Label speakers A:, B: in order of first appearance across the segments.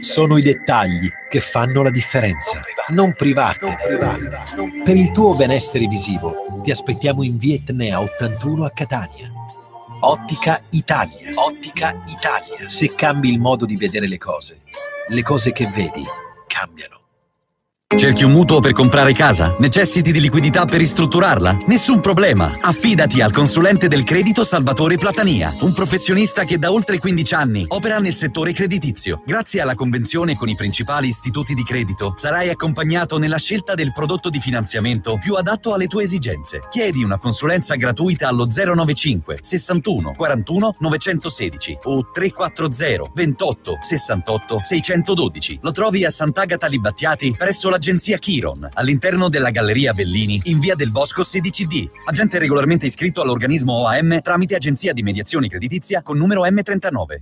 A: Sono i dettagli che fanno la differenza. Non privartene. Per il tuo benessere visivo ti aspettiamo in via 81 a Catania. Ottica Italia. Ottica Italia. Se cambi il modo di vedere le cose, le cose che vedi cambiano. Cerchi un mutuo per comprare casa?
B: Necessiti di liquidità per ristrutturarla? Nessun problema! Affidati al consulente del credito Salvatore Platania, un professionista che da oltre 15 anni opera nel settore creditizio. Grazie alla convenzione con i principali istituti di credito, sarai accompagnato nella scelta del prodotto di finanziamento più adatto alle tue esigenze. Chiedi una consulenza gratuita allo 095 61 41 916 o 340 28 68 612. Lo trovi a Sant'Agata Libattiati presso la Agenzia Chiron, all'interno della Galleria Bellini, in via del Bosco 16D. Agente regolarmente iscritto all'organismo OAM tramite Agenzia di Mediazione Creditizia con numero M39.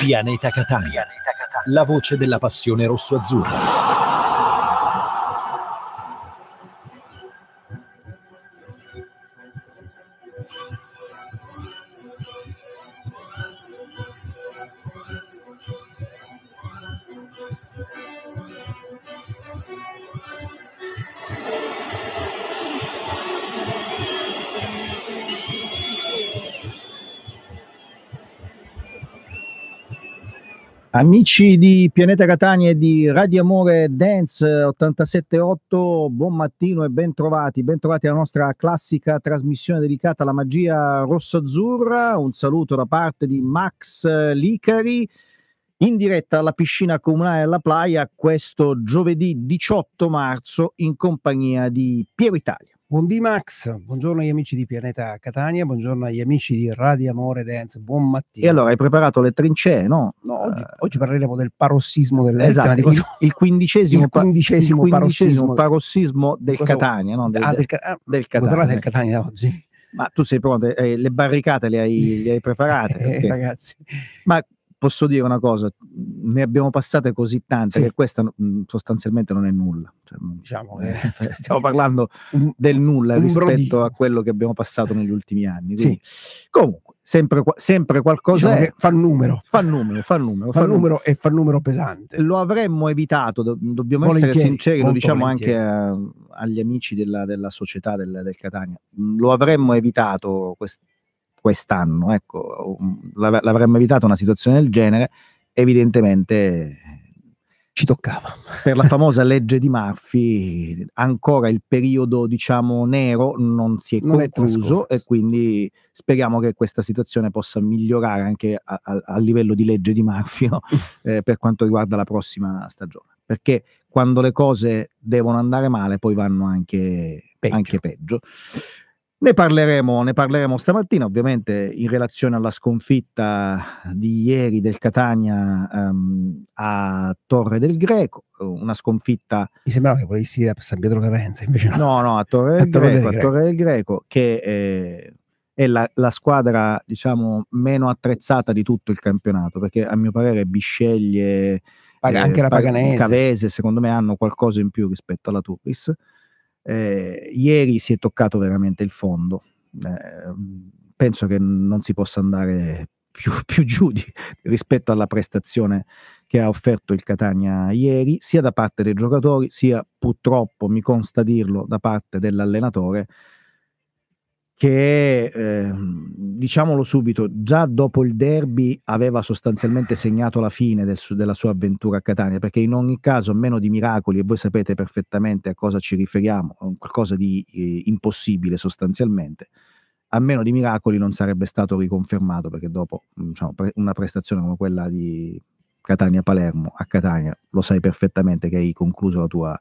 A: Pianeta Catania. La voce della passione rosso-azzurra.
C: Amici di Pianeta Catania e di Radio Amore Dance 87.8, eh, buon mattino e bentrovati, bentrovati alla nostra classica trasmissione dedicata alla magia rosso-azzurra, un saluto da parte di Max eh, Licari, in diretta alla piscina comunale della Playa questo giovedì 18 marzo in compagnia di Piero Italia. Buon di Max, buongiorno agli amici di Pianeta Catania, buongiorno
D: agli amici di Radio Amore Dance, buon mattino.
C: E allora hai preparato le trincee, no?
D: no oggi, uh, oggi, parleremo del parossismo dell'Etna. Esatto, cosa... il, quindicesimo, il quindicesimo, il quindicesimo
C: parossismo, del cosa... Catania, no? Del, ah, del, ah, del ah, Catania. del Catania oggi. Ma tu sei pronto, eh, le barricate le hai, le hai preparate? eh, ragazzi. Ma posso dire una cosa, ne abbiamo passate così tante sì. che questa mm, sostanzialmente non è nulla. Cioè, diciamo che... Cioè, stiamo parlando un, del nulla rispetto brodino. a quello che abbiamo passato negli ultimi anni. sì. Comunque, sempre, sempre qualcosa diciamo è, fa numero. Fa numero, fa numero. Fa, fa numero, e fa numero pesante. Lo avremmo evitato, do, dobbiamo volentieri, essere sinceri, lo diciamo volentieri. anche a, agli amici della, della società del, del, Catania. Lo avremmo evitato quest, quest'anno. Ecco, um, l'avremmo evitato una situazione del genere, evidentemente eh, ci toccava. Per la famosa legge di Murphy, ancora il periodo, diciamo, nero non si è non concluso è e quindi speriamo che questa situazione possa migliorare anche a, a, a livello di legge di Murphy no? eh, per quanto riguarda la prossima stagione. Perché quando le cose devono andare male, poi vanno anche peggio. Anche peggio. Ne parleremo, ne parleremo stamattina, ovviamente in relazione alla sconfitta di ieri del Catania um, a Torre del Greco, una sconfitta... Mi sembrava che volessi dire a San Pietro Carenza, invece no. No, no, a Torre del, a Torre Greco, del Greco, a Torre del Greco, che è, eh, è la, la, squadra, diciamo, meno attrezzata di tutto il campionato, perché a mio parere Bisceglie... Paga, eh, la Paganese. Cavese, secondo me, hanno qualcosa in più rispetto alla Turris. Eh, ieri si è toccato veramente il fondo. Eh, penso che non si possa andare più, più giù di, rispetto alla prestazione che ha offerto il Catania ieri, sia da parte dei giocatori, sia purtroppo, mi consta dirlo, da parte dell'allenatore che eh, diciamolo subito, già dopo il derby aveva sostanzialmente segnato la fine del della sua avventura a Catania, perché in ogni caso, a meno di miracoli, e voi sapete perfettamente a cosa ci riferiamo, qualcosa di eh, impossibile sostanzialmente, a meno di miracoli non sarebbe stato riconfermato, perché dopo mm, diciamo, pre- una prestazione come quella di Catania-Palermo a Catania, lo sai perfettamente che hai concluso la tua,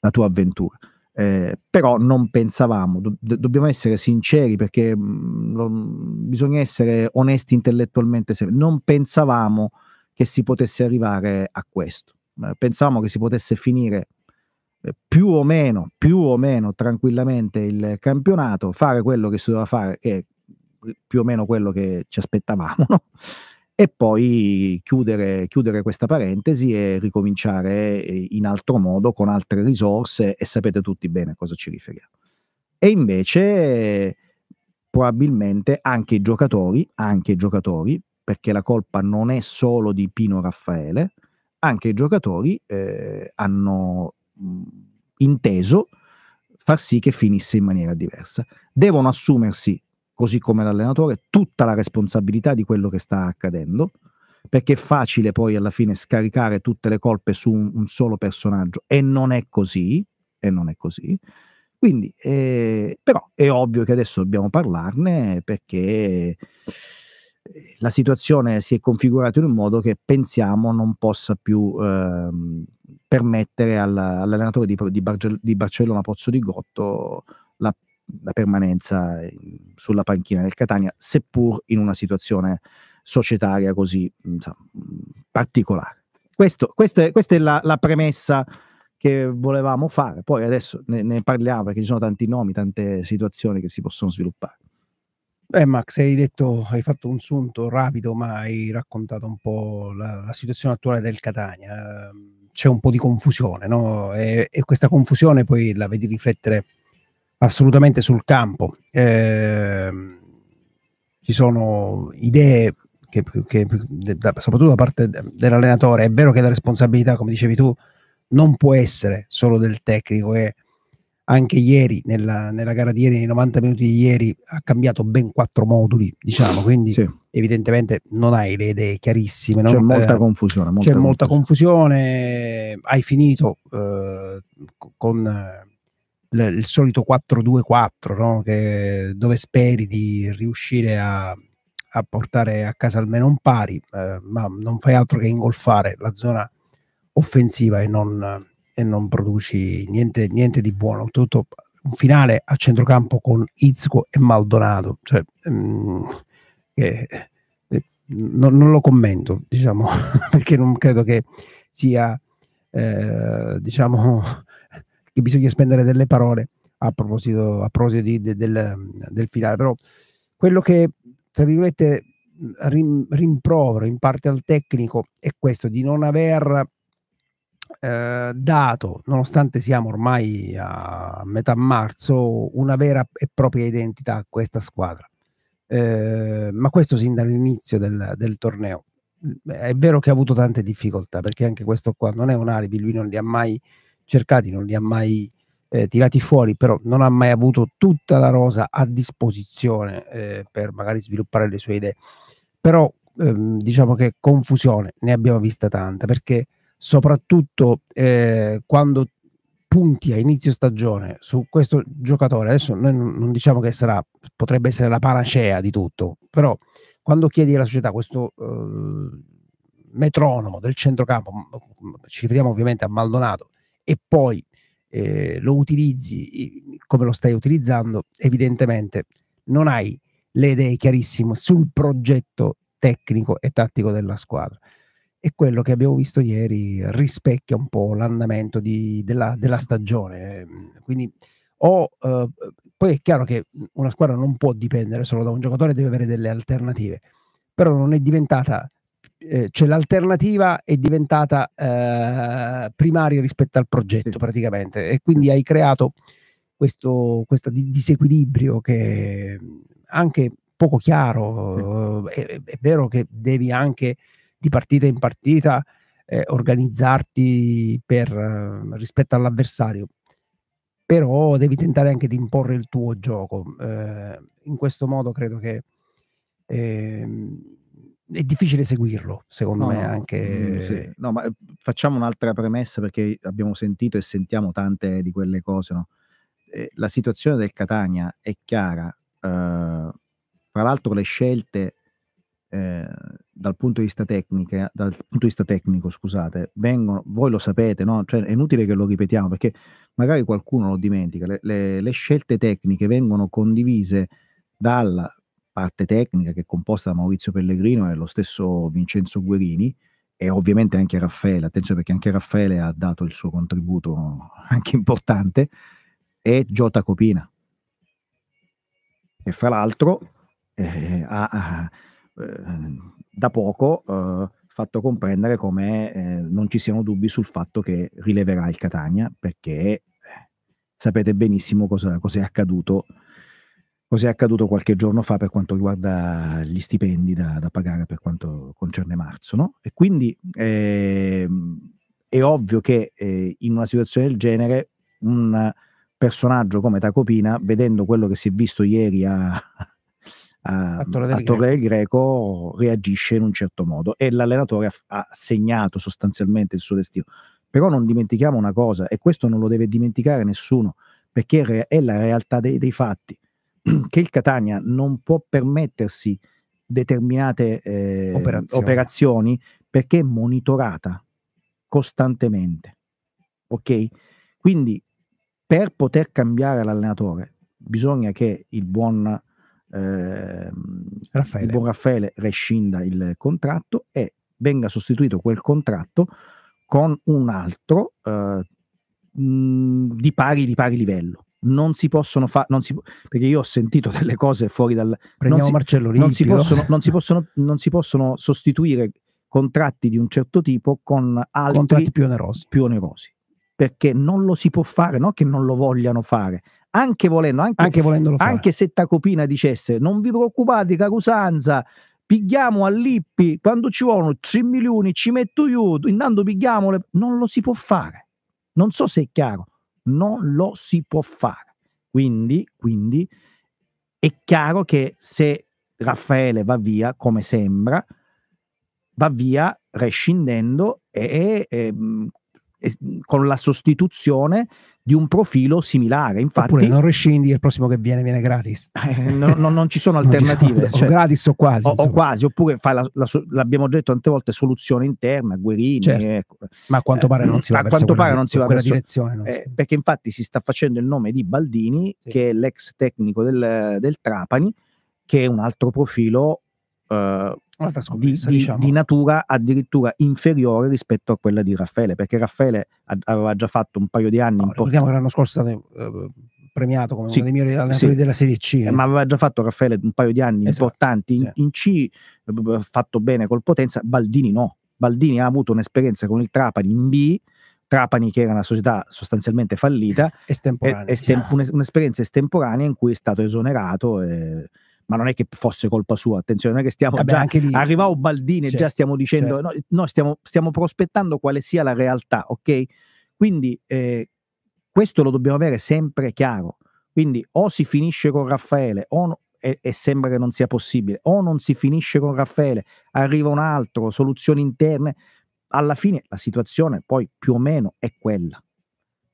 C: la tua avventura eh, però non pensavamo, do- dobbiamo essere sinceri perché mh, mm, lo, bisogna essere onesti intellettualmente, non pensavamo che si potesse arrivare a questo, eh, pensavamo che si potesse finire eh, più o meno, più o meno tranquillamente il campionato, fare quello che si doveva fare, che è più o meno quello che ci aspettavamo, no? e poi chiudere, chiudere questa parentesi e ricominciare eh, in altro modo con altre risorse e sapete tutti bene a cosa ci riferiamo. E invece probabilmente anche i giocatori, anche i giocatori, perché la colpa non è solo di Pino Raffaele, anche i giocatori eh, hanno mh, inteso far sì che finisse in maniera diversa. Devono assumersi così come l'allenatore, tutta la responsabilità di quello che sta accadendo, perché è facile poi alla fine scaricare tutte le colpe su un, un solo personaggio e non è così, e non è così. Quindi, eh, però è ovvio che adesso dobbiamo parlarne perché eh, la situazione si è configurata in un modo che pensiamo non possa più eh, permettere all'allenatore di, di, Barge, di Barcellona Pozzo di Gotto la permanenza ehm, sulla panchina del Catania, seppur in una situazione societaria così mhmm, insomma, particolare. Questo, questa è, questa è la, la, premessa che volevamo fare, poi adesso ne, ne parliamo perché ci sono tanti nomi, tante situazioni che si possono sviluppare.
D: Beh, Max, hai detto, hai fatto un sunto rapido, ma hai raccontato un po' la, la situazione attuale del Catania. Ehm, c'è un po' di confusione, no? E, e, questa confusione poi la vedi riflettere assolutamente sul campo. Eh, ci sono idee che, che da, soprattutto da parte dell'allenatore, è vero che la responsabilità, come dicevi tu, non può essere solo del tecnico e anche ieri, nella, nella gara di ieri, nei 90 minuti di ieri, ha cambiato ben quattro moduli, diciamo, quindi sì. evidentemente non hai le idee chiarissime. C'è no? molta
E: confusione.
A: C'è molta
D: confusione, hai finito eh, con l- il solito 4-2-4, no? che, dove speri di riuscire a, a, portare a casa almeno un pari, eh, ma non fai altro che ingolfare la zona offensiva e non, e non produci niente, niente, di buono. Tutto un finale a centrocampo con Izco e Maldonado, cioè, mm, eh, eh, non, non, lo commento, diciamo, perché non credo che sia, eh, diciamo, che bisogna spendere delle parole a proposito, a proposito di, de, del, del, finale, però quello che, tra virgolette, rim, rimprovero in parte al tecnico è questo di non aver eh, dato, nonostante siamo ormai a metà marzo, una vera e propria identità a questa squadra. Eh, ma questo sin dall'inizio del, del, torneo. È vero che ha avuto tante difficoltà, perché anche questo qua non è un alibi, lui non li ha mai cercati, non li ha mai eh, tirati fuori, però non ha mai avuto tutta la rosa a disposizione eh, per magari sviluppare le sue idee. Però ehm, diciamo che confusione ne abbiamo vista tanta, perché soprattutto eh, quando punti a inizio stagione su questo giocatore, adesso noi non diciamo che sarà, potrebbe essere la panacea di tutto, però quando chiedi alla società questo eh, metronomo del centrocampo, ci riferiamo ovviamente a Maldonato, e poi eh, lo utilizzi come lo stai utilizzando, evidentemente non hai le idee chiarissime sul progetto tecnico e tattico della squadra. E quello che abbiamo visto ieri rispecchia un po' l'andamento di, della, della, stagione. Ehm, quindi, o, eh, poi è chiaro che una squadra non può dipendere solo da un giocatore, deve avere delle alternative, però non è diventata eh, cioè l'alternativa è diventata eh, primaria rispetto al progetto sì. praticamente e quindi hai creato questo, questo disequilibrio che anche poco chiaro, sì. è, è, vero che devi anche di partita in partita eh, organizzarti per, eh, rispetto all'avversario, però devi tentare anche di imporre il tuo gioco. Eh, in questo modo credo che eh, è difficile seguirlo, secondo no, me anche. Mm, sì.
C: No, ma ehm, facciamo un'altra premessa perché abbiamo sentito e sentiamo tante di quelle cose. No? Eh, la situazione del Catania è chiara, eh, tra l'altro le scelte eh, dal, punto di vista tecnico, dal punto di vista tecnico, scusate, vengono, voi lo sapete, no? cioè, è inutile che lo ripetiamo perché magari qualcuno lo dimentica, le, le, le scelte tecniche vengono condivise dalla parte tecnica che è composta da Maurizio Pellegrino e lo stesso Vincenzo Guerini e ovviamente anche Raffaele, attenzione perché anche Raffaele ha dato il suo contributo anche importante, e Giota Copina. E fra l'altro eh, ha, ha eh, da poco eh, fatto comprendere come eh, non ci siano dubbi sul fatto che rileverà il Catania perché eh, sapete benissimo cosa, cosa è accaduto Così è accaduto qualche giorno fa per quanto riguarda gli stipendi da, da pagare per quanto concerne marzo. No? E quindi eh, è ovvio che eh, in una situazione del genere un personaggio come Tacopina, vedendo quello che si è visto ieri a, a, a, Torre, del a Torre del Greco, reagisce in un certo modo e l'allenatore ha, ha segnato sostanzialmente il suo destino. Però non dimentichiamo una cosa, e questo non lo deve dimenticare nessuno, perché è la realtà dei, dei fatti. che il Catania non può permettersi determinate eh, operazioni. operazioni. perché è monitorata costantemente. Ok? Quindi per poter cambiare l'allenatore bisogna che il buon, eh, Raffaele. Il buon Raffaele rescinda il contratto e venga sostituito quel contratto con un altro eh, mh, di, pari, di pari livello non si possono fare, perché io ho sentito delle cose fuori dal... Prendiamo Marcello Rimpio. Non si, possono, non, si possono, non si possono sostituire contratti di un certo tipo con altri contratti più onerosi. più onerosi. perché non lo si può fare, non che non lo vogliano fare, anche volendo, anche, anche, volendolo fare. anche se Tacopina dicesse non vi preoccupate Carusanza, pigliamo a Lippi quando ci vogliono 3 milioni, ci metto io, intanto pigliamole, non lo si può fare. Non so se è chiaro non lo si può fare. Quindi, quindi è chiaro che se Raffaele va via, come sembra, va via rescindendo e, e mm, Mhmm, con la sostituzione di un profilo similare. Infatti, Oppure non
D: rescindi, il prossimo che viene viene gratis.
C: Eh, no, no, non ci sono alternative. Ci sono, cioè, o gratis o quasi. O, o quasi, oppure fai la, la, l'abbiamo detto tante volte, soluzione interna, Guerini. Certo. Ecco. Ma a quanto eh, pare non si va a verso quanto quella, non si va quella verso, direzione. Non eh, perché infatti si sta facendo il nome di Baldini, sì. che è l'ex tecnico del, del Trapani, che è un altro profilo eh, scommessa, di, diciamo. di, natura addirittura inferiore rispetto a quella di Raffaele, perché Raffaele aveva già fatto un paio di anni. No, ricordiamo che l'anno scorso è stato eh, premiato
D: come sì, uno dei migliori allenatori sì. della Serie C.
C: Eh. Ma aveva già fatto Raffaele un paio di anni esatto, importanti in, sì. in C, eh, fatto bene col Potenza, Baldini no. Baldini ha avuto un'esperienza con il Trapani in B, Trapani, che era una società sostanzialmente fallita, estemporanea. Estem- un'esperienza estemporanea in cui è stato esonerato. E, ma non è che fosse colpa sua, attenzione, non è che stiamo Vabbè, già anche lì, arrivava Baldini certo, e già stiamo dicendo certo. no, no stiamo, stiamo, prospettando quale sia la realtà, ok? Quindi eh, questo lo dobbiamo avere sempre chiaro. Quindi o si finisce con Raffaele o no, e, e, sembra che non sia possibile, o non si finisce con Raffaele, arriva un altro, soluzioni interne, alla fine la situazione poi più o meno è quella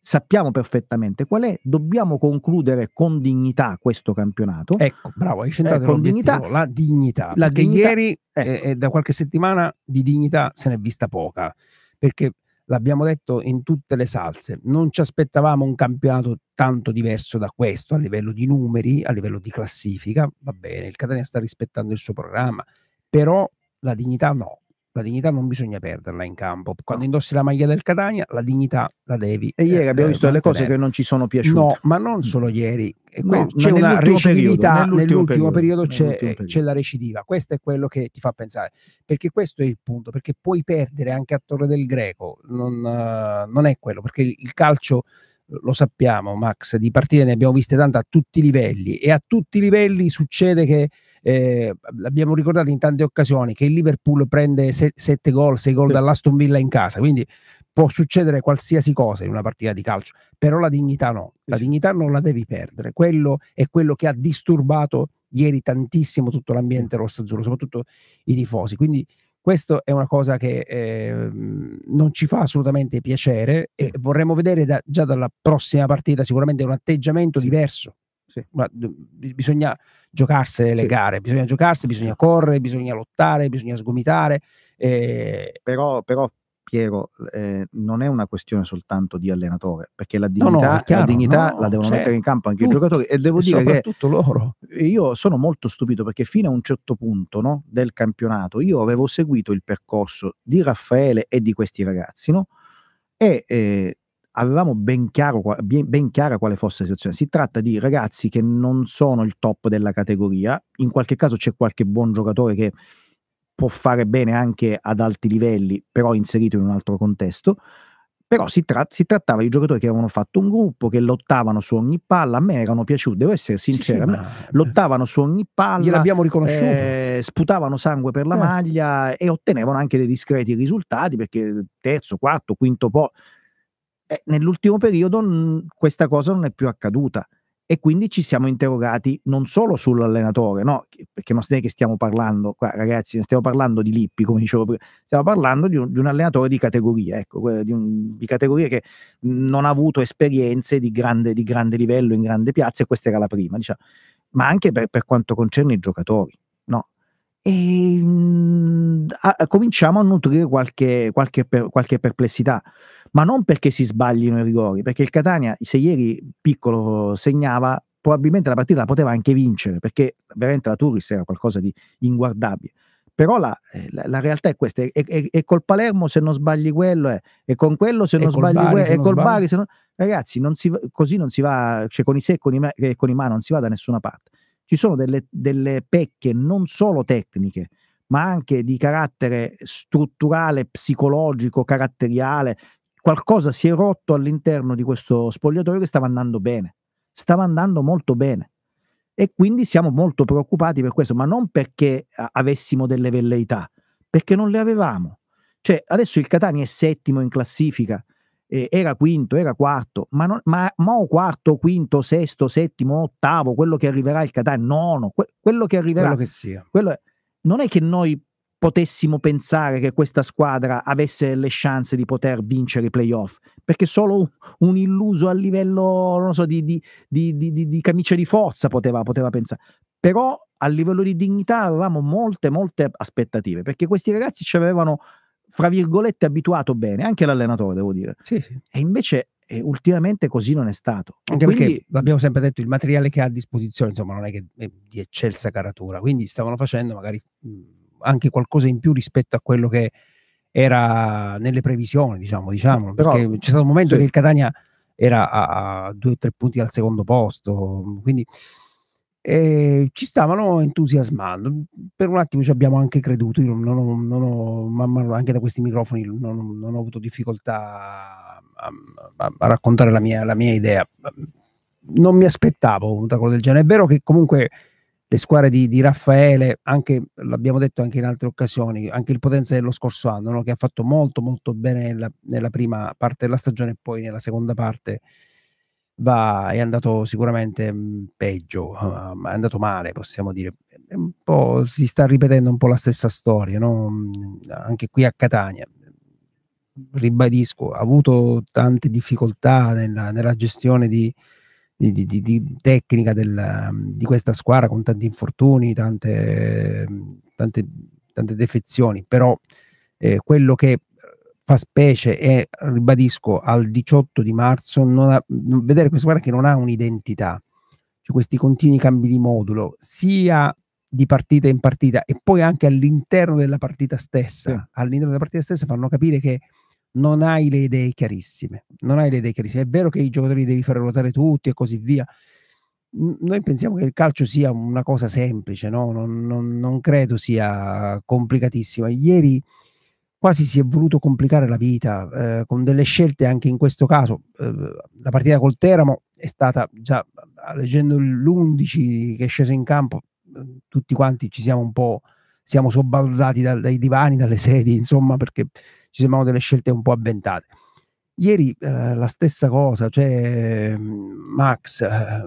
C: sappiamo perfettamente qual è, dobbiamo concludere con dignità questo campionato. Ecco, bravo, hai centrato eh, con dignità, la dignità. La perché dignità, ieri
D: eh, ecco. Eh, da qualche settimana di dignità se n'è vista poca, perché l'abbiamo detto in tutte le salse, non ci aspettavamo un campionato tanto diverso da questo a livello di numeri, a livello di classifica, va bene, il Catania sta rispettando il suo programma, però la dignità no, la dignità non bisogna perderla in campo. Quando no. indossi la maglia del Catania, la dignità la devi. E ieri eh, abbiamo visto delle cose che non
C: ci sono piaciute.
D: No, ma non solo ieri. No, c'è una recidività periodo, nell'ultimo, nell'ultimo, periodo, periodo, nell'ultimo c'è, eh, periodo, c'è, la recidiva. Questo è quello che ti fa pensare. Perché questo è il punto, perché puoi perdere anche a Torre del Greco. Non, uh, non è quello, perché il calcio eh, lo sappiamo, Max, di partite ne abbiamo viste tante a tutti i livelli e a tutti i livelli succede che eh, l'abbiamo ricordato in tante occasioni che il Liverpool prende 7 gol, 6 gol dall'Aston Villa in casa, quindi può succedere qualsiasi cosa in una partita di calcio, però la dignità no, la dignità non la devi perdere, quello è quello che ha disturbato ieri tantissimo tutto l'ambiente mm. rosso-azzurro, soprattutto i tifosi, quindi questa è una cosa che eh, non ci fa assolutamente piacere e vorremmo vedere da, già dalla prossima partita sicuramente un atteggiamento diverso sì, ma bisogna giocarsene le sì. gare, bisogna
C: giocarsi, bisogna correre, bisogna lottare, bisogna sgomitare. Eh... Però, però, Piero, eh, non è una questione soltanto di allenatore, perché la dignità, no, no, chiaro, la, dignità no, la, devono cioè, mettere in certo, campo anche tutti, i giocatori e devo e dire che loro. io sono molto stupito perché fino a un certo punto del campionato io avevo seguito il percorso di Raffaele e di questi ragazzi e eh, avevamo ben, chiaro, ben chiara quale fosse la situazione. Si tratta di ragazzi che non sono il top della categoria, in qualche caso c'è qualche buon giocatore che può fare bene anche ad alti livelli, però inserito in un altro contesto. Però si, tra- si trattava di giocatori che avevano fatto un gruppo, che lottavano su ogni palla. A me erano piaciuti, devo essere sincero. Sì, sì, Lottavano su ogni palla, gliel'abbiamo riconosciuto. Eh, sputavano sangue per la eh. maglia e ottenevano anche dei discreti risultati perché terzo, quarto, quinto po' eh, nell'ultimo periodo n- questa cosa non è più accaduta e quindi ci siamo interrogati non solo sull'allenatore, no? perché non è che stiamo parlando, qua, ragazzi, non stiamo parlando di Lippi, come dicevo prima, stiamo parlando di un, di un allenatore di categoria, ecco, di, un, di, categoria che non ha avuto esperienze di grande, di grande livello in grande piazza e questa era la prima, diciamo. ma anche per, per quanto concerne i giocatori e ehm, mh, a, cominciamo a nutrire qualche, qualche, per, qualche, perplessità, ma non perché si sbaglino i rigori, perché il Catania, se ieri piccolo segnava, probabilmente la partita la poteva anche vincere, perché veramente la Turris era qualcosa di inguardabile. Però la, eh, la, la realtà è questa, e, e, e, col Palermo se non sbagli quello, è, eh, e con quello se non sbagli quello, e col Bari se non... Ragazzi, non si, così non si va, cioè con i se e eh, con i ma non si va da nessuna parte ci sono delle, delle pecche non solo tecniche, ma anche di carattere strutturale, psicologico, caratteriale. Qualcosa si è rotto all'interno di questo spogliatoio che stava andando bene, stava andando molto bene. E quindi siamo molto preoccupati per questo, ma non perché avessimo delle velleità, perché non le avevamo. Cioè, adesso il Catania è settimo in classifica, eh, era quinto, era quarto, ma, non, ma, ma quarto, quinto, sesto, settimo, ottavo, quello che arriverà il Qatar, nono, que- quello che arriverà. Quello che sia. Quello è, non è che noi potessimo pensare che questa squadra avesse le chance di poter vincere i playoff, perché solo un illuso a livello, so, di, di, di, di, camicia di forza poteva, poteva pensare. Però a livello di dignità avevamo molte, molte aspettative, perché questi ragazzi ci avevano fra virgolette, abituato bene, anche l'allenatore, devo dire. Sì, sì. E invece e eh, ultimamente così non è stato. Anche
D: quindi, perché l'abbiamo sempre detto, il materiale che ha a disposizione, insomma, non è che è di eccelsa caratura, quindi stavano facendo magari anche qualcosa in più rispetto a quello che era nelle previsioni, diciamo, diciamo eh, però, perché c'è stato un momento sì. che il Catania era a, a due o tre punti al secondo posto, quindi eh, ci stavano entusiasmando. Per un attimo ci abbiamo anche creduto, io non ho, non ho man mano, anche da questi microfoni non, non ho avuto difficoltà a, a, a raccontare la mia, la mia, idea. Non mi aspettavo un tacolo del genere. È vero che comunque le squadre di, di Raffaele, anche, l'abbiamo detto anche in altre occasioni, anche il Potenza dello scorso anno, no? che ha fatto molto molto bene nella, nella prima parte della stagione e poi nella seconda parte va, è andato sicuramente mhmm, peggio, uhm, è andato male, possiamo dire. si sta ripetendo un po' la stessa storia, no? Mhmm, anche qui a Catania. Ribadisco, ha avuto tante difficoltà nella, nella gestione di, di, di, di tecnica del, mhmm, di questa squadra con tanti infortuni, tante, tante, tante defezioni, però eh, quello che fa specie e ribadisco al 18 di marzo non ha, non, vedere questa guerra che non ha un'identità cioè questi continui cambi di modulo sia di partita in partita e poi anche all'interno della partita stessa sì. all'interno della partita stessa fanno capire che non hai le idee chiarissime non hai le idee chiarissime è vero che i giocatori devi fare ruotare tutti e così via noi pensiamo che il calcio sia una cosa semplice, no? non, non, non credo sia complicatissima. Ieri, quasi si è voluto complicare la vita eh, con delle scelte anche in questo caso. Eh, la partita col Teramo è stata già leggendo l'11 che è sceso in campo, eh, tutti quanti ci siamo un po' siamo sobbalzati dal, dai divani, dalle sedie, insomma, perché ci sembrano delle scelte un po' avventate. Ieri eh, la stessa cosa, cioè mm, Max eh,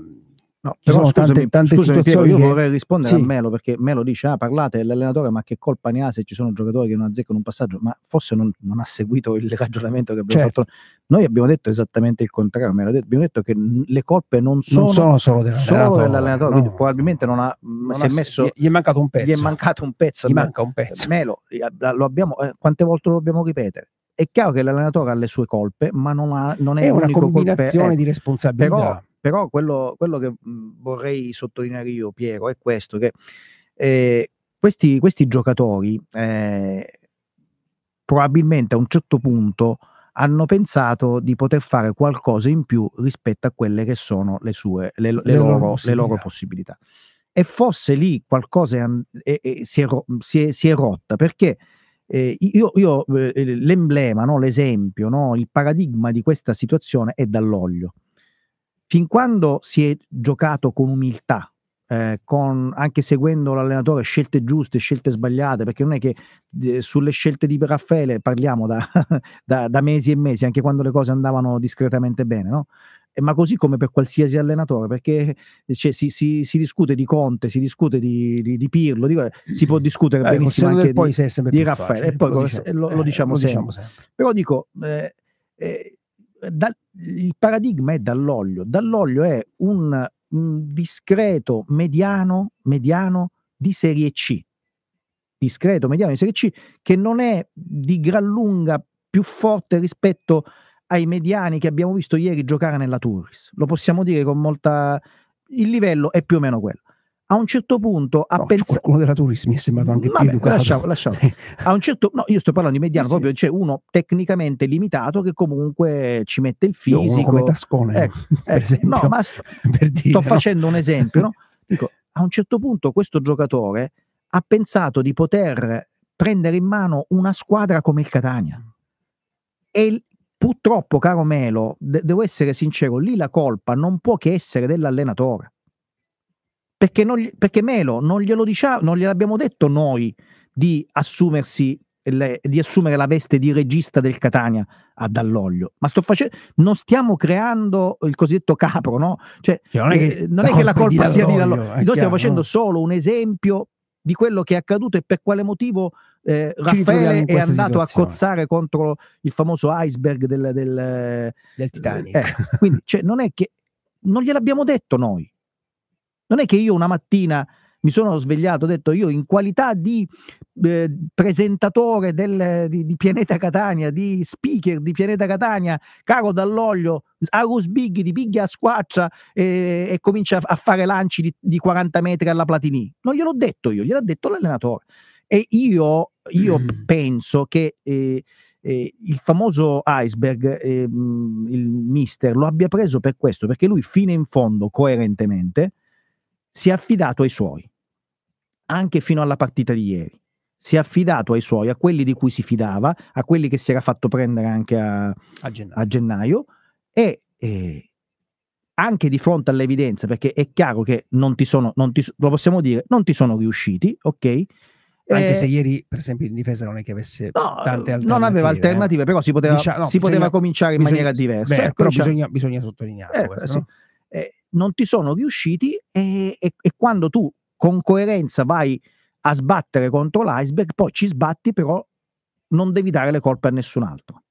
D: No, però sono tante, tante scusami, situazioni. Piero, io vorrei rispondere sì. a
C: Melo perché Melo dice: Ah, parlate dell'allenatore, ma che colpa ne ha se ci sono giocatori che non azzeccano un passaggio? Ma forse non, non ha seguito il ragionamento che abbiamo certo. fatto. Noi abbiamo detto esattamente il contrario. Abbiamo detto che le colpe non sono, non sono solo dell'allenatore, solo dell'allenatore no. probabilmente non ha. Non si ha, è messo, gli è mancato un pezzo. Gli è mancato un pezzo. Gli manca un pezzo. Melo, eh, lo abbiamo, eh, quante volte lo dobbiamo ripetere? è chiaro che l'allenatore ha le sue colpe, ma non, ha, non è, è una combinazione colpe, eh, di responsabilità. Però però quello, quello che mhmm, vorrei sottolineare io, Piero, è questo, che eh, questi, questi, giocatori eh, probabilmente a un certo punto hanno pensato di poter fare qualcosa in più rispetto a quelle che sono le, sue, le, le, le loro, possibilità. loro, possibilità. E forse lì qualcosa è, è, mhmm, è, si, si, si, è, rotta perché eh, io, io eh, l'emblema, no? l'esempio, no? il paradigma di questa situazione è dall'olio fin quando si è giocato con umiltà, eh, con, anche seguendo l'allenatore, scelte giuste, scelte sbagliate, perché non è che eh, sulle scelte di Raffaele parliamo da, da, da, mesi e mesi, anche quando le cose andavano discretamente bene, no? eh, ma così come per qualsiasi allenatore, perché eh, cioè, si, si, si, discute di Conte, si discute di, di, di Pirlo, di, si può discutere eh, benissimo anche poi di, di Raffaele, e poi lo, lo, diciamo, lo eh, diciamo, diciamo, sempre. Però dico, da, il paradigma è dall'olio. Dall'olio è un, un discreto mediano, mediano di serie C, discreto mediano di Serie C, che non è di gran lunga più forte rispetto ai mediani che abbiamo visto ieri giocare nella Turris. Lo possiamo dire con molta... Il livello è più o meno quello a un certo punto ha no, pensato. Qualcuno della mi è sembrato anche Vabbè, più educato. Lasciamo, lasciamo. a un certo no, io sto parlando di mediano, sì, proprio c'è cioè, uno tecnicamente limitato che comunque ci mette il fisico. Io, come Tascone, ecco, per
A: eh, esempio. No, ma
C: per dire, sto no? facendo un esempio, no? Dico, a un certo punto questo giocatore ha pensato di poter prendere in mano una squadra come il Catania. E il, purtroppo, caro Melo, de- devo essere sincero, lì la colpa non può che essere dell'allenatore perché, non, perché Melo non, glielo diciamo, non gliel'abbiamo detto noi di assumersi le, di assumere la veste di regista del Catania a Dall'Oglio, ma sto facendo, non stiamo creando il cosiddetto capro, no? Cioè, cioè non è che, eh, non la, è che la colpa di sia di Dall'Oglio, noi chiaro, stiamo facendo no? solo un esempio di quello che è accaduto e per quale motivo eh, Raffaele è andato situazione. a cozzare contro il famoso iceberg del, del, del Titanic. Eh, quindi cioè, non è che non gliel'abbiamo detto noi. Non è che io una mattina mi sono svegliato, ho detto io in qualità di eh, presentatore del, di, di, Pianeta Catania, di speaker di Pianeta Catania, caro dall'olio, Arus Big di Biglia a squaccia eh, e comincia a fare lanci di, di 40 metri alla Platini. Non gliel'ho detto io, gliel'ha detto l'allenatore. E io, io mm. penso che... Eh, eh, il famoso iceberg, eh, il mister, lo abbia preso per questo, perché lui fino in fondo, coerentemente, si è affidato ai suoi, anche fino alla partita di ieri. Si è affidato ai suoi, a quelli di cui si fidava, a quelli che si era fatto prendere anche a, a gennaio, a gennaio e, e, anche di fronte all'evidenza, perché è chiaro che non ti sono, non ti, lo possiamo dire, non ti sono riusciti, ok? anche eh, se ieri per esempio in difesa non è che avesse no, tante alternative non aveva alternative eh. però si poteva, diciamo, no, si bisogna, cominciare in bisogna, maniera diversa beh, eh, però cominciare... bisogna, bisogna
D: sottolineare
C: eh, questo, sì. no? eh, non ti sono riusciti e, e, e quando tu con coerenza vai a sbattere contro l'iceberg, poi ci sbatti, però non devi dare le colpe a nessun altro.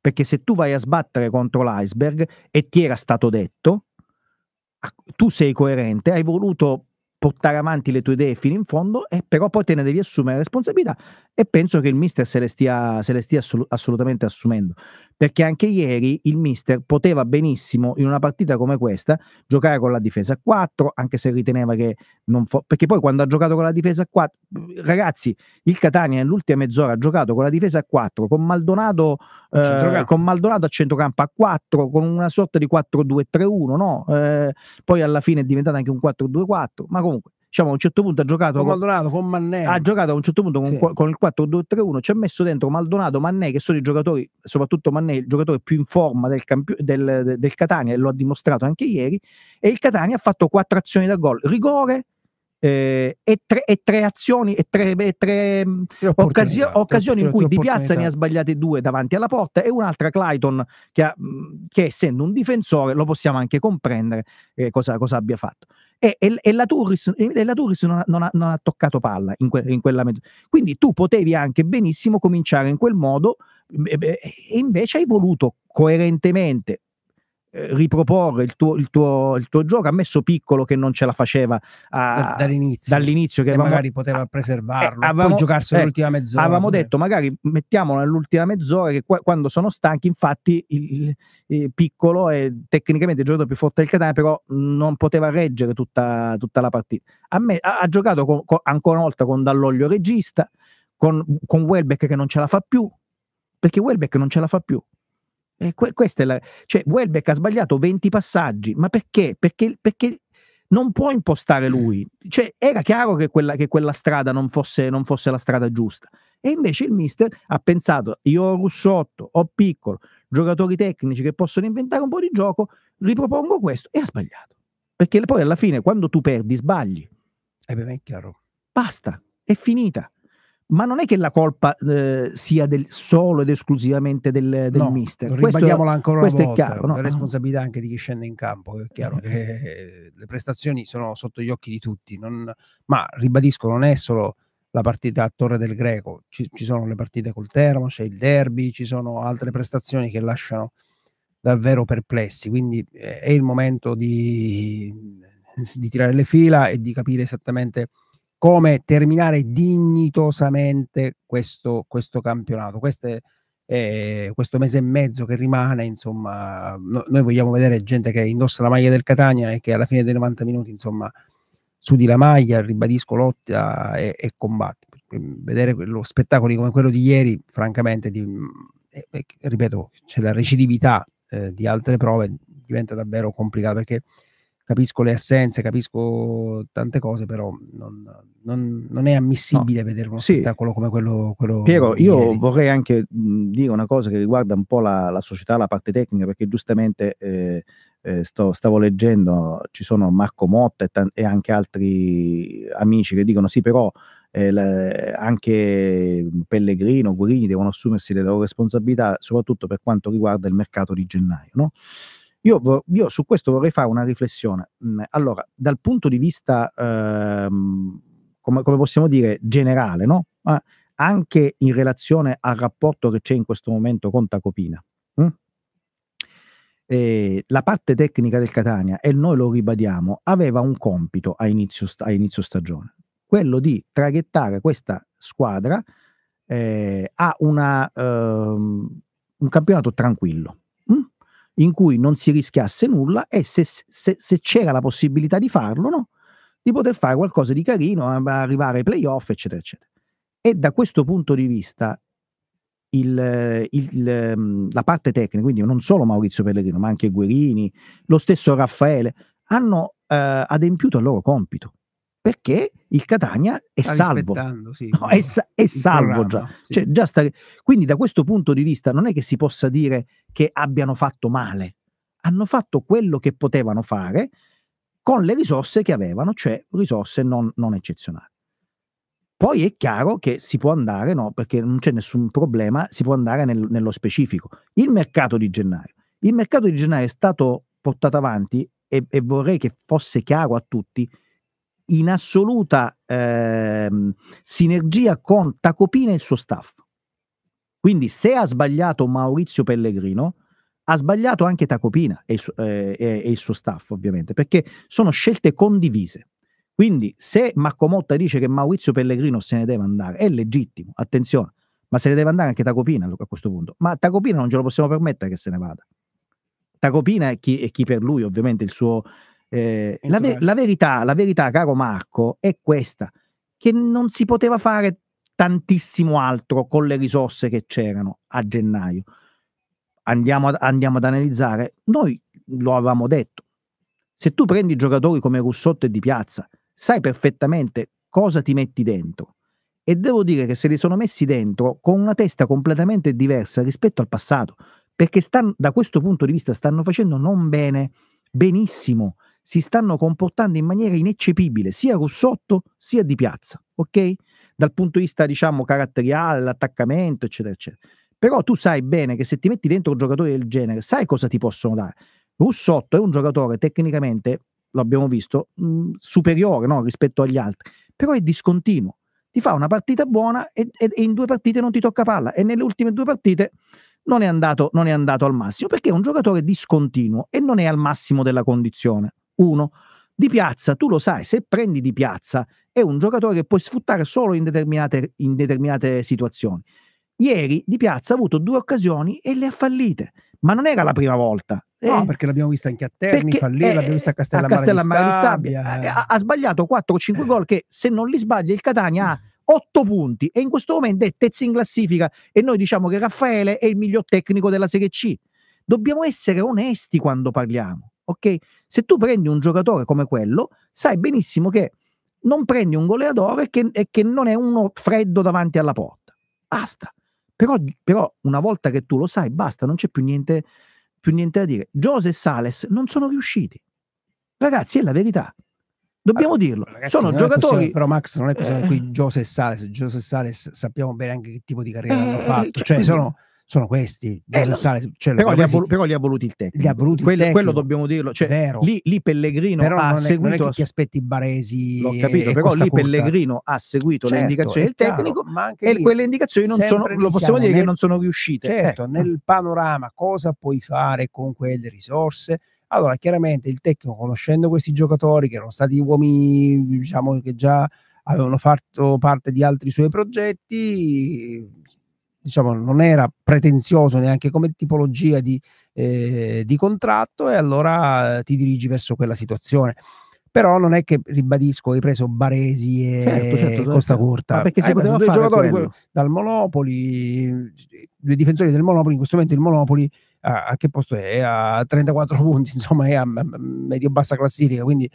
C: Perché se tu vai a sbattere contro l'iceberg e ti era stato detto, tu sei coerente, hai voluto portare avanti le tue idee fino in fondo, e però poi te ne devi assumere la responsabilità e penso che il mister se le stia, se le stia assolut- assolutamente assumendo perché anche ieri il mister poteva benissimo in una partita come questa giocare con la difesa a 4, anche se riteneva che non fo- perché poi quando ha giocato con la difesa a 4, ragazzi, il Catania nell'ultima mezz'ora ha giocato con la difesa a 4 con Maldonato eh, con Maldonato a centrocampo a 4 con una sorta di 4-2-3-1, no? Eh, poi alla fine è diventata anche un 4-2-4, ma comunque diciamo, a un certo punto ha giocato con, con Maldonato,
D: con Mannè. Ha
C: giocato a un certo punto con, sì. con il 4-2-3-1, ci ha messo dentro Maldonato, Mannè, che sono i giocatori, soprattutto Mannè, il giocatore più in forma del, campio- del, del Catania, e lo ha dimostrato anche ieri, e il Catania ha fatto quattro azioni da gol, rigore, eh, e, tre, e, tre, azioni e tre, e tre mm, occasio, occasioni in cui Di Piazza ne ha sbagliate due davanti alla porta e un'altra Clayton che, ha, mm, che essendo un difensore lo possiamo anche comprendere eh, cosa, cosa, abbia fatto e, e la Turris, la Turris non, ha, non, ha, non, ha, toccato palla in, que, in quella mezz'ora quindi tu potevi anche benissimo cominciare in quel modo mm, e invece hai voluto coerentemente eh, riproporre il tuo, il, tuo, il tuo, gioco. Ha messo piccolo che non ce la faceva a, dall'inizio, dall'inizio che avevamo, magari poteva
D: eh, preservarlo, eh, avevamo, poi giocarselo eh, l'ultima mezz'ora. Avevamo perché...
C: detto magari mettiamolo nell'ultima mezz'ora che qua, quando sono stanchi infatti il, il piccolo è tecnicamente il giocatore più forte del Catania però non poteva reggere tutta, tutta la partita. Me, ha, ha, giocato con, con, ancora una volta con Dall'Oglio regista, con, con Welbeck che non ce la fa più perché Welbeck non ce la fa più eh, que- questa è la... Cioè, Welbeck ha sbagliato 20 passaggi, ma perché? Perché, perché non può impostare mm. lui. Cioè, era chiaro che quella, che quella strada non fosse, non fosse, la strada giusta. E invece il mister ha pensato, io ho Russotto, ho Piccolo, giocatori tecnici che possono inventare un po' di gioco, ripropongo questo e ha sbagliato. Perché poi alla fine, quando tu perdi, sbagli. E beh, è chiaro. Basta, è finita ma non è che la colpa eh, sia del, solo ed esclusivamente del, del no, mister. Ribadiamola ancora una volta, è chiaro, no? la ah.
D: responsabilità anche di chi scende in campo, è chiaro eh. che eh, le prestazioni sono sotto gli occhi di tutti, non, ma ribadisco non è solo la partita a Torre del Greco, ci, ci sono le partite col Termo, c'è il derby, ci sono altre prestazioni che lasciano davvero perplessi, quindi eh, è il momento di, di tirare le fila e di capire esattamente come terminare dignitosamente questo, questo campionato. Queste, eh, questo mese e mezzo che rimane, insomma, no, noi vogliamo vedere gente che indossa la maglia del Catania e che alla fine dei 90 minuti, insomma, sudi la maglia, ribadisco, lotta e, e combatte. Ehm, vedere quello, spettacoli come quello di ieri, francamente, di, eh, ripeto, c'è la recidività eh, di altre prove diventa davvero complicato perché capisco le assenze, capisco tante cose, però non, non, non è ammissibile no. vedere uno sì. spettacolo come quello. quello Piero, io ieri.
C: vorrei anche mm, dire una cosa che riguarda un po' la, la società, la parte tecnica, perché giustamente eh, eh, sto, stavo leggendo, ci sono Marco Motta e, t- e, anche altri amici che dicono sì, però. Eh, le, anche Pellegrino, Gurini devono assumersi le loro responsabilità, soprattutto per quanto riguarda il mercato di gennaio. No? Io, io su questo vorrei fare una riflessione. Mm, allora, dal punto di vista, ehm, come, come, possiamo dire, generale, no? Ma eh, anche in relazione al rapporto che c'è in questo momento con Tacopina. Hm? Eh, la parte tecnica del Catania, e noi lo ribadiamo, aveva un compito a inizio, a inizio stagione, quello di traghettare questa squadra eh, a una, eh, un campionato tranquillo in cui non si rischiasse nulla e se, se, se c'era la possibilità di farlo, no? di poter fare qualcosa di carino, arrivare ai playoff, eccetera, eccetera. E da questo punto di vista il, il, mm, la parte tecnica, quindi non solo Maurizio Pellegrino, ma anche Guerini, lo stesso Raffaele, hanno eh, adempiuto al loro compito perché il Catania è sta salvo, sì, no, è, è salvo già. Sì. Cioè, già sta, quindi da questo punto di vista non è che si possa dire che abbiano fatto male, hanno fatto quello che potevano fare con le risorse che avevano, cioè risorse non, non eccezionali. Poi è chiaro che si può andare, no, perché non c'è nessun problema, si può andare nel, nello specifico. Il mercato di gennaio. Il mercato di gennaio è stato portato avanti e, e vorrei che fosse chiaro a tutti in assoluta eh, sinergia con Tacopina e il suo staff. Quindi se ha sbagliato Maurizio Pellegrino, ha sbagliato anche Tacopina e il, suo, eh, e il suo staff, ovviamente, perché sono scelte condivise. Quindi se Marco Motta dice che Maurizio Pellegrino se ne deve andare, è legittimo, attenzione, ma se ne deve andare anche Tacopina a questo punto. Ma Tacopina non ce lo possiamo permettere che se ne vada. Tacopina e chi, chi, per lui, ovviamente il suo, eh, la, ver- la, verità, la verità, caro Marco, è questa, che non si poteva fare tantissimo altro con le risorse che c'erano a gennaio. Andiamo ad, andiamo ad analizzare, noi lo avevamo detto, se tu prendi giocatori come Russotto e Di Piazza, sai perfettamente cosa ti metti dentro. E devo dire che se li sono messi dentro con una testa completamente diversa rispetto al passato, perché stanno, da questo punto di vista stanno facendo non bene, benissimo si stanno comportando in maniera ineccepibile, sia Russotto sia di piazza, ok? Dal punto di vista, diciamo, caratteriale, l'attaccamento, eccetera, eccetera. Però tu sai bene che se ti metti dentro un giocatore del genere, sai cosa ti possono dare. Russotto è un giocatore tecnicamente, l'abbiamo visto, mh, mm, superiore no? rispetto agli altri, però è discontinuo. Ti fa una partita buona e, e, e in due partite non ti tocca palla e nelle ultime due partite non è, andato, non è andato al massimo perché è un giocatore discontinuo e non è al massimo della condizione uno. Di piazza, tu lo sai, se prendi di piazza è un giocatore che puoi sfruttare solo in determinate, in determinate situazioni. Ieri di piazza ha avuto due occasioni e le ha fallite, ma non era la prima volta. No, eh, perché l'abbiamo vista anche a Terni, fallire, eh, l'abbiamo vista a eh, Castellammare di Stabia. Stabia. Eh. Eh, ha, ha, sbagliato 4 o 5 eh. gol che se non li sbaglia il Catania ha 8 punti e in questo momento è terzo in classifica e noi diciamo che Raffaele è il miglior tecnico della Serie C. Dobbiamo essere onesti quando parliamo ok? Se tu prendi un giocatore come quello, sai benissimo che non prendi un goleador e che, e che non è uno freddo davanti alla porta. Basta. Però, però, una volta che tu lo sai, basta, non c'è più niente, più niente da dire. Jose e Sales non sono riusciti. Ragazzi, è la verità. Dobbiamo allora, dirlo. Ragazzi, sono giocatori. Però, Max, non è possibile eh, qui
D: Jose e Sales. Jose e Sales sappiamo bene anche che tipo di carriera eh, hanno fatto. Eh, cioè, cioè sono sono questi.
C: Eh, Sale, cioè, però, li ha, però, li ha, voluti il tecnico. Voluti quello, il tecnico. quello, dobbiamo dirlo. Cioè, lì, lì, Pellegrino però ha non è, seguito. Non è che ti aspetti Baresi. L'ho capito, però lì curta. Pellegrino ha seguito
D: certo, le indicazioni del tecnico,
C: ma anche lì, quelle indicazioni non sono, lo possiamo dire nel, che non
D: sono riuscite. Eh. Certo, ecco. nel panorama cosa puoi fare con quelle risorse? Allora, chiaramente il tecnico, conoscendo questi giocatori che erano stati uomini, diciamo che già avevano fatto parte di altri suoi progetti, diciamo, non era pretenzioso neanche come tipologia di, eh, di contratto e allora eh, ti dirigi verso quella situazione però non è che ribadisco hai preso Baresi e certo, certo, certo. Costa certo. Corta ma perché si poteva fare giocatori quello. dal Monopoli due difensori del Monopoli in questo momento il Monopoli a, a che posto è? a 34 punti insomma è a medio bassa classifica quindi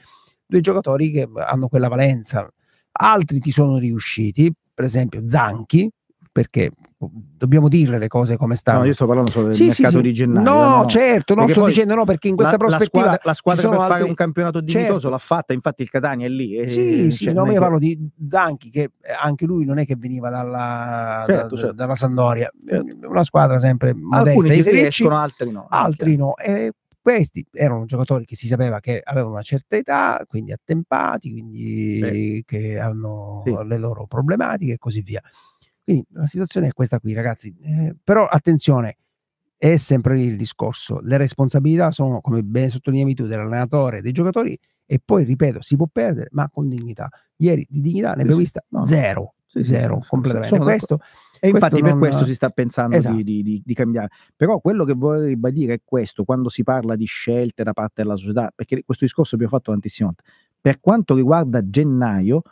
D: due giocatori che hanno quella valenza altri ti sono riusciti per esempio Zanchi perché boh, dobbiamo dire le cose come stanno. No, io sto
C: parlando solo del sì, mercato sì, di gennaio. No, no, certo, non sto dicendo no, perché in questa la, prospettiva la squadra, la squadra per altri... fare un campionato dignitoso certo. l'ha fatta, infatti il Catania è lì. E, sì, sì, no, io parlo di Zanchi che eh,
D: anche lui non è che veniva dalla, certo, da, certo. dalla Sandoria, certo. una squadra sempre modesta. Alcuni riescono, altri no. Altri no. E eh, questi erano giocatori che si sapeva che avevano una certa età, quindi attempati, quindi sì. che hanno sì. le loro problematiche e così via. Quindi la situazione è questa qui, ragazzi. Eh, però attenzione, è sempre lì il discorso. Le responsabilità sono, come ben sottolineavi tu, dell'allenatore, dei giocatori e poi, ripeto, si può perdere, ma con dignità. Ieri di dignità ne sì, abbiamo vista no, zero, sì, zero, sì, completamente. Questo, e questo infatti non... per questo si sta pensando esatto.
C: di, di, di, cambiare. Però quello che vorrei ribadire è questo, quando si parla di scelte da parte della società, perché questo discorso abbiamo fatto tantissime volte. Per quanto riguarda gennaio,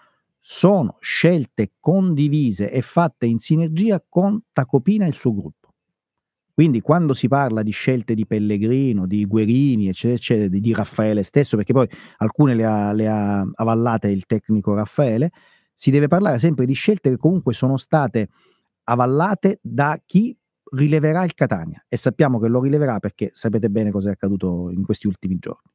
C: sono scelte condivise e fatte in sinergia con Tacopina e il suo gruppo. Quindi quando si parla di scelte di Pellegrino, di Guerini, eccetera, eccetera, di, Raffaele stesso, perché poi alcune le ha, le ha, avallate il tecnico Raffaele, si deve parlare sempre di scelte che comunque sono state avallate da chi rileverà il Catania e sappiamo che lo rileverà perché sapete bene cosa è accaduto in questi ultimi giorni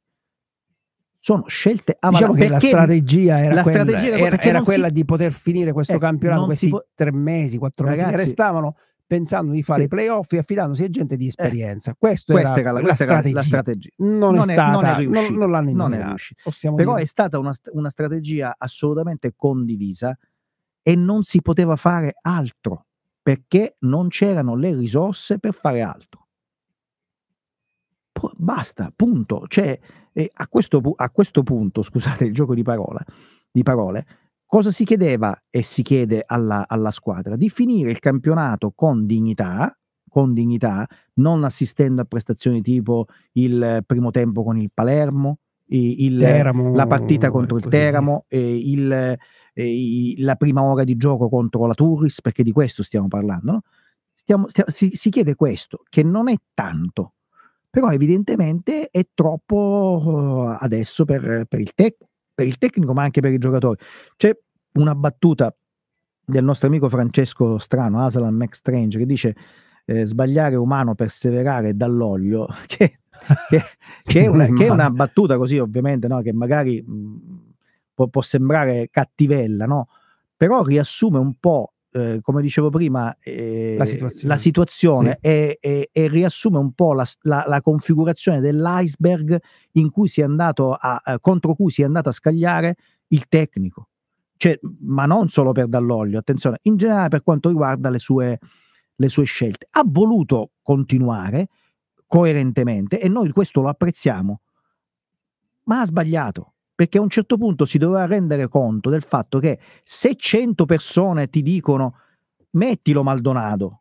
C: sono scelte avanti. Diciamo che la strategia era, la quella, strategia era, era quella di
D: poter finire questo eh, campionato, questi po- tre mesi, quattro ragazzi, mesi restavano, pensando di fare i playoff e affidandosi
C: a gente di eh, esperienza. Eh, questa, questa era, la, questa strategia. la, strategia. Non, non è, stata, non, è riuscita, non, non l'hanno indovinata. Però dire. è stata una, una strategia assolutamente condivisa e non si poteva fare altro perché non c'erano le risorse per fare altro. P- basta, punto. Cioè, e a questo, a questo punto, scusate il gioco di, parola, di parole, cosa si chiedeva e si chiede alla, alla, squadra? Di finire il campionato con dignità, con dignità, non assistendo a prestazioni tipo il primo tempo con il Palermo, il, Teramo, la partita contro il Teramo, eh, il, eh, la prima ora di gioco contro la Turris, perché di questo stiamo parlando. No? Stiamo, stiamo, si, si chiede questo, che non è tanto, però evidentemente è troppo eh, adesso per, per, il tec- per, il tecnico, ma anche per i giocatori. C'è una battuta del nostro amico Francesco Strano, Aslan Max Strange, che dice eh, sbagliare umano, perseverare dall'olio, che, che, che, è una, che, è una, battuta così ovviamente, no? che magari mh, mm, può, può, sembrare cattivella, no? però riassume un po' Eh, come dicevo prima, eh, la situazione, la situazione sì. e, e, e, riassume un po' la, la, la, configurazione dell'iceberg in cui si è andato a, eh, contro cui si è andato a scagliare il tecnico. Cioè, ma non solo per Dall'Olio, attenzione, in generale per quanto riguarda le sue, le sue scelte. Ha voluto continuare coerentemente e noi questo lo apprezziamo, ma ha sbagliato perché a un certo punto si doveva rendere conto del fatto che se 100 persone ti dicono mettilo Maldonado,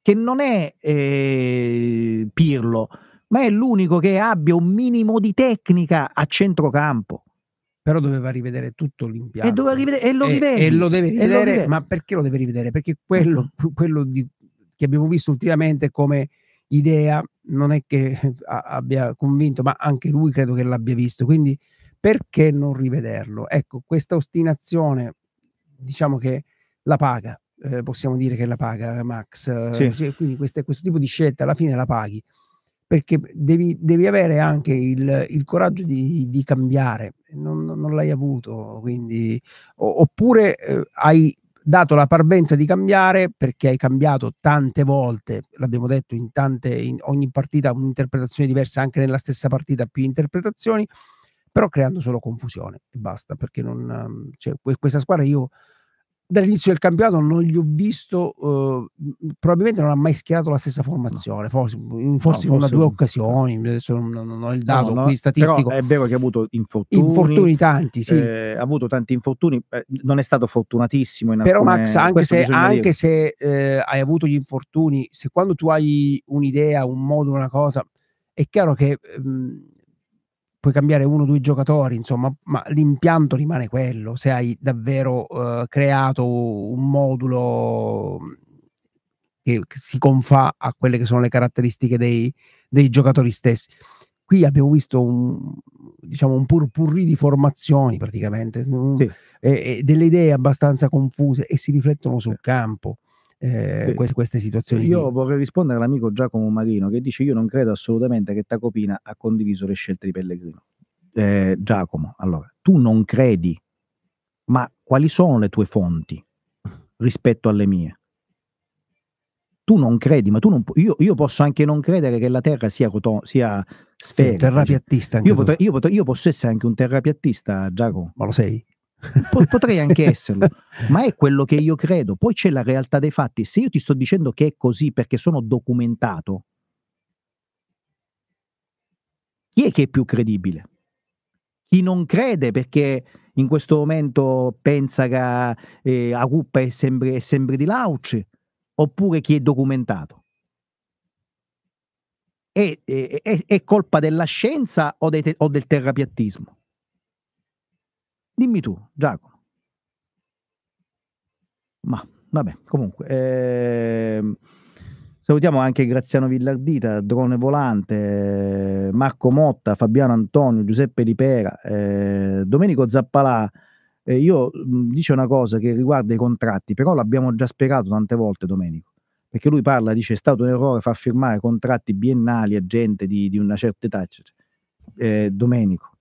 C: che non è eh, Pirlo, ma è l'unico che abbia un minimo di tecnica a centrocampo. Però doveva rivedere tutto l'impianto. E,
D: doveva rivedere, e lo, e, e lo deve rivedere. Lo ma perché lo deve rivedere? Perché quello, mm. quello di, che abbiamo visto ultimamente come idea non è che abbia convinto, ma anche lui credo che l'abbia visto. Quindi perché non rivederlo? Ecco, questa ostinazione, diciamo che la paga, eh, possiamo dire che la paga eh, Max. Eh, sì. Cioè, quindi queste, questo tipo di scelta alla fine la paghi, perché devi, devi avere anche il, il coraggio di, di cambiare, non, non, l'hai avuto, quindi, o, oppure eh, hai dato la parvenza di cambiare perché hai cambiato tante volte, l'abbiamo detto in tante, in ogni partita un'interpretazione diversa, anche nella stessa partita più interpretazioni, però creando solo confusione e basta, perché non, cioè, questa squadra io dall'inizio del campionato non gli ho visto, eh, probabilmente non ha mai schierato la stessa formazione, forse, in forse no, una due occasioni, adesso non, non, ho il dato no, no, qui statistico. è
C: vero che ha avuto infortuni, infortuni tanti, sì. eh, ha avuto tanti infortuni, eh, non è stato fortunatissimo. Però alcune, Max, anche se, anche
D: se eh, hai avuto gli infortuni, se quando tu hai un'idea, un modo, una cosa, è chiaro che... Mh, ehm, puoi cambiare uno o due giocatori, insomma, ma l'impianto rimane quello, se hai davvero eh, creato un modulo mhmm, che, che, si confà a quelle che sono le caratteristiche dei, dei giocatori stessi. Qui abbiamo visto un, diciamo, un purpurri di formazioni praticamente, sì. e, e delle idee abbastanza confuse e si riflettono sul campo eh, sì. queste situazioni. Io qui.
C: vorrei rispondere all'amico Giacomo Marino che dice io non credo assolutamente che Tacopina ha condiviso le scelte di Pellegrino. Eh, Giacomo, allora, tu non credi, ma quali sono le tue fonti rispetto alle mie? tu non credi, ma tu non pu- io, io, posso anche non credere che la Terra sia, coton- sia sfera. Sì, terrapiattista. Io, potrei, io, potrei, io, posso essere anche un terrapiattista, Giacomo. Ma lo sei? potrei anche esserlo, ma è quello che io credo. Poi c'è la realtà dei fatti. Se io ti sto dicendo che è così perché sono documentato, chi è che è più credibile? Chi non crede perché in questo momento pensa che eh, Aguppa è sempre, è sempre di Lauci, oppure chi è documentato? È, è, è colpa della scienza o, dei, o del terrapiattismo? Dimmi tu, Giacomo. Ma vabbè, comunque. Eh, salutiamo anche Graziano Villardita, Drone Volante, eh, Marco Motta, Fabiano Antonio, Giuseppe Di Pera, eh, Domenico Zappalà. Eh, io mm, dice una cosa che riguarda i contratti, però l'abbiamo già spiegato tante volte, Domenico. Perché lui parla, dice è stato un errore far firmare contratti biennali a gente di, di una certa età. Eh, Domenico,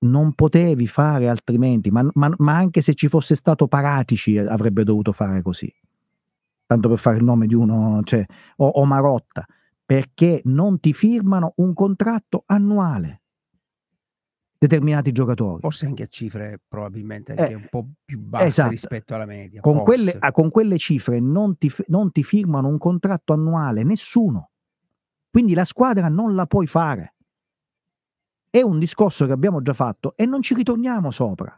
C: non potevi fare altrimenti, ma, ma, ma anche se ci fosse stato Paratici eh, avrebbe dovuto fare così, tanto per fare il nome di uno, cioè, o, o Marotta, perché non ti firmano un contratto annuale determinati giocatori. Forse anche a cifre probabilmente eh, anche eh, un po'
D: più basse esatto. rispetto alla media. Con quelle,
C: con quelle, cifre non ti, non ti firmano un contratto annuale, nessuno. Quindi la squadra non la puoi fare. È un discorso che abbiamo già fatto e non ci ritorniamo sopra.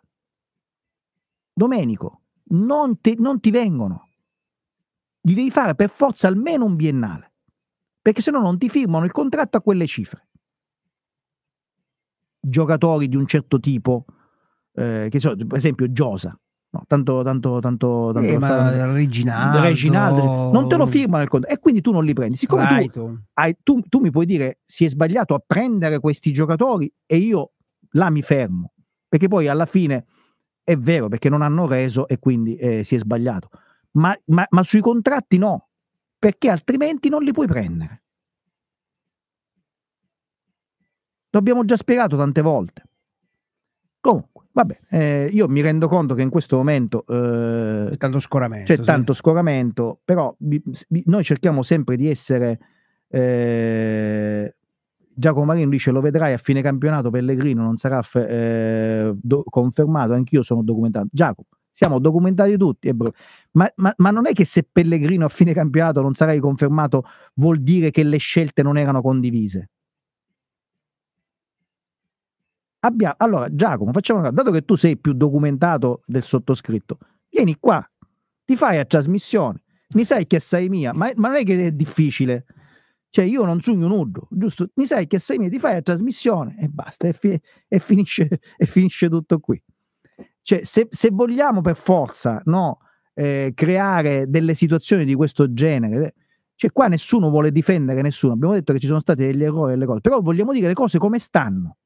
C: Domenico, non, te, non ti vengono. Gli devi fare per forza almeno un biennale, perché se no non ti firmano il contratto a quelle cifre. Giocatori di un certo tipo, eh, che so, per esempio Giosa, No, tanto, tanto, tanto, tanto eh, Reginaldo. Reginaldo. non te lo firmano il contratto e quindi tu non li prendi. Siccome tu, hai, tu, tu, mi puoi dire si è sbagliato a prendere questi giocatori e io là mi fermo perché poi alla fine è vero perché non hanno reso e quindi eh, si è sbagliato. Ma, ma, ma sui contratti no, perché altrimenti non li puoi prendere. L'abbiamo già spiegato tante volte. Comunque. Vabbè, eh, io mi rendo conto che in questo momento eh, c'è tanto scoramento, c'è sì. tanto scoramento però bi, bi, noi cerchiamo sempre di essere... Eh, Giacomo Marino dice lo vedrai a fine campionato Pellegrino non sarà f- eh, do- confermato, anch'io sono documentato. Giacomo, siamo documentati tutti, ma, ma, ma, non è che se Pellegrino a fine campionato non sarai confermato vuol dire che le scelte non erano condivise. Abbia... Allora, Giacomo, facciamo una cosa. Dato che tu sei più documentato del sottoscritto, vieni qua, ti fai a trasmissione, mi sai che sei mia, ma, ma non è che è difficile. Cioè, io non sogno nudo, giusto? Mi sai che sei mia, ti fai a trasmissione e basta, e, fi... e, finisce... e finisce, tutto qui. Cioè, se, se vogliamo per forza, no? Eh, creare delle situazioni di questo genere. Cioè, qua nessuno vuole difendere nessuno. Abbiamo detto che ci sono stati degli errori e delle cose, però vogliamo dire le cose come stanno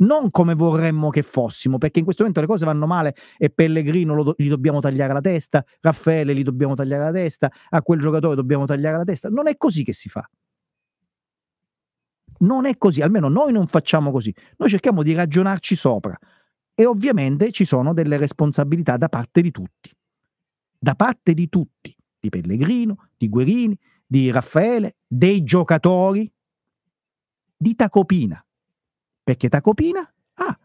C: non come vorremmo che fossimo, perché in questo momento le cose vanno male e Pellegrino do- gli dobbiamo tagliare la testa, Raffaele gli dobbiamo tagliare la testa, a quel giocatore dobbiamo tagliare la testa. Non è così che si fa. Non è così, almeno noi non facciamo così. Noi cerchiamo di ragionarci sopra e ovviamente ci sono delle responsabilità da parte di tutti. Da parte di tutti, di Pellegrino, di Guerini, di Raffaele, dei giocatori, di Tacopina perché Tacopina ha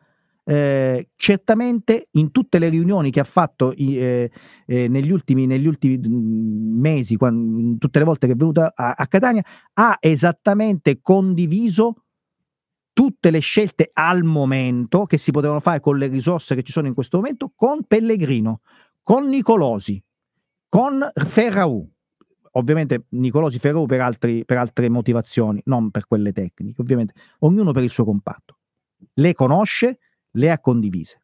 C: eh, certamente in tutte le riunioni che ha fatto eh, eh, negli, ultimi, negli, ultimi, mm, mesi, quando, tutte le volte che è venuto a, a, Catania, ha esattamente condiviso tutte le scelte al momento che si potevano fare con le risorse che ci sono in questo momento con Pellegrino, con Nicolosi, con Ferraù ovviamente Nicolò si ferrò per, altri, per altre motivazioni, non per quelle tecniche, ovviamente, ognuno per il suo comparto. Le conosce, le ha condivise,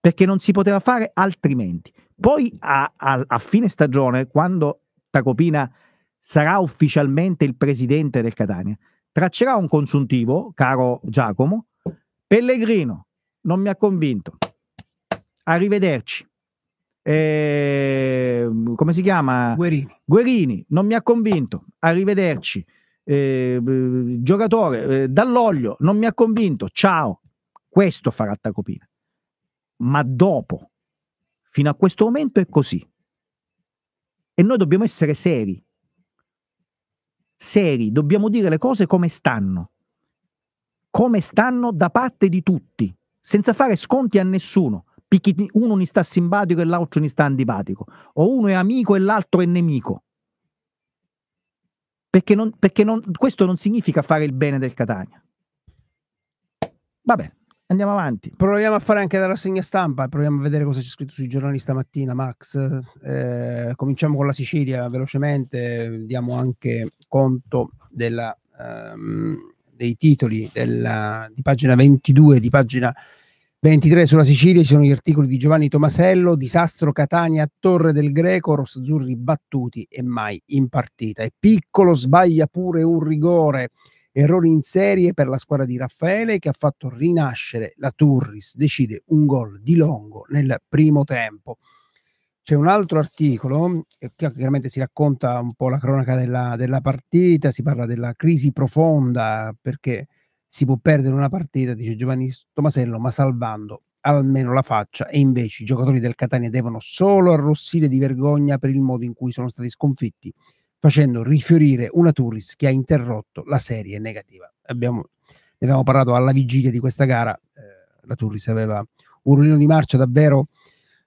C: perché non si poteva fare altrimenti. Poi a, a, a fine stagione, quando Tacopina sarà ufficialmente il presidente del Catania, traccerà un consuntivo, caro Giacomo, Pellegrino, non mi ha convinto. Arrivederci. Eh, come si chiama? Guerini. Guerini, non mi ha convinto. Arrivederci. Eh, giocatore eh, dall'olio, non mi ha convinto. Ciao. Questo farà Tacopina. Ma dopo, fino a questo momento è così. E noi dobbiamo essere seri. Seri, dobbiamo dire le cose come stanno. Come stanno da parte di tutti, senza fare sconti a nessuno perché uno mi sta simpatico e l'altro mi sta antipatico, o uno è amico e l'altro è nemico. Perché, non, perché non, questo non significa fare il bene del Catania. Va bene, andiamo avanti. Proviamo a fare anche la rassegna stampa, proviamo
D: a vedere cosa c'è scritto sui giornali stamattina, Max. Eh, cominciamo con la Sicilia, velocemente, diamo anche conto della, ehm, dei titoli della, di pagina 22, di pagina 23 sulla Sicilia ci sono gli articoli di Giovanni Tomasello, disastro Catania, Torre del Greco, Rossazzurri battuti e mai in partita. E piccolo sbaglia pure un rigore, errore in serie per la squadra di Raffaele che ha fatto rinascere la Turris, decide un gol di Longo nel primo tempo. C'è un altro articolo eh, che chiaramente si racconta un po' la cronaca della, della partita, si parla della crisi profonda perché si può perdere una partita, dice Giovanni Tomasello, ma salvando almeno la faccia e invece i giocatori del Catania devono solo arrossire di vergogna per il modo in cui sono stati sconfitti, facendo rifiorire una Turris che ha interrotto la serie negativa. Abbiamo, ne abbiamo parlato alla vigilia di questa gara, eh, la Turris aveva un ruolino di marcia davvero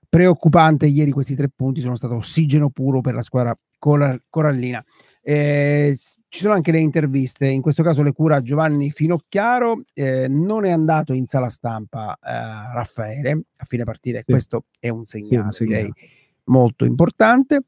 D: preoccupante, ieri questi tre punti sono stati ossigeno puro per la squadra corallina. Eh, ci sono anche le interviste, in questo caso le cura Giovanni Finocchiaro, eh, non è andato in sala stampa eh, Raffaele a fine partita e sì. questo è un segnale, sì, un segnale. molto importante.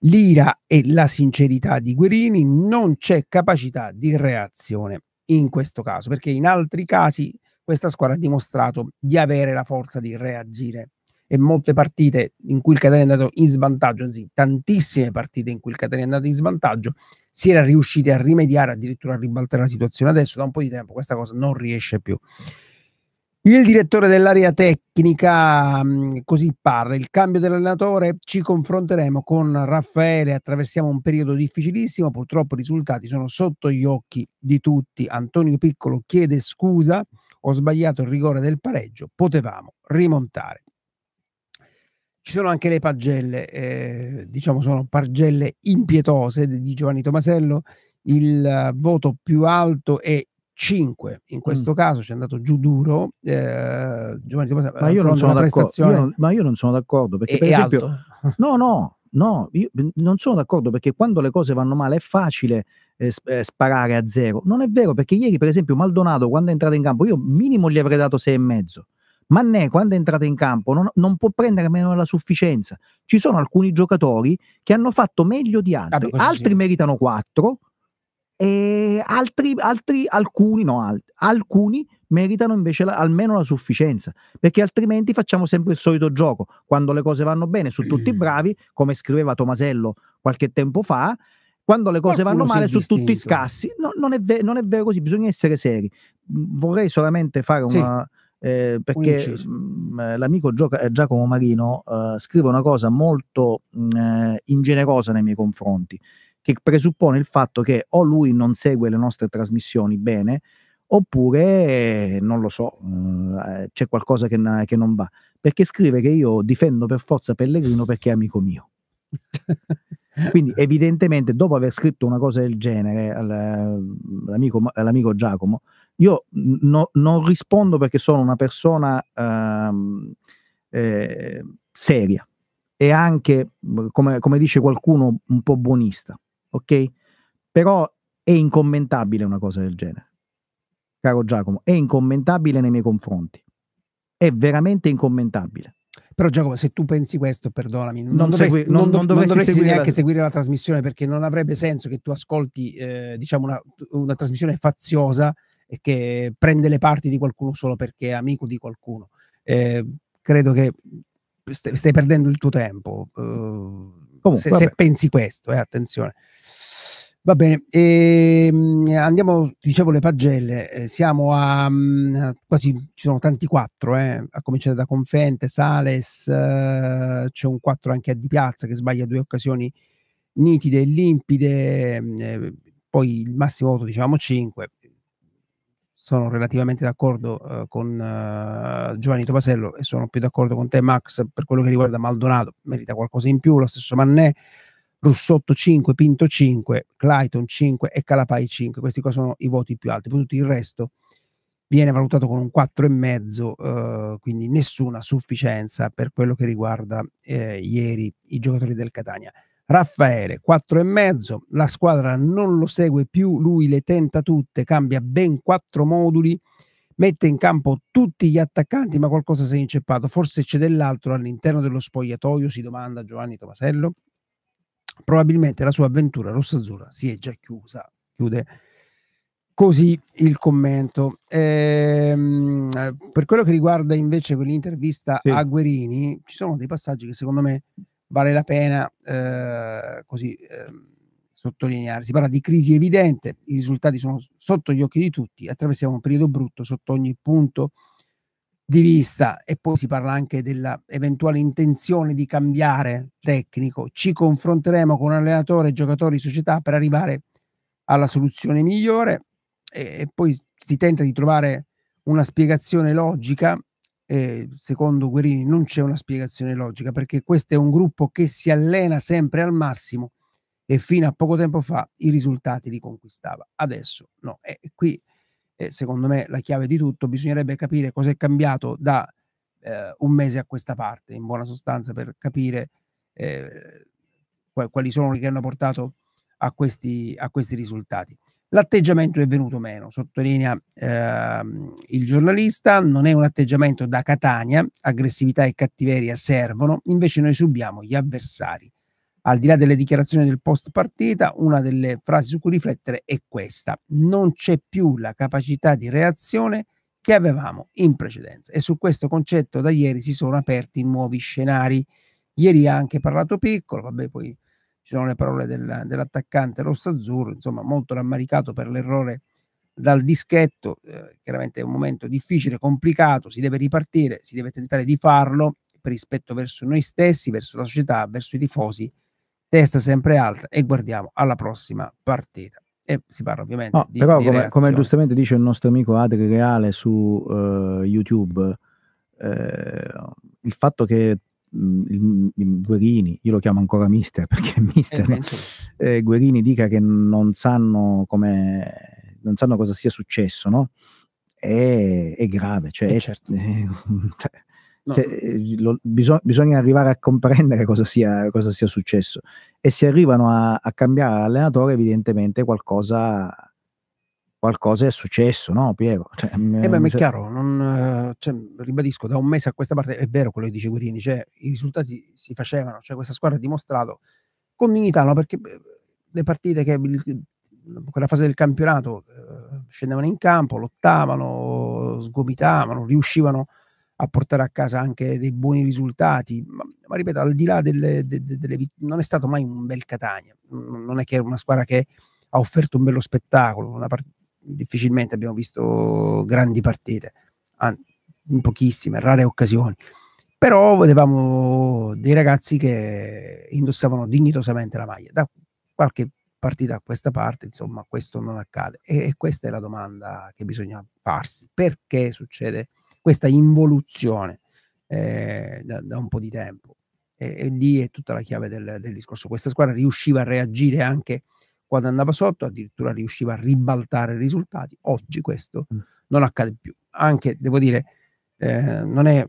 D: L'ira e la sincerità di Guerini, non c'è capacità di reazione in questo caso, perché in altri casi questa squadra ha dimostrato di avere la forza di reagire e molte partite in cui il Catania è andato in svantaggio, anzi tantissime partite in cui il Catania è andato in svantaggio, si era riusciti a rimediare, addirittura a ribaltare la situazione. Adesso da un po' di tempo questa cosa non riesce più. Il direttore dell'area tecnica mm, così parla, il cambio dell'allenatore, ci confronteremo con Raffaele, attraversiamo un periodo difficilissimo, purtroppo i risultati sono sotto gli occhi di tutti, Antonio Piccolo chiede scusa, ho sbagliato il rigore del pareggio, potevamo rimontare. Ci sono anche le pagelle, eh, diciamo sono pagelle impietose di Giovanni Tomasello, il eh, voto più alto è 5 in mm. questo mm. caso ci è andato giù duro eh, Giovanni Tomasello ma io non sono d'accordo io non,
C: ma io non sono d'accordo perché è, per è esempio, alto. no no no io non sono d'accordo perché quando le cose vanno male è facile eh, eh, sparare a zero non è vero perché ieri per esempio Maldonado quando è entrato in campo io minimo gli avrei dato 6 e mezzo Mannè quando è entrato in campo non, non, può prendere meno della sufficienza. Ci sono alcuni giocatori che hanno fatto meglio di altri, Vabbè, altri sì. meritano 4 e altri, altri alcuni, no, alt, alcuni meritano invece la, almeno la sufficienza, perché altrimenti facciamo sempre il solito gioco. Quando le cose vanno bene, su tutti i eh. bravi, come scriveva Tomasello qualche tempo fa, quando le cose Qualcuno vanno male su tutti i scassi. No, non, è ver- non, è vero così, bisogna essere seri. Vorrei solamente fare una... Sì eh, perché mh, mhmm, l'amico Gioca- eh, Giacomo Marino eh, scrive una cosa molto mh, mhmm, eh, ingenerosa nei miei confronti, che presuppone il fatto che o lui non segue le nostre trasmissioni bene, oppure, non lo so, mh, mhmm, eh, c'è qualcosa che, na- che non va, perché scrive che io difendo per forza Pellegrino perché è amico mio. Quindi evidentemente dopo aver scritto una cosa del genere all'amico, all'amico Giacomo, io no, non rispondo perché sono una persona ehm, eh, seria e anche, mhmm, come, come, dice qualcuno, un po' buonista, ok? Però è incommentabile una cosa del genere, caro Giacomo, è incommentabile nei miei confronti, è veramente incommentabile.
D: Però Giacomo, se tu pensi questo, perdonami, non, non, dovresti, segui, non, non dovresti, dovresti, dovresti seguire neanche la...
C: seguire la trasmissione perché
D: non avrebbe senso che tu ascolti eh, diciamo una, una trasmissione faziosa e che prende le parti di qualcuno solo perché è amico di qualcuno. Eh, credo che mhmm, st- stai perdendo il tuo tempo. Uh, Comunque, se, se, pensi questo, eh, attenzione. Va bene, e, ehm, andiamo, dicevo, le pagelle. Eh, siamo a, a mhmm, quasi, ci sono tanti quattro, eh, a cominciare da Confente, Sales, eh, c'è un quattro anche a Di Piazza che sbaglia due occasioni nitide e limpide, mhmm, eh, poi il massimo voto diciamo 5, sono relativamente d'accordo eh, con eh, Giovanni Topasello e sono più d'accordo con te Max per quello che riguarda Maldonado, merita qualcosa in più, lo stesso Mannè, Russotto 5, Pinto 5, Clayton 5 e Calapai 5, questi qua sono i voti più alti, poi tutto il resto viene valutato con un 4,5, eh, quindi nessuna sufficienza per quello che riguarda eh, ieri i giocatori del Catania. Raffaele 4,5, la squadra non lo segue più, lui le tenta tutte, cambia ben quattro moduli, mette in campo tutti gli attaccanti, ma qualcosa si è inceppato, forse c'è dell'altro all'interno dello spogliatoio, si domanda Giovanni Tomasello. Probabilmente la sua avventura rossa-azzurra si è già chiusa, chiude così il commento. Ehm, per quello che riguarda invece quell'intervista sì. a Guerini, ci sono dei passaggi che secondo me vale la pena eh, così eh, sottolineare. Si parla di crisi evidente, i risultati sono sotto gli occhi di tutti, attraversiamo un periodo brutto sotto ogni punto di vista e poi si parla anche dell'eventuale intenzione di cambiare tecnico. Ci confronteremo con allenatore, giocatori, società per arrivare alla soluzione migliore e, e poi si tenta di trovare una spiegazione logica eh, secondo Guerini non c'è una spiegazione logica perché questo è un gruppo che si allena sempre al massimo e fino a poco tempo fa i risultati li conquistava, adesso no. E qui, eh, secondo me, la chiave di tutto bisognerebbe capire cosa è cambiato da eh, un mese a questa parte, in buona sostanza, per capire eh, quali sono quelli che hanno portato a questi, a questi risultati. L'atteggiamento è venuto meno, sottolinea ehm, il giornalista, non è un atteggiamento da Catania, aggressività e cattiveria servono, invece noi subiamo gli avversari. Al di là delle dichiarazioni del post partita, una delle frasi su cui riflettere è questa, non c'è più la capacità di reazione che avevamo in precedenza e su questo concetto da ieri si sono aperti nuovi scenari. Ieri ha anche parlato piccolo, vabbè poi ci sono le parole del, dell'attaccante Azzurro, insomma molto rammaricato per l'errore dal dischetto, eh, chiaramente è un momento difficile, complicato, si deve ripartire, si deve tentare di farlo per rispetto verso noi stessi, verso la società, verso i tifosi, testa sempre alta e guardiamo alla prossima partita. E si parla ovviamente no, di... Però di come, come, giustamente
C: dice il nostro amico Adri Reale su uh, YouTube, eh, il fatto che Mm, il, il Guerini, io lo chiamo ancora mister perché è mister, eh, eh, Guerini dica che non sanno come, non sanno cosa sia successo, no? È, è grave, cioè, eh, è, certo. Eh, cioè, no. Se, eh, lo, bisog- bisogna arrivare a comprendere cosa sia, cosa sia successo e se arrivano a, a cambiare allenatore evidentemente qualcosa qualcosa è successo, no Piero? Cioè, mm, eh beh, ma è chiaro,
D: non, cioè, ribadisco, da un mese a questa parte è vero quello che dice Guerini, cioè i risultati si facevano, cioè questa squadra ha dimostrato con dignità, no? perché le partite che quella fase del campionato eh, scendevano in campo, lottavano, sgomitavano, riuscivano a portare a casa anche dei buoni risultati, ma, ma ripeto, al di là delle, de, delle, non è stato mai un bel Catania, non è che era una squadra che ha offerto un bello spettacolo, una partita difficilmente abbiamo visto grandi partite, in pochissime, rare occasioni. Però vedevamo dei ragazzi che indossavano dignitosamente la maglia. Da qualche partita a questa parte, insomma, questo non accade. E, questa è la domanda che bisogna farsi. Perché succede questa involuzione eh, da, da, un po' di tempo? E, e, lì è tutta la chiave del, del discorso. Questa squadra riusciva a reagire anche quando andava sotto addirittura riusciva a ribaltare i risultati. Oggi questo mm. non accade più. Anche, devo dire, eh, non, è,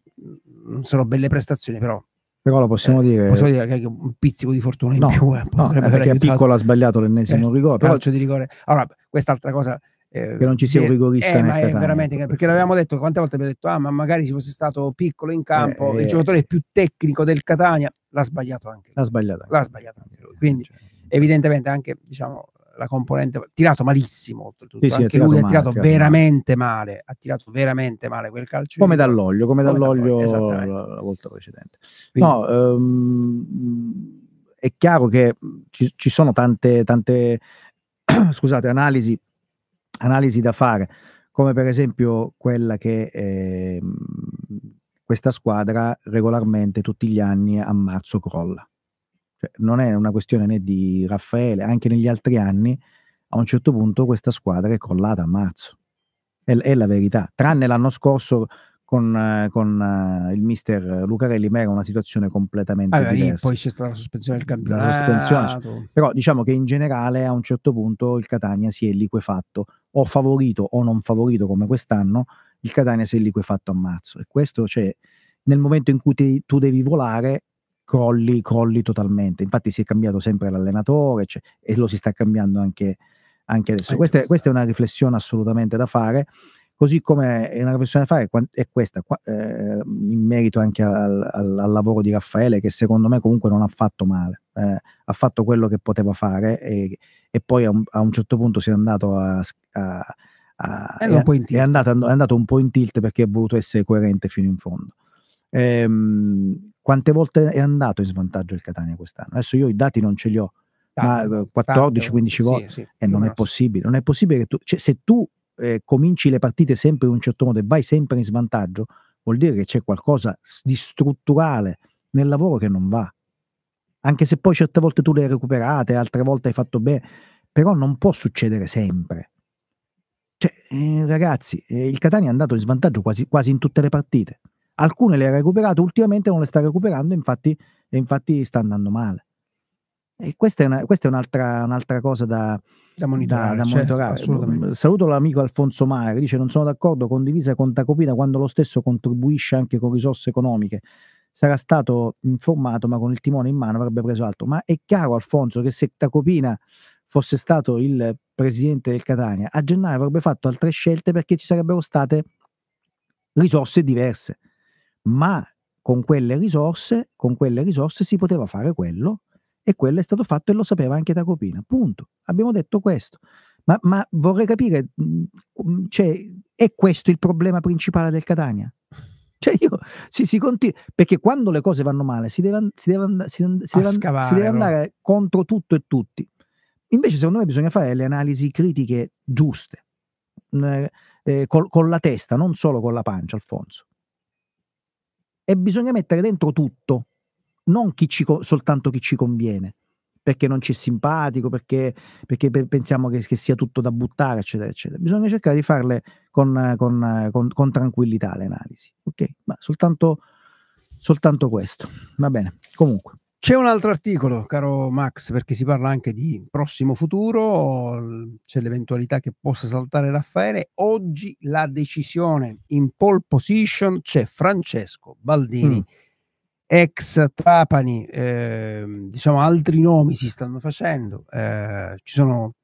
D: non sono belle prestazioni, però
C: però lo possiamo, eh, dire... possiamo
D: dire. che un pizzico di fortuna in no, più eh, no, eh, perché piccolo ha sbagliato
C: l'ennesimo eh, rigore. Però... Calcio di
D: rigore. Allora, quest'altra
C: cosa. Eh, che non ci sia un rigorista. Eh, ma è veramente,
D: perché l'avevamo detto quante volte abbiamo detto: ah, ma magari ci fosse stato piccolo in campo, eh, il giocatore più tecnico del Catania. L'ha sbagliato anche. lui. l'ha sbagliato anche lui. Quindi. Cioè evidentemente anche diciamo, la componente tirato malissimo oltretutto sì, anche lui ha tirato male, veramente male ha tirato veramente male quel calcio
C: come dall'olio come, come dall'olio, dall'olio la, volta precedente Quindi. no um, è chiaro che ci, ci sono tante, tante scusate analisi, analisi da fare come per esempio quella che eh, questa squadra regolarmente tutti gli anni a marzo crolla cioè, non è una questione né di Raffaele, anche negli altri anni, a un certo punto questa squadra è collata a marzo. È, è la verità. Tranne l'anno scorso con, con uh, il mister Lucarelli, ma era una situazione completamente allora, diversa. poi
D: c'è stata la sospensione del campionato.
C: Però diciamo che in generale a un certo punto il Catania si è liquefatto, o favorito o non favorito come quest'anno, il Catania si è liquefatto a marzo. E questo cioè, nel momento in cui ti, tu devi volare crolli, crolli totalmente. Infatti si è cambiato sempre l'allenatore cioè, e lo si sta cambiando anche, anche adesso. Eh, è questa, questa, è una riflessione assolutamente da fare, così come è una riflessione da fare è questa, eh, in merito anche al, al, al, lavoro di Raffaele, che secondo me comunque non ha fatto male, eh, ha fatto quello che poteva fare e, e poi a un, a un, certo punto si è andato a... a, a è, è, andato, è andato un po' in tilt perché ha voluto essere coerente fino in fondo. Ehm, quante volte è andato in svantaggio il Catania quest'anno? Adesso io i dati non ce li ho, tanto, ma eh, 14-15 volte sì, sì, e non è possibile. Non è possibile che tu, cioè, se tu eh, cominci le partite sempre in un certo modo e vai sempre in svantaggio, vuol dire che c'è qualcosa di strutturale nel lavoro che non va. Anche se poi certe volte tu le hai recuperate, altre volte hai fatto bene, però non può succedere sempre. Cioè, eh, ragazzi, eh, il Catania è andato in svantaggio quasi, quasi in tutte le partite alcune le ha recuperate, ultimamente non le sta recuperando, infatti, infatti sta andando male. E questa è, una, questa è un'altra, un'altra, cosa da, da monitorare. Da, da certo, monitorare. Cioè, Saluto l'amico Alfonso Mare, che dice non sono d'accordo, condivisa con Tacopina quando lo stesso contribuisce anche con risorse economiche. Sarà stato informato, ma con il timone in mano avrebbe preso altro. Ma è chiaro, Alfonso, che se Tacopina fosse stato il presidente del Catania, a gennaio avrebbe fatto altre scelte perché ci sarebbero state risorse diverse ma con quelle risorse, con quelle risorse si poteva fare quello e quello è stato fatto e lo sapeva anche Tacopina. Punto. Abbiamo detto questo. Ma, ma vorrei capire, mm, mm, cioè, è questo il problema principale del Catania? Cioè io, si, si continua, perché quando le cose vanno male si deve, si deve, and- si deve, si deve andare no? contro tutto e tutti. Invece secondo me bisogna fare le analisi critiche giuste, eh, eh, col, con la testa, non solo con la pancia, Alfonso e bisogna mettere dentro tutto, non chi ci, soltanto chi ci conviene, perché non ci è simpatico, perché, perché pensiamo che, che, sia tutto da buttare, eccetera, eccetera. Bisogna cercare di farle con, con, con, con tranquillità le analisi, ok? Ma soltanto, soltanto questo, va bene, comunque. C'è un altro articolo, caro Max, perché si parla anche di
D: prossimo futuro, c'è l'eventualità che possa saltare Raffaele. Oggi la decisione in pole position c'è Francesco Baldini, mm. ex Trapani, eh, diciamo altri nomi si stanno facendo, eh, ci sono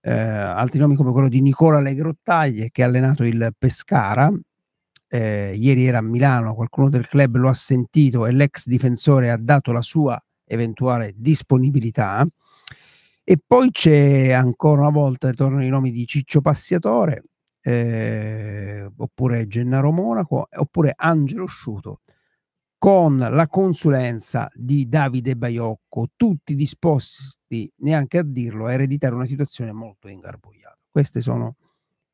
D: eh, altri nomi come quello di Nicola Legrottaglie che ha allenato il Pescara, eh, ieri era a Milano, qualcuno del club lo ha sentito e l'ex difensore ha dato la sua eventuale disponibilità. E poi c'è ancora una volta, tornano i nomi di Ciccio Passiatore, eh, oppure Gennaro Monaco, oppure Angelo Sciuto, con la consulenza di Davide Baiocco, tutti disposti, neanche a dirlo, a ereditare una situazione molto ingarbugliata. Queste sono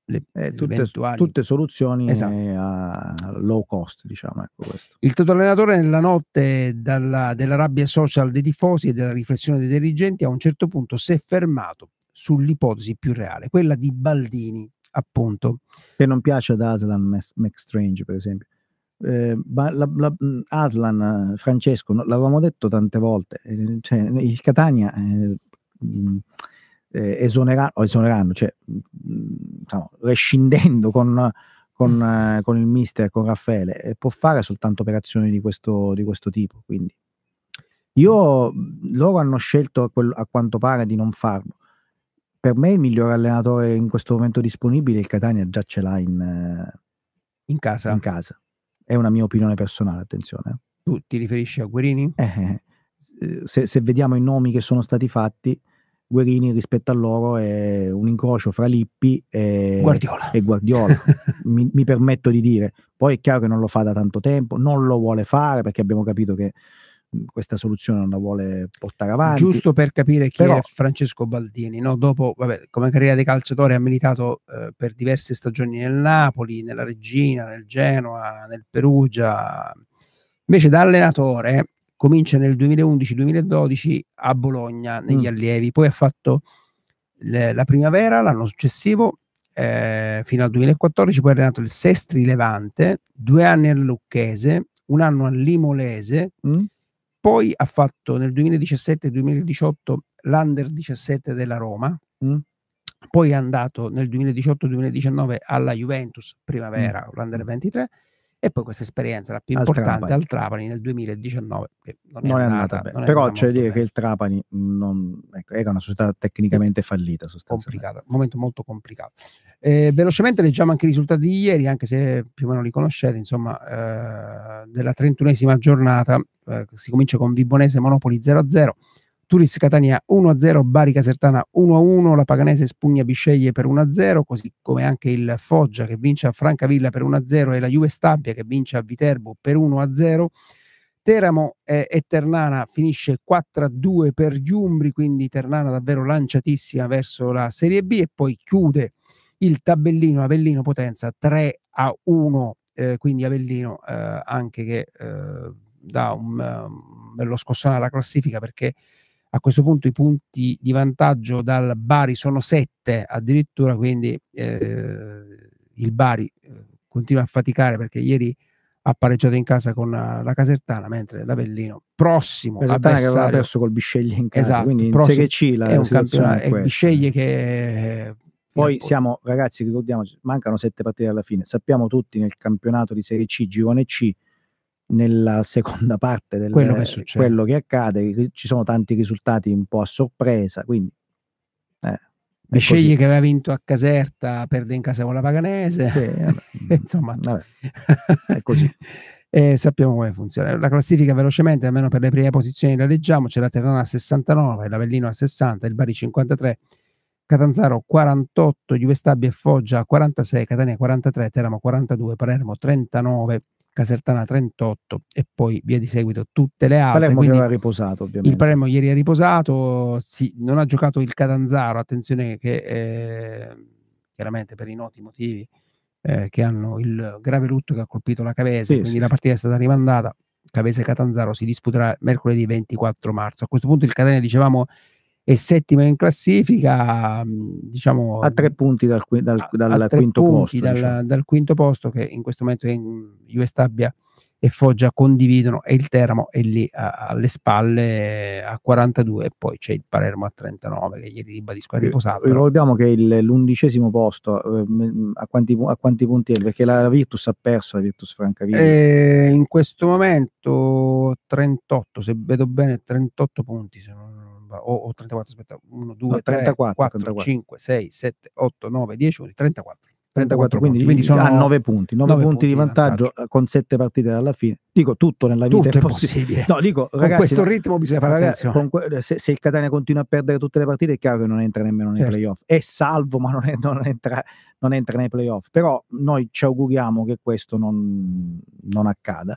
C: le, eh, tutte, eventuali... tutte, soluzioni esatto. Eh, a low cost, diciamo. Ecco il allenatore nella
D: notte dalla, della rabbia social dei tifosi e della riflessione dei dirigenti a un certo punto si è
C: fermato sull'ipotesi più reale, quella di Baldini, appunto. Che non piace ad Aslan McStrange, per esempio. Eh, la, la, mm, Aslan, eh, Francesco, l'avevamo detto tante volte, eh, cioè, il Catania... Eh, mm, eh, esoneranno, esoneranno, cioè mm, diciamo, rescindendo con, con, eh, con, il mister, con Raffaele, eh, può fare soltanto operazioni di questo, di questo tipo. Quindi io, mm, loro hanno scelto a, quel, a, quanto pare di non farlo. Per me il miglior allenatore in questo momento disponibile, il Catania, già ce l'ha in, eh, in casa. in casa. È una mia opinione personale, attenzione. Eh. Tu ti riferisci a Guerini? Eh, se, se vediamo i nomi che sono stati fatti, Guerini rispetto a loro è un incrocio fra Lippi e Guardiola. E Guardiola. mi, mi, permetto di dire. Poi è chiaro che non lo fa da tanto tempo, non lo vuole fare perché abbiamo capito che questa soluzione non la vuole portare avanti. Giusto
D: per capire chi Però, è
C: Francesco
D: Baldini, no? dopo vabbè, come carriera di calciatore ha militato eh, per diverse stagioni nel Napoli, nella Regina, nel Genoa, nel Perugia. Invece da allenatore comincia nel 2011-2012 a Bologna negli mm. allievi, poi ha fatto le, la primavera l'anno successivo eh, fino al 2014, poi ha allenato il Sestri Levante, due anni al Lucchese, un anno al Limolese, mm. poi ha fatto nel 2017-2018 l'Under 17 della Roma. Mm. Poi è andato nel 2018-2019 alla Juventus Primavera, mm. l'Under 23, e poi questa esperienza, la più al importante, Trapani. al Trapani nel 2019. non, non è, andata, andata bene. Non Però c'è da
C: dire che il Trapani non, ecco, era una società tecnicamente fallita. Complicata, un momento molto complicato.
D: Eh, velocemente leggiamo anche i risultati di ieri, anche se più o meno li conoscete, insomma, eh, della 31esima giornata. Eh, si comincia con Vibonese Monopoli 0-0. Turis Catania 1-0, Bari Casertana 1-1, la Paganese Spugna Bisceglie per 1-0, così come anche il Foggia che vince a Francavilla per 1-0 e la Juve Stabia che vince a Viterbo per 1-0. Teramo eh, e Ternana finisce 4-2 per Giumbri, quindi Ternana davvero lanciatissima verso la Serie B e poi chiude il tabellino Avellino Potenza 3-1, eh, quindi Avellino eh, anche che eh, dà eh, un bello scossone alla classifica perché a questo punto i punti di vantaggio dal Bari sono 7 addirittura, quindi eh, il Bari eh, continua a faticare perché ieri ha pareggiato in casa con eh, la, Casertana, mentre l'Avellino
C: prossimo la Casertana avversario... che aveva perso col Bisceglie in casa, esatto, quindi in Serie C la è un campionato, è Bisceglie che poi siamo, ragazzi, ricordiamoci, mancano 7 partite alla fine. Sappiamo tutti nel campionato di Serie C, Girone C, nella seconda parte del quello che, succede. quello che accade, ci sono tanti risultati un po' a sorpresa, quindi eh,
D: e scegli così. che aveva vinto a Caserta, perde in casa con la Paganese, sì, vabbè. insomma, mm, vabbè. è così. e eh, sappiamo come funziona. La classifica velocemente, almeno per le prime posizioni, la leggiamo, c'è la Terrana a 69, l'Avellino a 60, il Bari 53, Catanzaro 48, Juve Stabia e Foggia 46, Catania 43, Teramo 42, Palermo 39, Casertana 38 e poi via di seguito tutte le altre. Palermo Quindi, aveva
C: riposato ovviamente. Il
D: Palermo ieri ha riposato, sì, non ha giocato il Catanzaro, attenzione che eh, chiaramente per i noti motivi eh, che hanno il grave lutto che ha colpito la Cavese, sì, quindi sì. la partita è stata rimandata. Cavese-Catanzaro si disputerà mercoledì 24 marzo. A questo punto il Catania, dicevamo, e settima in classifica, mm, diciamo a
C: tre mm, punti dal, dal, dal, dal quinto posto. Diciamo.
D: Dal, quinto posto che in questo momento US Stabia e Foggia condividono e il Teramo è lì a, alle spalle a 42 e poi c'è il Palermo a 39 che ieri ribadisco ha eh, riposato. Ricordiamo
C: che il, l'undicesimo posto eh, a, quanti, a, quanti, punti è? Perché la Virtus ha perso la Virtus Francavilla. Eh,
D: in questo momento 38, se vedo bene 38 punti sono
C: o, o 34, aspetta, 1, 2, 3,
D: 34, 4, 5, 6, 7, 8, 9, 10, 11, 34. 34 quindi, punti, quindi diciamo sono a 9 punti, 9, 9 punti, punti, di vantaggio,
C: vantaggio, eh, con 7 partite alla fine. Dico tutto nella vita tutto è possibile. possibile. No, dico, con ragazzi, questo ritmo bisogna fare ragazzi, attenzione. Se, se, il Catania continua a perdere tutte le partite è chiaro che non entra nemmeno nei certo. playoff. È salvo ma non, è, non, entra, non, entra, nei playoff. Però noi ci auguriamo che questo non, non accada.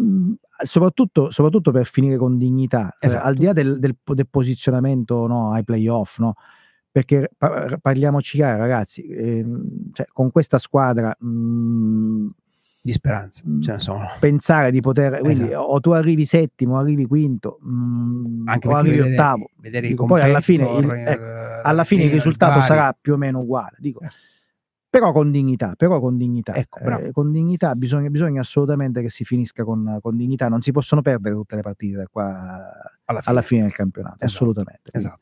C: Mhmm, soprattutto, soprattutto, per finire con dignità, cioè, esatto. al di là del, del, del posizionamento no, ai playoff, no? perché par- parliamoci chiaro ragazzi, eh, cioè, con questa squadra... Mh, mhmm, di speranza mhmm, ce ne sono. Pensare di poter, esatto. o tu arrivi settimo, arrivi quinto, mh, Anche o arrivi vedere, ottavo. Vedere dico, poi alla eh, eh, fine, il, eh, alla fine il risultato sarà più o meno uguale. Dico, certo però con dignità, però con dignità, ecco, eh, con dignità bisogna, bisogna, assolutamente che si finisca con, con, dignità, non si possono perdere tutte le partite da qua alla fine, alla fine del campionato, esatto, assolutamente. Esatto.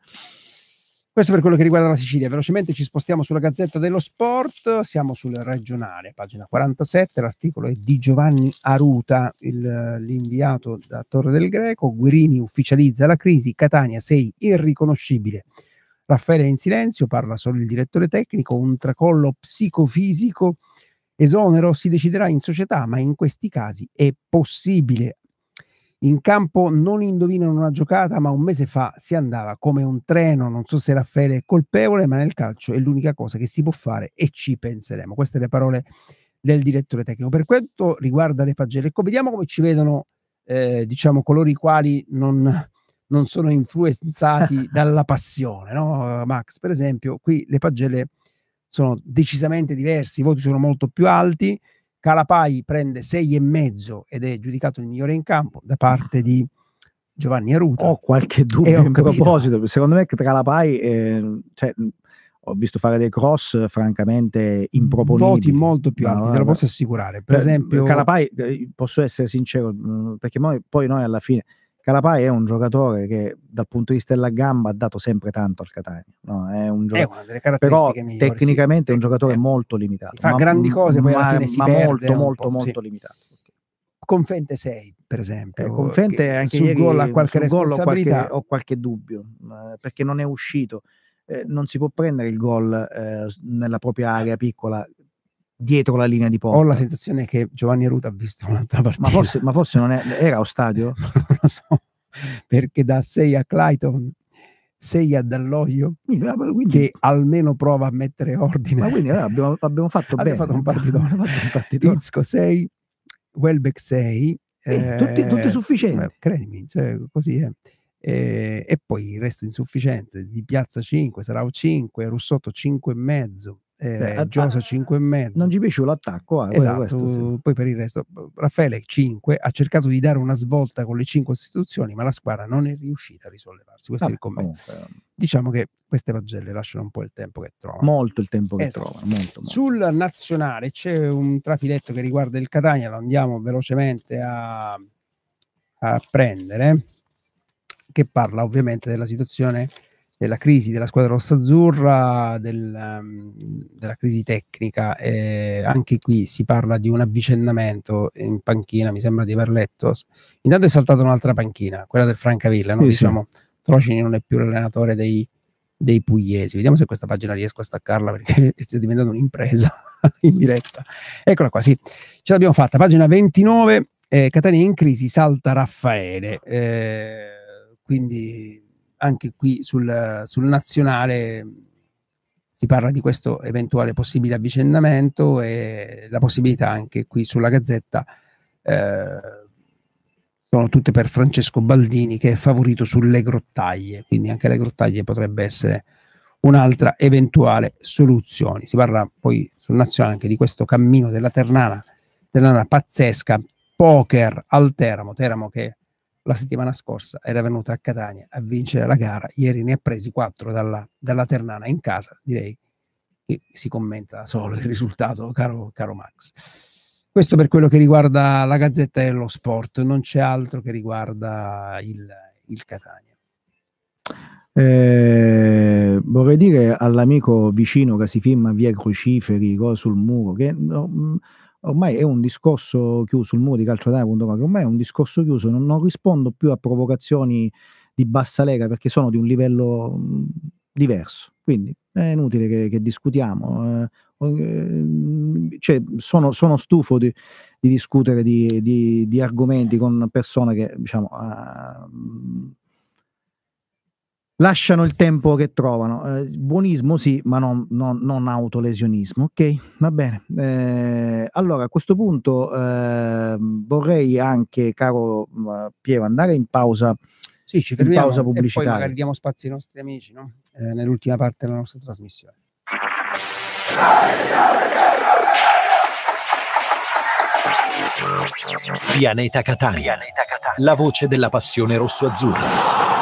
D: Questo per quello che riguarda la Sicilia, velocemente ci spostiamo sulla Gazzetta dello Sport, siamo sul regionale, pagina 47, l'articolo è di Giovanni Aruta, il, l'inviato da Torre del Greco, Guirini ufficializza la crisi, Catania sei irriconoscibile. Raffaele è in silenzio, parla solo il direttore tecnico, un tracollo psicofisico, esonero si deciderà in società, ma in questi casi è possibile. In campo non indovinano una giocata, ma un mese fa si andava come un treno. Non so se Raffaele è colpevole, ma nel calcio è l'unica cosa che si può fare e ci penseremo. Queste le parole del direttore tecnico. Per quanto riguarda le pagelle, ecco, vediamo come ci vedono, eh, diciamo, coloro i quali non, non sono influenzati dalla passione, no? Eh, Max, per esempio, qui le pagelle sono decisamente diverse, i voti sono molto più alti. Calapai prende 6,5 ed è giudicato il migliore in campo da parte
C: di Giovanni Aruto. Ho qualche dubbio a proposito, secondo me Calapai eh, cioè, ho visto fare dei cross francamente improponibili. Voti molto più
D: alti, no, te lo posso assicurare. Per, per cioè, esempio, Calapai,
C: eh, posso essere sincero, perché noi, poi noi alla fine Calapai è un giocatore che dal punto di vista della gamba ha dato sempre tanto al Catania. No? È un giocatore, è però tecnicamente sì. è un giocatore eh, molto limitato. Fa ma, grandi cose, poi ma, alla fine si ma molto, molto, molto sì. limitato. Confente 6, per esempio. Eh, Confente anche sul gol ha qualche responsabilità. Qualche, ho qualche dubbio, eh, perché non è uscito. Eh, non si può prendere il gol eh, nella propria area piccola dietro la linea di porta. Ho la
D: sensazione che Giovanni Ruta ha visto un'altra partita. Ma forse, ma forse non è, era o stadio? non lo so, perché da 6 a Clayton, 6 a Dall'Oglio,
C: quindi,
D: che almeno prova a mettere ordine. Ma quindi allora, abbiamo, abbiamo, fatto abbiamo bene. Fatto un partito. abbiamo fatto un partitone. Izco 6, Welbeck 6. Eh, eh, tutti, tutti sufficienti. Eh, credimi, cioè, così è. Eh, e poi il resto insufficiente di Piazza 5, Sarao 5, Russotto 5 e mezzo, eh, eh, Jones a mezzo Non ci piace l'attacco. Ah, esatto. sì. Poi per il resto, Raffaele 5 ha cercato di dare una svolta con le 5 istituzioni, ma la squadra non è riuscita a risollevarsi. Questo ah, è il commento. Comunque. Ehm, diciamo che queste pagelle lasciano un po' il tempo che trovano. Molto il tempo che esatto. trovano. Molto, molto. Sul nazionale c'è un trafiletto che riguarda il Catania, lo andiamo velocemente a, a prendere, che parla ovviamente della situazione della crisi della squadra rossa-azzurra, del, um, della crisi tecnica. Eh, anche qui si parla di un avvicendamento in panchina, mi sembra di aver letto. Intanto è saltata un'altra panchina, quella del Francavilla, no? sì, diciamo, sì. Trocini non è più l'allenatore dei, dei, pugliesi. Vediamo se questa pagina riesco a staccarla perché sta diventando un'impresa in diretta. Eccola qua, sì, ce l'abbiamo fatta. Pagina 29, eh, Catania in crisi, salta Raffaele. Eh, quindi anche qui sul, sul nazionale si parla di questo eventuale possibile avvicendamento e la possibilità anche qui sulla gazzetta eh, sono tutte per Francesco Baldini che è favorito sulle grottaglie, quindi anche le grottaglie potrebbe essere un'altra eventuale soluzione. Si parla poi sul nazionale anche di questo cammino della Ternana, Ternana pazzesca, poker al Teramo, Teramo che la settimana scorsa era venuta a Catania a vincere la gara, ieri ne ha presi quattro dalla, dalla Ternana in casa, direi che si commenta solo il risultato, caro, caro Max. Questo per quello che riguarda la Gazzetta e lo sport, non c'è altro che riguarda il, il Catania.
C: Eh, vorrei dire all'amico vicino che si firma via Crociferi sul muro che no, mm, ormai è un discorso chiuso, il muro di calciodania.com, che ormai è un discorso chiuso, non, non, rispondo più a provocazioni di bassa lega perché sono di un livello diverso, quindi è inutile che, che discutiamo. Eh. eh, cioè, sono, sono, stufo di, di discutere di, di, di, argomenti con persone che diciamo, uh, lasciano il tempo che trovano. Eh, buonismo sì, ma non, non, non, autolesionismo. Ok, va bene. Eh, allora a questo punto eh, vorrei anche, caro Piero, andare in pausa. Sì, ci fermiamo. pausa pubblicitaria. poi magari
D: diamo spazio ai nostri amici no?
C: Eh, nell'ultima
D: parte della nostra trasmissione.
A: Pianeta Catania. Pianeta Catania, la voce della passione rosso-azzurra.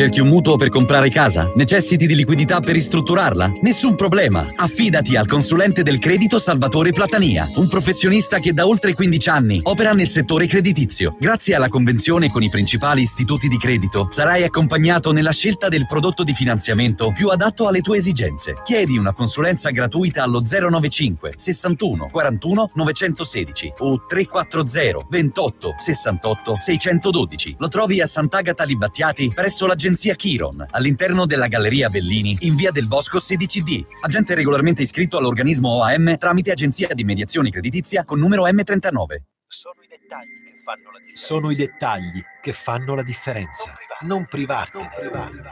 B: Cerchi un mutuo per comprare casa? Necessiti di liquidità per ristrutturarla? Nessun problema! Affidati al consulente del credito Salvatore Platania, un professionista che da oltre 15 anni opera nel settore creditizio. Grazie alla convenzione con i principali istituti di credito, sarai accompagnato nella scelta del prodotto di finanziamento più adatto alle tue esigenze. Chiedi una consulenza gratuita allo 095 61 41 916 o 340 28 68 612. Lo trovi a Sant'Agata Libattiati presso l'agenzia agenzia Chiron, all'interno della Galleria Bellini, in via del Bosco 16D. Agente regolarmente iscritto all'organismo OAM tramite agenzia di mediazione creditizia con numero
A: M39. Sono i dettagli che fanno la differenza. Sono i dettagli che fanno la differenza. Non privartene, privartene.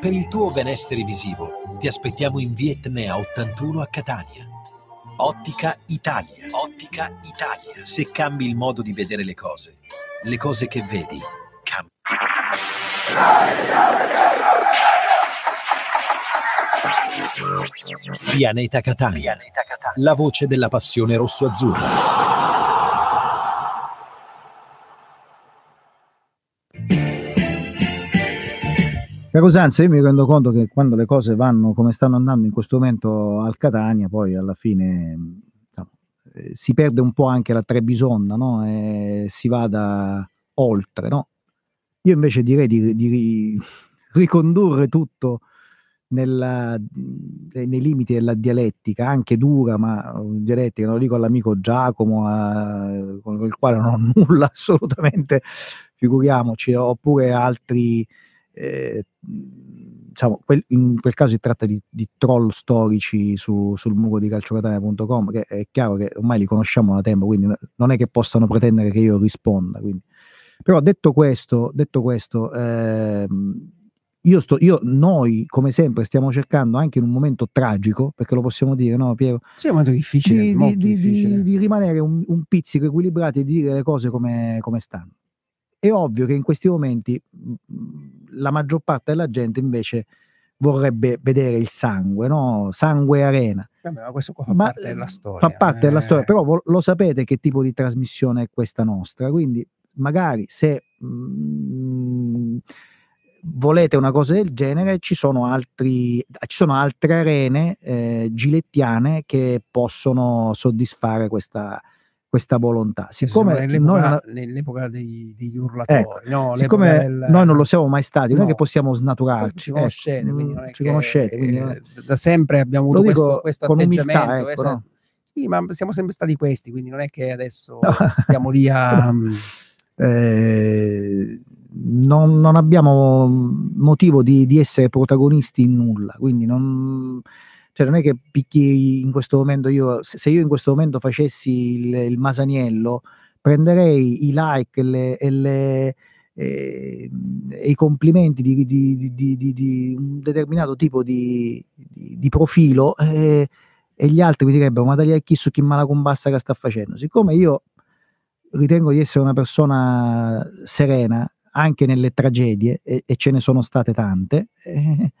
A: Per il tuo benessere visivo ti aspettiamo in via 81 a Catania. Ottica Italia. Ottica Italia. Se cambi il modo di vedere le cose, le cose che vedi come. Pianeta Catania. Pianeta Catania. La voce della passione rosso-azzurra.
C: Caro io mi rendo conto che quando le cose vanno come stanno andando in questo momento al Catania, poi alla fine no, eh, si perde un po' anche la Trebisonda, no? Eh, si va da oltre, no? Io invece direi di, di ricondurre tutto nella, eh, nei limiti della dialettica, anche dura, ma dialettica, lo dico all'amico Giacomo, a, con il quale non ho nulla assolutamente, figuriamoci, oppure altri, eh, diciamo, quel, in quel caso si tratta di, di troll storici su, sul muro di calciocatania.com, che è chiaro che ormai li conosciamo da tempo, quindi non è che possano pretendere che io risponda. Quindi però detto questo, detto questo ehm, io sto, io, noi come sempre stiamo cercando anche in un momento tragico, perché lo possiamo dire, no Piero? Sì, è un momento difficile. Di, molto di, difficile. Di, di rimanere un, un, pizzico equilibrati e di dire le cose come, come stanno. È ovvio che in questi momenti mm, la maggior parte della gente invece vorrebbe vedere il sangue, no? sangue arena. Eh ma questo qua fa ma parte
D: della storia. Fa
C: parte eh. della storia, però lo sapete che tipo di trasmissione è questa nostra, quindi magari se mh, mm, volete una cosa del genere, ci sono, altri, ci sono altre arene eh, gilettiane che possono soddisfare questa, questa volontà. Siccome nell'epoca, noi,
D: nell'epoca dei, degli ecco, urlatori, ecco, no, siccome del, noi non lo
C: siamo mai stati, no, non è che possiamo snaturarci. Ci conoscete, ecco, quindi
D: mm, non è ci che, conoscete.
C: Quindi, eh, da sempre abbiamo avuto questo, questo atteggiamento. Umiltà, ecco, questo, no?
D: Sì, ma siamo sempre stati questi, quindi non è che adesso no. stiamo lì a...
C: Mm, eh, non, non, abbiamo motivo di, di, essere protagonisti in nulla, quindi non, cioè non è che picchi in questo momento io, se io in questo momento facessi il, il Masaniello, prenderei i like le, e le, eh, i complimenti di, di, di, di, un determinato tipo di, profilo eh, e gli altri mi direbbero ma dai chi su chi mala combassa che sta facendo siccome io ritengo di essere una persona serena anche nelle tragedie e, e ce ne sono state tante. Eh,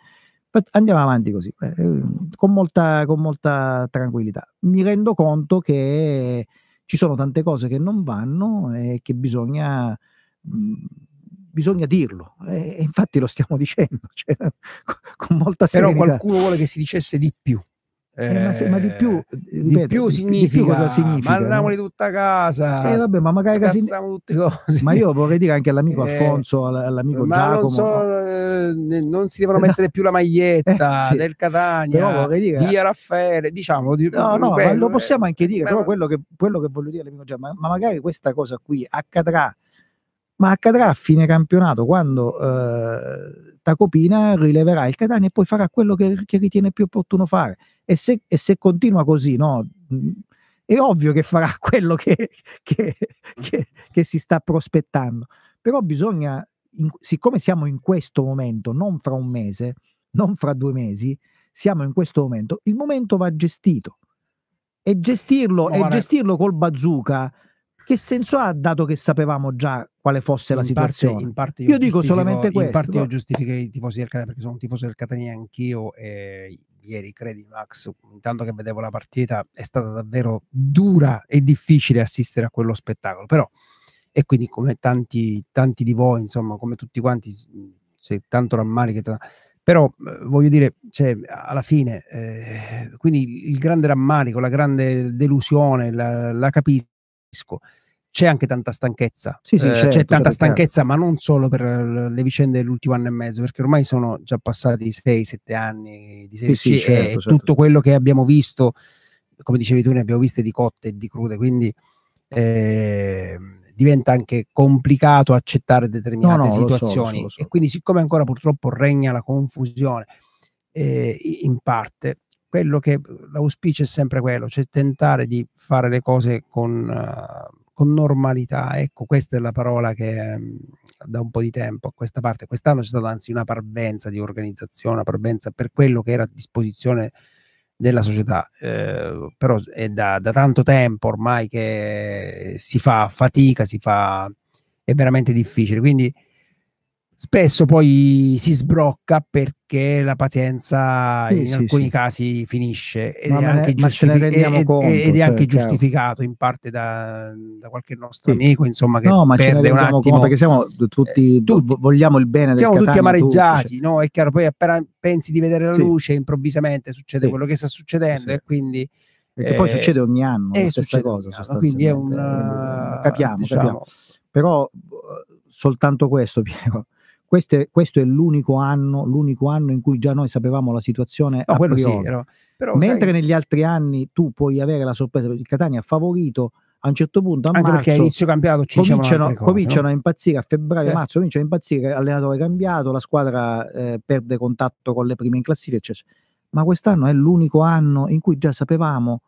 C: andiamo avanti così, eh, con, molta, con, molta, tranquillità. Mi rendo conto che ci sono tante cose che non vanno e che bisogna... Mh, mm, bisogna dirlo. E infatti lo stiamo dicendo. Cioè, con molta serenità. Però qualcuno vuole che si dicesse di più. Eh, eh, ma, se, ma, di più, ripeto, di più significa, di più cosa significa mandiamoli no? tutta a casa eh, vabbè, ma magari cassiamo tutte cose ma io vorrei dire anche all'amico eh, Alfonso all'amico ma Giacomo non, so,
D: eh, non si devono eh, mettere più la maglietta sì. del Catania dire, via Raffaele diciamo di, no, no, beh, lo
C: possiamo anche dire però quello che, quello che, voglio dire all'amico Giacomo ma, ma magari questa cosa qui accadrà ma accadrà a fine campionato quando eh, Copina rileverà il Catania e poi farà quello che, che ritiene più opportuno fare. E se, e se continua così, no? Mm, è ovvio che farà quello che, che, che, che si sta prospettando, però bisogna, in, siccome siamo in questo momento, non fra un mese, non fra due mesi, siamo in questo momento, il momento va gestito e gestirlo, e gestirlo col bazooka, che senso ha dato che sapevamo già quale fosse in la situazione. Parte, in parte io, io dico solamente questo. In parte io giustificherei i tifosi del Catania perché sono un tifoso del Catania anch'io
D: e ieri, credi Max, intanto che vedevo la partita è stata davvero dura e difficile assistere a quello spettacolo, però e quindi come tanti, tanti di voi, insomma, come tutti quanti, c'è tanto rammarico, però eh, voglio dire, cioè, alla fine, eh, quindi il grande rammarico, la grande delusione, la, la capisco c'è anche tanta stanchezza. Sì, sì, eh, c'è tanta stanchezza, certo. ma non solo per le vicende dell'ultimo anno e mezzo, perché ormai sono già passati 6-7 anni di Serie sì, sì, certo, e certo. tutto quello che abbiamo visto, come dicevi tu, ne abbiamo viste di cotte e di crude, quindi eh, diventa anche complicato accettare determinate no, no, situazioni. So, so, so. E quindi, siccome ancora purtroppo regna la confusione eh, in parte, quello che l'auspicio è sempre quello, cioè tentare di fare le cose con... Uh, con normalità. Ecco, questa è la parola che ehm, da un po' di tempo a questa parte, quest'anno c'è stata anzi una parvenza di organizzazione, una parvenza per quello che era a disposizione della società, eh, però è da, da, tanto tempo ormai che si fa fatica, si fa, è veramente difficile. Quindi spesso poi si sbrocca perché la pazienza sì, in sì, alcuni sì. casi
C: finisce ed, è anche, giustific- ed, conto, ed è anche cioè,
D: giustificato in parte da,
C: da qualche nostro amico insomma che no, ma perde un attimo conto, perché siamo eh, tutti, eh, tutti, vogliamo il bene siamo Catania, tutti cioè amareggiati tutti,
D: cioè. no è chiaro poi appena pensi di vedere la luce improvvisamente succede quello che sta succedendo e quindi perché eh, poi succede ogni anno eh, la stessa cosa anno, quindi è un eh, eh, capiamo, diciamo, capiamo
C: però soltanto questo Piero queste, questo è l'unico anno, l'unico anno, in cui già noi sapevamo la situazione. No, quello sì, però, però, Mentre sai... negli altri anni tu puoi avere la sorpresa, perché il Catania ha favorito a un certo punto a anche marzo, perché inizio campionato ci cominciano, cose, cominciano no? a impazzire a febbraio, eh. marzo cominciano a impazzire L'allenatore è cambiato, la squadra eh, perde contatto con le prime in classifica eccetera. ma quest'anno è l'unico anno in cui già sapevamo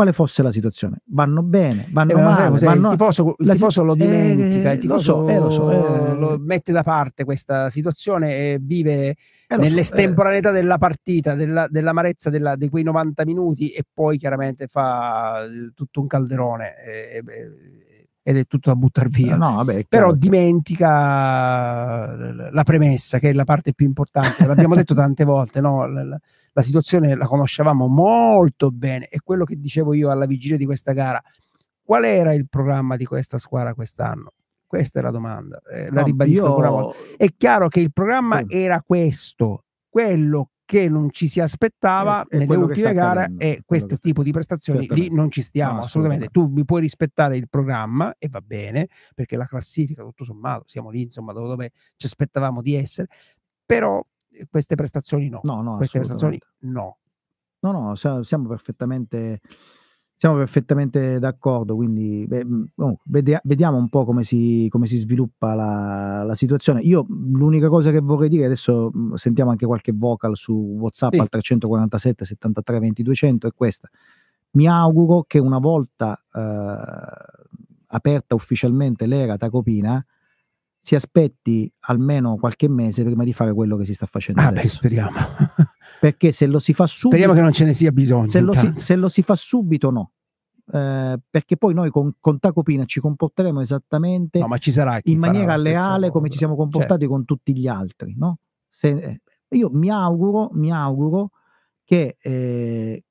C: quale fosse la situazione. Vanno bene, vanno eh, male. Eh, Sai, vanno il,
D: tifoso, il tifoso si... lo dimentica, eh, il tifoso lo, eh, eh, so, eh, lo, so, lo, mette da parte questa situazione e vive nell'estemporaneità della partita, della, dell'amarezza della, di quei 90 minuti e poi chiaramente fa tutto un calderone. E, e, ed è tutto da buttare via. No, vabbè, Però dimentica eh, la premessa, che è la parte più importante. L'abbiamo detto tante volte, no? la, la, la situazione la conoscevamo molto bene. e quello che dicevo io alla vigilia di questa gara. Qual era il programma di questa squadra quest'anno? Questa è la domanda, eh, no, ribadisco io... ancora una volta. È chiaro che il programma era questo, quello che non ci si aspettava eh, nelle ultime gare e questo tipo di prestazioni lì non ci stiamo no, assolutamente. assolutamente. Tu mi puoi rispettare il programma e va bene perché la classifica tutto sommato siamo lì insomma dove ci aspettavamo di essere, però eh, queste prestazioni no. No, no, queste prestazioni
C: no. No, no, siamo perfettamente siamo perfettamente d'accordo, quindi beh, mm, oh, vede, vediamo un po' come si, come si sviluppa la, la, situazione. Io mm, l'unica cosa che vorrei dire, adesso mm, sentiamo anche qualche vocal su WhatsApp sì. al 347 73 20 200, è questa. Mi auguro che una volta eh, aperta ufficialmente l'era Tacopina, si aspetti almeno qualche mese prima di fare quello che si sta facendo. Ah, adesso. beh, speriamo. Perché se lo si fa subito... Speriamo che non ce ne sia bisogno. Se, lo si, se lo si, fa subito no. Eh, perché poi noi con, con Tacopina ci comporteremo esattamente no, in maniera leale come ci siamo comportati cioè. con tutti gli altri. No? Se, eh, io mi auguro, mi auguro che eh,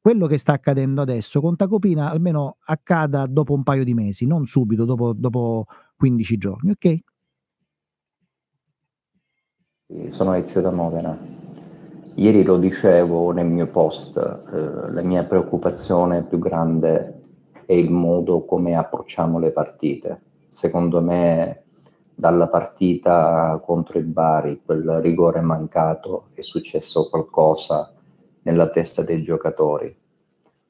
C: quello che sta accadendo adesso con Tacopina almeno accada dopo un paio di mesi, non subito, dopo, dopo 15 giorni, ok?
F: Sono Ezio da Modena. Ieri lo dicevo nel mio post, eh, la mia preoccupazione più grande è il modo come approcciamo le partite. Secondo me dalla partita contro i Bari, quel rigore mancato, è successo qualcosa nella testa dei giocatori,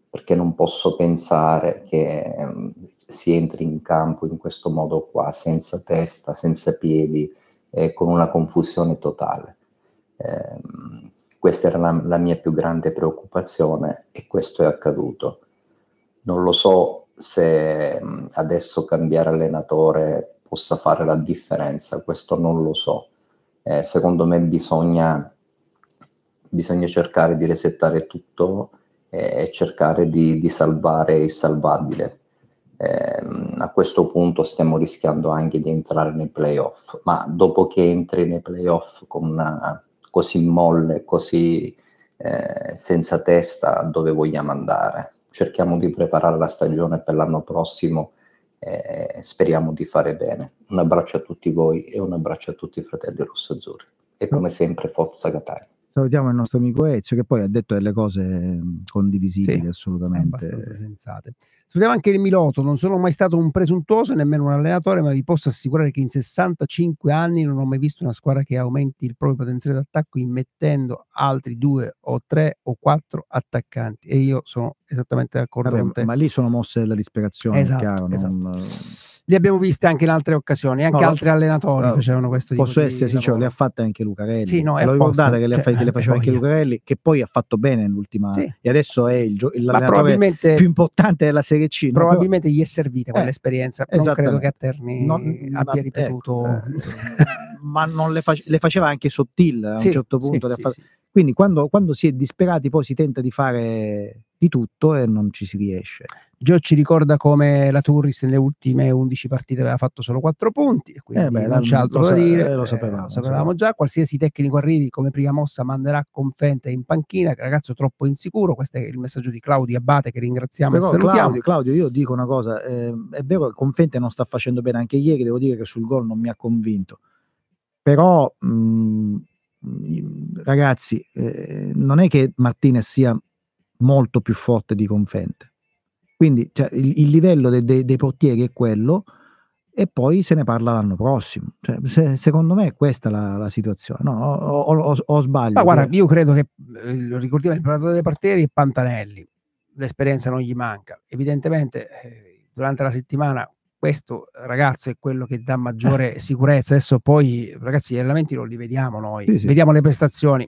F: perché non posso pensare che um, si entri in campo in questo modo qua, senza testa, senza piedi, eh, con una confusione totale. Eh, questa era la, la mia più grande preoccupazione e questo è accaduto. Non lo so se adesso cambiare allenatore possa fare la differenza, questo non lo so. Eh, secondo me bisogna, bisogna, cercare di resettare tutto eh, e, cercare di, di, salvare il salvabile. Eh, a questo punto stiamo rischiando anche di entrare nei playoff, ma dopo che entri nei playoff con una così molle, così eh, senza testa dove vogliamo andare. Cerchiamo di preparare la stagione per l'anno prossimo e eh, speriamo di fare bene. Un abbraccio a tutti voi e un abbraccio a tutti i fratelli rossoazzurri. E come sempre, forza Catania.
C: Salutiamo il nostro amico Ezio che poi ha detto delle cose condivisibili sì, assolutamente. Sensate. Salutiamo anche il Miloto, non sono mai
D: stato un presuntuoso nemmeno un allenatore, ma vi posso assicurare che in 65 anni non ho mai visto una squadra che aumenti il proprio potenziale d'attacco immettendo altri due o tre o quattro
C: attaccanti. E io sono esattamente d'accordo Vabbè, con te. Ma lì sono mosse della disperazione, esatto, chiaro. Esatto
D: li abbiamo visti anche in altre occasioni, anche no, altri allenatori no, facevano questo posso tipo Posso essere
C: sincero, le ha fatte anche Lucarelli. Sì, no, lo ricordate che le, cioè, fa- le faceva anche Lucarelli, che poi ha fatto bene nell'ultima sì. e adesso è il, gio- l'allenatore più importante della Serie C. Probabilmente però... gli è servita eh, quell'esperienza, non credo che a Terni non, abbia ma, ripetuto... Eh, ma non le, face- le, faceva anche Sottil a sì, un certo punto. Sì, fa- Quindi quando, quando si è disperati poi si tenta di fare di tutto e non ci si riesce.
D: Gio ci ricorda come la Turris nelle ultime 11 partite aveva fatto solo 4 punti, quindi eh beh, non c'è altro da dire. Eh, lo, eh, sapevamo, eh, lo sapevamo già. Qualsiasi tecnico arrivi come prima mossa manderà Confente in panchina, Che ragazzo troppo insicuro. Questo è il messaggio di Claudio Abate che ringraziamo Però, e salutiamo. Claudio,
C: Claudio, io dico una cosa: ehm, è vero che Confente non sta facendo bene anche ieri, devo dire che sul gol non mi ha convinto. Però mh, mm, mm, ragazzi, eh, non è che Martinez sia molto più forte di Confente. Quindi cioè, il, il, livello de, de, dei portieri è quello e poi se ne parla l'anno prossimo. Cioè, se, secondo me è questa la, la situazione. No, o, o, o, sbaglio. Ma guarda, io credo che, eh, lo ricordiamo, il preparatore dei
D: portieri è Pantanelli. L'esperienza non gli manca. Evidentemente eh, durante la settimana questo ragazzo è quello che dà maggiore sicurezza. Adesso poi, ragazzi, gli allenamenti non li vediamo noi, sì, sì. vediamo le prestazioni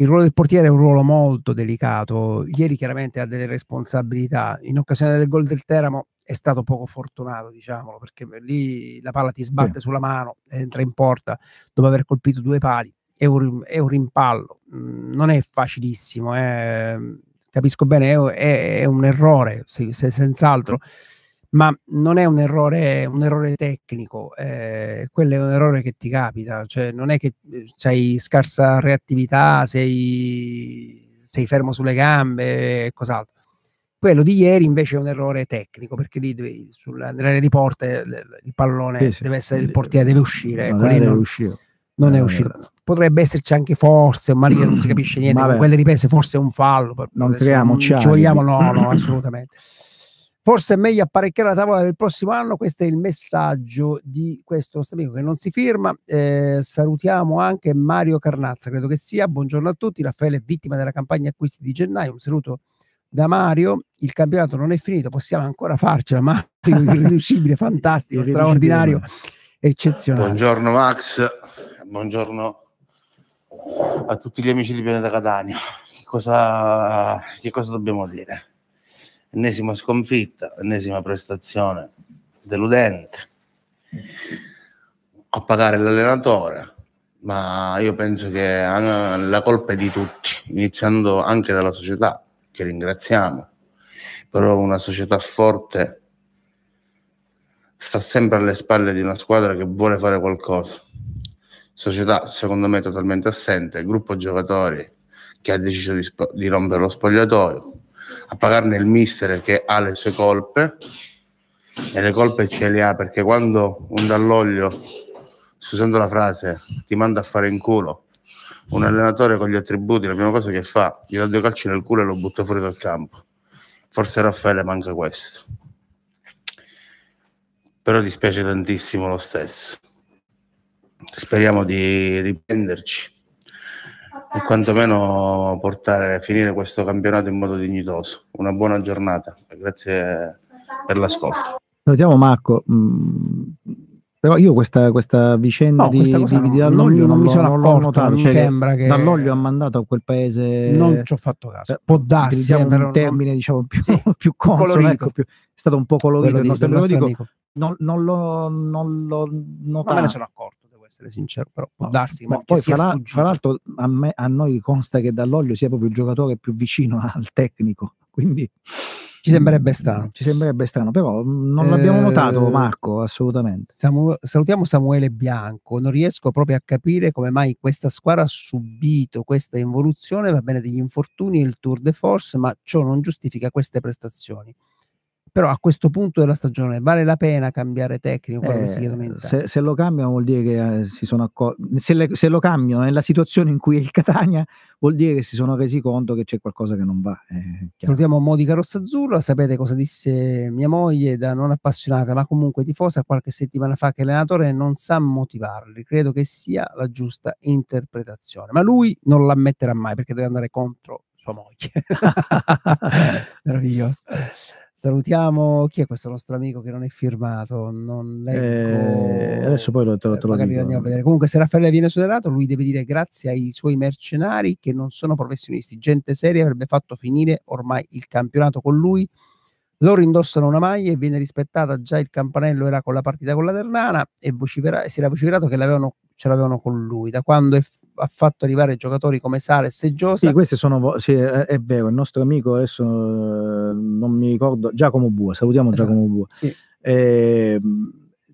D: il ruolo del portiere è un ruolo molto delicato. Ieri chiaramente ha delle responsabilità. In occasione del gol del Teramo è stato poco fortunato, diciamolo, perché lì la palla ti sbatte sì. sulla mano, entra in porta dopo aver colpito due pali. È un, è un rimpallo, mm, non è facilissimo. È, eh. capisco bene, è, è un errore, se, se, senz'altro. Sì ma non è un errore, un errore tecnico, eh, quello è un errore che ti capita, cioè non è che eh, hai scarsa reattività, sei, sei fermo sulle gambe e cos'altro. Quello di ieri invece è un errore tecnico, perché lì devi, sulla, nell'area di porta eh, il pallone sì, sì. deve essere il portiere, deve uscire. No, non, non, non è eh, uscito. Potrebbe esserci anche forse, ma lì non si capisce niente. quelle riprese forse è un fallo. Non creiamoci. Non ci vogliamo, no, no, assolutamente. Forse è meglio apparecchiare la tavola del prossimo anno. Questo è il messaggio di questo nostro amico che non si firma. Eh, salutiamo anche Mario Carnazza, credo che sia. Buongiorno a tutti. Raffaele è vittima della campagna acquisti di gennaio. Un saluto da Mario. Il campionato non è finito, possiamo ancora farcela. Mario, irriducibile, fantastico, straordinario, eccezionale.
G: Buongiorno Max, buongiorno a tutti gli amici di Pianeta Catania. Che cosa, che cosa dobbiamo dire? ennesima sconfitta, ennesima prestazione deludente. A pagare l'allenatore, ma io penso che la colpa è di tutti, iniziando anche dalla società, che ringraziamo, però una società forte sta sempre alle spalle di una squadra che vuole fare qualcosa. Società, secondo me, totalmente assente, gruppo giocatori che ha deciso di, sp- di rompere lo spogliatoio, a pagarne il mister che ha le sue colpe e le colpe ce le ha perché quando un dall'olio, scusando la frase, ti manda a fare in culo un allenatore con gli attributi, la prima cosa che fa, gli dà due calci nel culo e lo butta fuori dal campo. Forse Raffaele manca questo. Però dispiace tantissimo lo stesso. Speriamo di riprenderci e quantomeno portare, a finire questo campionato in modo dignitoso. Una buona giornata, grazie per l'ascolto.
C: Salutiamo Marco. Mm. Però io questa, questa vicenda no, di, questa di, non, di Dall'Olio non, non, mi sono accorto, notato, mi cioè sembra che Dall'Oglio ha mandato a quel paese non ci ho fatto caso. Eh, può darsi eh, un termine non... diciamo più, sì, più consono, ecco, più, è stato un po' colorito, il nostro, il nostro dico,
D: non, non, l'ho, non l'ho notato. Ma me ne sono accorto essere sincero, però può darsi ma poi fra, la,
C: l'altro a, me, a, noi consta che Dall'Oglio sia proprio il giocatore più vicino al tecnico, quindi ci sembrerebbe strano. Ci sembrerebbe strano, però mm, non eh, l'abbiamo notato eh, Marco, assolutamente.
D: Samu- salutiamo Samuele Bianco, non riesco proprio a capire come mai questa squadra ha subito questa involuzione, va bene degli infortuni, il tour de
C: force, ma ciò non giustifica queste prestazioni
D: però a questo punto della stagione vale la pena cambiare tecnico eh, se,
C: se, lo cambiano vuol dire che eh, si sono accorti se, se lo cambiano nella situazione in cui è il Catania vuol dire che si sono resi conto che c'è qualcosa che non va eh,
D: salutiamo Modica Rossazzurra sapete cosa disse mia moglie da non appassionata ma comunque tifosa qualche settimana fa che l'allenatore non sa motivarli credo che sia la giusta interpretazione ma lui non l'ammetterà mai perché deve andare contro sua moglie meraviglioso Salutiamo chi è questo nostro amico che non è firmato. Non leggo,
C: eh, adesso poi lo, te, eh, te lo magari dico. andiamo a
D: vedere. Comunque, se Raffaele viene esonerato, lui deve dire grazie ai suoi mercenari che non sono professionisti. Gente seria avrebbe fatto finire ormai il campionato con lui. Loro indossano una maglia e viene rispettata. Già il campanello era con la partita con la Ternana e vocifera- si era vociferato che ce l'avevano con lui. Da quando è ha fatto arrivare giocatori come Sales e Giosa. Sì, questi
C: sono, sì, è, è, vero, il nostro amico adesso eh, non mi ricordo, Giacomo Bua, salutiamo esatto, Giacomo Bua. Sì. Eh, è,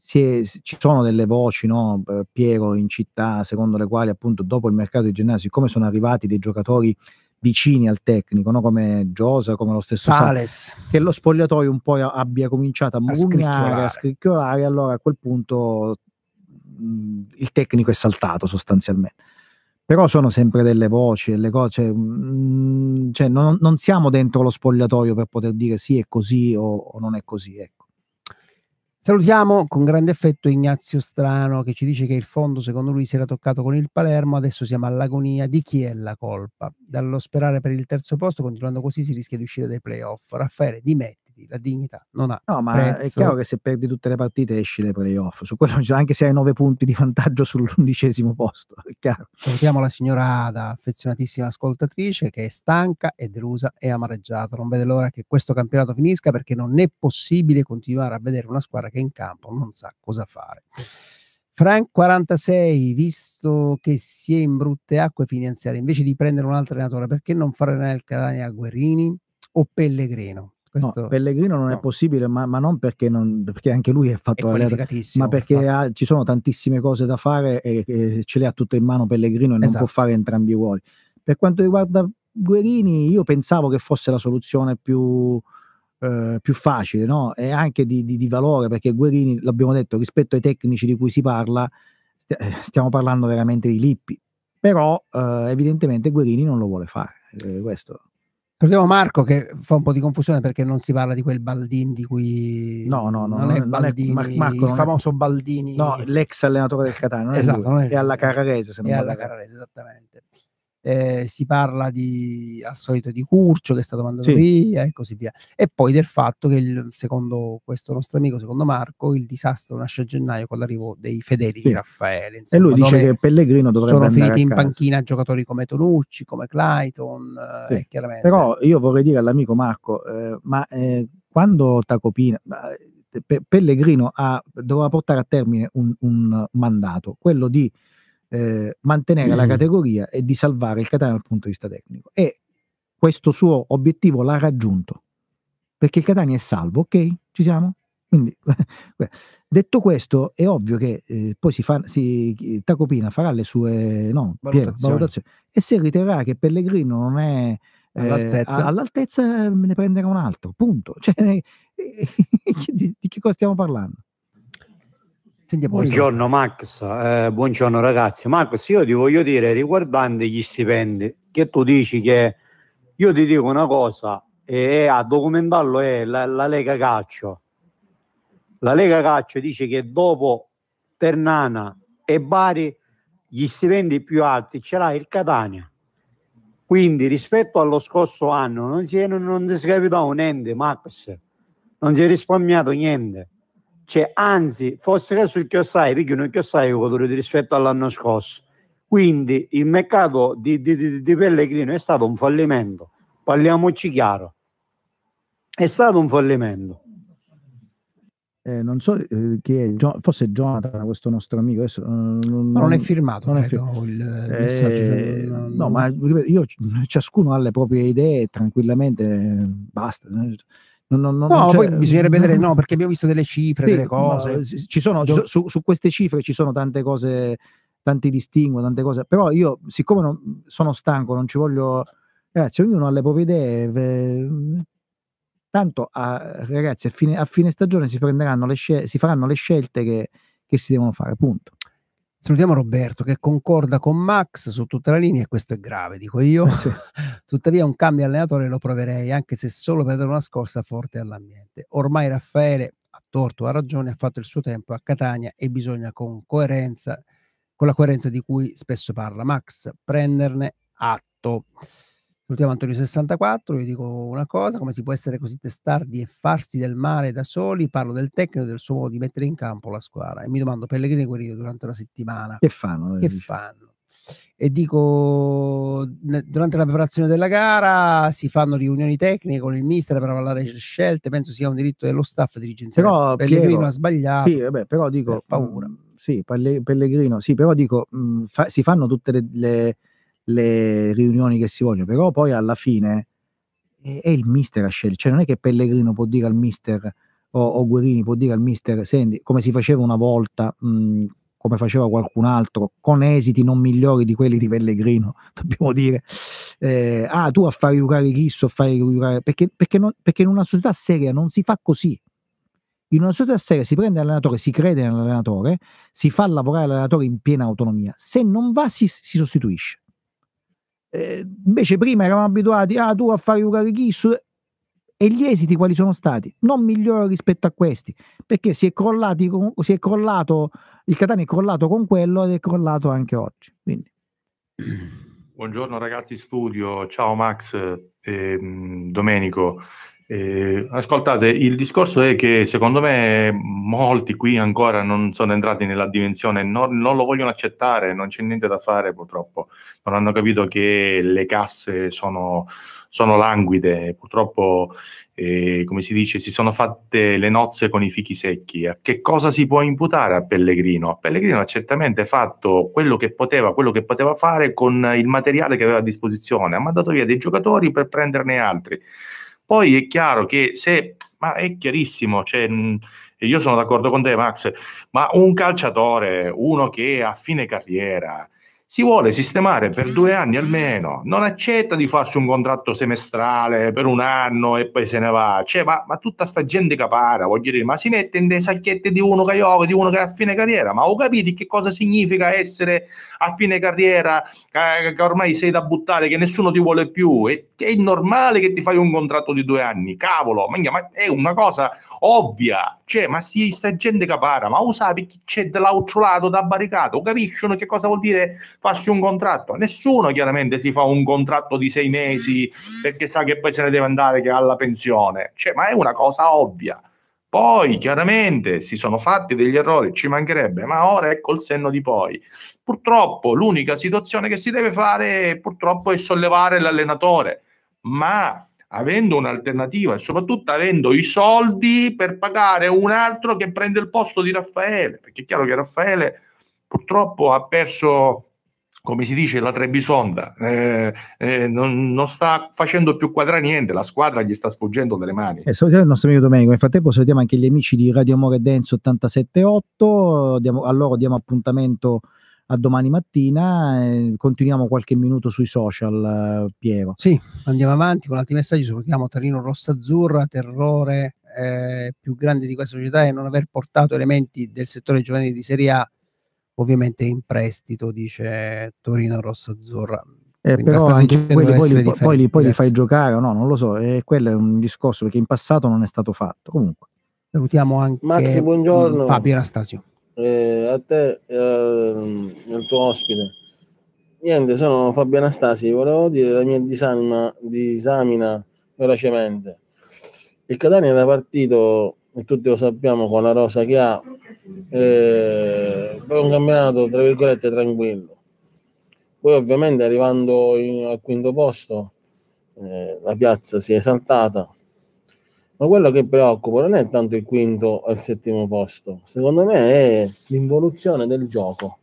C: ci sono delle voci, no, eh, Piero, in città, secondo le quali appunto dopo il mercato di gennaio, siccome sono arrivati dei giocatori vicini al tecnico, no? come Giosa, come lo stesso Sales, Sales che lo spogliatoio un po' abbia cominciato a, a mugnare, a scricchiolare, allora a quel punto mh, mm, il tecnico è saltato sostanzialmente però sono sempre delle voci, delle cose, cioè, mh, mhmm, cioè non, non, siamo dentro lo spogliatoio per poter dire sì è così o, o non è così. Ecco.
D: Salutiamo con grande effetto
C: Ignazio Strano che ci dice che il fondo secondo lui si era toccato
D: con il Palermo, adesso siamo all'agonia di chi è la colpa. Dallo sperare per il terzo posto, continuando così si rischia di uscire dai playoff. Raffaele, dimetti crediti, la dignità non ha. No, ma prezzo. è chiaro che se
C: perdi tutte le partite esci dai playoff, su quello anche se hai 9 punti di vantaggio sull'undicesimo posto, è chiaro. Salutiamo la signora Ada, affezionatissima ascoltatrice, che è stanca, è delusa
D: e amareggiata, non vede l'ora che questo campionato finisca perché non è possibile continuare a vedere una squadra che in campo non sa cosa fare. Frank 46, visto che si è in brutte acque finanziarie, invece di prendere un altro allenatore, perché non fare nel il Catania Guerrini o Pellegrino? Questo... No, Pellegrino non no. è
C: possibile, ma, ma non, perché non perché anche lui è fatto è la, ma perché ha, ci sono tantissime cose da fare e, e, ce le ha tutte in mano Pellegrino e non può esatto. fare entrambi i ruoli. Per quanto riguarda Guerini, io pensavo che fosse la soluzione più, eh, più facile no? e anche di, di, di valore, perché Guerini, l'abbiamo detto, rispetto ai tecnici di cui si parla, eh, stiamo parlando veramente di Lippi, però eh, evidentemente Guerini non lo vuole fare. Eh, questo. Proviamo
D: Marco che fa un po' di confusione perché non si parla di quel Baldini di cui... No, no, no. Non, è Baldini, non è Marco, il famoso è... Baldini. No,
C: l'ex allenatore del Catania. esatto, è, lui, non è, è alla Carrarese,
D: se non È alla Carrarese, esattamente eh, si parla di, al solito di Curcio che è stato mandato sì. via e così via. E poi del fatto che, il, secondo questo nostro amico, secondo Marco, il disastro nasce a gennaio con l'arrivo dei fedeli sì. di Raffaele. Insomma, e lui dice che
C: Pellegrino dovrebbe Sono finiti in panchina
D: giocatori come Tonucci, come Clayton. Eh, sì. Eh, chiaramente...
C: Però io vorrei dire all'amico Marco, eh, ma eh, quando Tacopina... Eh, Pellegrino ha, doveva portare a termine un, un mandato, quello di eh, mantenere la mm. categoria e di salvare il Catania dal punto di vista tecnico. E questo suo obiettivo l'ha raggiunto, perché il Catania è salvo, ok? Ci siamo? Quindi, detto questo, è ovvio che eh, poi si fa, si, Tacopina farà le sue no, valutazioni. Piero, valutazioni. e se riterrà che Pellegrino non è eh, all'altezza, eh, all'altezza ne prenderà un altro, punto. Cioè, eh, di, di che cosa stiamo parlando? Sentiamo buongiorno Max, eh, buongiorno ragazzi. Max, io ti voglio dire riguardante gli stipendi, che tu dici che io ti dico una cosa e a documentarlo è la, la Lega Calcio. La Lega Calcio dice che dopo Ternana e Bari gli stipendi più alti ce l'ha il Catania. Quindi rispetto allo scorso anno non si è, non, non si è capito un Max, non si è risparmiato niente cioè, anzi, fosse reso il Chiosai picchiano il Chiosai giocatori rispetto all'anno scorso. Quindi il mercato di, di, di, di Pellegrino è stato un fallimento, parliamoci chiaro. È stato un fallimento. Eh, non so eh, chi è, Gio- forse Jonathan, questo nostro amico. Adesso, eh, non, non, è firmato, non è firmato. il eh, messaggio. Cioè, non, no, ma io, ciascuno ha le proprie idee tranquillamente, basta. Non, non, no, non poi bisognerebbe vedere, no, perché abbiamo visto delle cifre, sì, delle cose. Eh, ci sono, ci so, su, su, queste cifre ci sono tante cose, tanti distinguo, tante cose, però io siccome non, sono stanco, non ci voglio... Ragazzi, ognuno ha le proprie idee. Ve, tanto a, ragazzi, a fine, a fine, stagione si, prenderanno le scelte, si faranno le scelte che, che si devono fare, punto. Salutiamo Roberto che concorda
D: con Max su tutta la linea e questo è grave, dico io. Tuttavia un cambio allenatore lo proverei, anche se solo per dare una scorsa forte all'ambiente. Ormai Raffaele, a torto o a ragione, ha fatto il suo tempo a Catania e bisogna con coerenza, con la coerenza di cui spesso parla Max, prenderne atto. Salutiamo Antonio 64, io dico una cosa, come si può essere così testardi e farsi del male da soli? Parlo del tecnico e del suo modo di mettere in campo la squadra. E mi domando Pellegrini e Guerrino durante la settimana.
C: Che fanno? Che dice.
D: fanno? E dico, durante la preparazione della gara si fanno riunioni tecniche con il mister per avallare le scelte, penso sia un diritto dello staff dirigenziale. Però, Pellegrino Piero, ha sbagliato. Sì,
C: vabbè, però dico... Per paura. Mh, mm, sì, Pellegrino, sì, però dico, mh, mm, fa, si fanno tutte le, le le riunioni che si vogliono, però poi alla fine è, è il mister a scegliere, cioè non è che Pellegrino può dire al mister o, o Guerini può dire al mister, senti, come si faceva una volta, mh, mhmm, come faceva qualcun altro, con esiti non migliori di quelli di Pellegrino, dobbiamo dire, eh, ah tu a far riurare Chisso, a far riurare, perché, perché, non, perché in una società seria non si fa così, in una società seria si prende l'allenatore, si crede nell'allenatore, si fa lavorare l'allenatore in piena autonomia. Se non va, si, si sostituisce. Eh, invece prima eravamo abituati ah, tu a fare giocare Chissu e gli esiti quali sono stati? Non migliori rispetto a questi, perché si è, crollati, si è crollato, il Catania è crollato con quello ed è crollato anche oggi. Quindi.
H: Buongiorno ragazzi studio, ciao Max, ehm, Domenico. Eh, ascoltate, il discorso è che secondo me molti qui ancora non sono entrati nella dimensione, non, non, lo vogliono accettare, non c'è niente da fare purtroppo, non hanno capito che le casse sono, sono languide, purtroppo eh, come si dice si sono fatte le nozze con i fichi secchi. A che cosa si può imputare a Pellegrino? A Pellegrino ha certamente fatto quello che poteva, quello che poteva fare con il materiale che aveva a disposizione, ha mandato via dei giocatori per prenderne altri. Poi è chiaro che se, ma è chiarissimo, cioè, io sono d'accordo con te Max, ma un calciatore, uno che a fine carriera si vuole sistemare per due anni almeno, non accetta di farsi un contratto semestrale per un anno e poi se ne va, cioè, ma, ma tutta sta gente capara, voglio dire, ma si mette in dei sacchetti di uno che gioca, di uno che è a fine carriera, ma ho capito che cosa significa essere a fine carriera, eh, che ormai sei da buttare, che nessuno ti vuole più, e, è normale che ti fai un contratto di due anni, cavolo, ma è una cosa ovvia, cioè, ma si sta gente capara, ma usate chi c'è dall'altro lato da barricato, capiscono che cosa vuol dire farsi un contratto? Nessuno chiaramente si fa un contratto di sei mesi perché sa che poi se ne deve andare che ha la pensione, cioè, ma è una cosa ovvia. Poi chiaramente si sono fatti degli errori, ci mancherebbe, ma ora è col senno di poi. Purtroppo l'unica situazione che si deve fare purtroppo è sollevare l'allenatore, ma avendo un'alternativa e soprattutto avendo i soldi per pagare un altro che prende il posto di Raffaele, perché è chiaro che Raffaele purtroppo ha perso, come si dice, la trebisonda, eh, eh, non, non, sta facendo più quadra niente, la squadra gli sta sfuggendo dalle mani.
C: E eh, salutiamo il nostro amico Domenico, nel frattempo salutiamo anche gli amici di Radio Amore Dance 87.8, a loro diamo appuntamento a domani mattina. continuiamo qualche minuto sui social, Piero. Sì,
D: andiamo avanti con altri messaggi. Salutiamo Torino Azzurra, terrore eh, più grande di questa società è non aver portato elementi del settore giovanile di Serie A, ovviamente in prestito, dice Torino Rossazzurra.
C: Eh, però anche quelli poi, li, poi, li, poi li, fai giocare o no, non lo so, e eh, quello è un discorso perché in passato non è stato fatto. Comunque. Salutiamo anche Maxi, buongiorno. Fabio Anastasio
E: eh, a te eh, al tuo ospite. Niente, sono Fabio Anastasi, volevo dire la mia disanima, disamina velocemente. Il Catania era partito, e tutti lo sappiamo, con la rosa che ha, eh, per un campionato, tra virgolette, tranquillo. Poi ovviamente arrivando in, al quinto posto, eh, la piazza si è saltata, ma quello che preoccupa non è tanto il quinto o il settimo posto, secondo me è l'involuzione del gioco.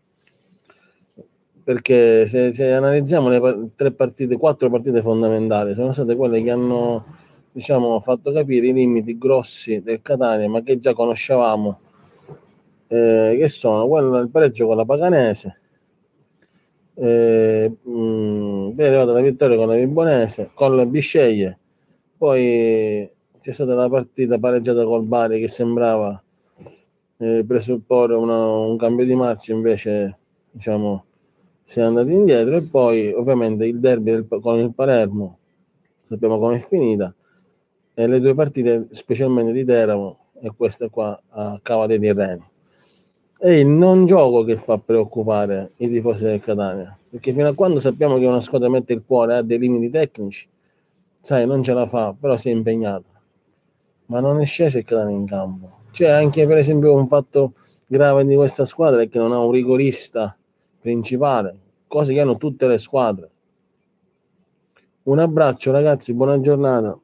E: Perché se, se analizziamo le tre partite, quattro partite fondamentali, sono state quelle che hanno diciamo, fatto capire i limiti grossi del Catania, ma che già conoscevamo, eh, che sono quello del pareggio con la Paganese, eh, poi è arrivata la vittoria con la Vibonese, con la Bisceglie, poi c'è stata la partita pareggiata col Bari che sembrava eh, presupporre una, un cambio di marcia, invece diciamo si è andati indietro e poi ovviamente il derby del, con il Palermo, sappiamo com'è finita, e le due partite specialmente di Teramo e questa qua a Cava dei Tirreni. E il non gioco che fa preoccupare i tifosi del Catania, perché fino a quando sappiamo che una squadra mette il cuore, ha dei limiti tecnici, sai, non ce la fa, però si è impegnato ma non è sceso il clan in campo. C'è cioè, anche per esempio un fatto grave di questa squadra è che non ha un rigorista principale, cose che hanno tutte le squadre. Un abbraccio ragazzi, buona giornata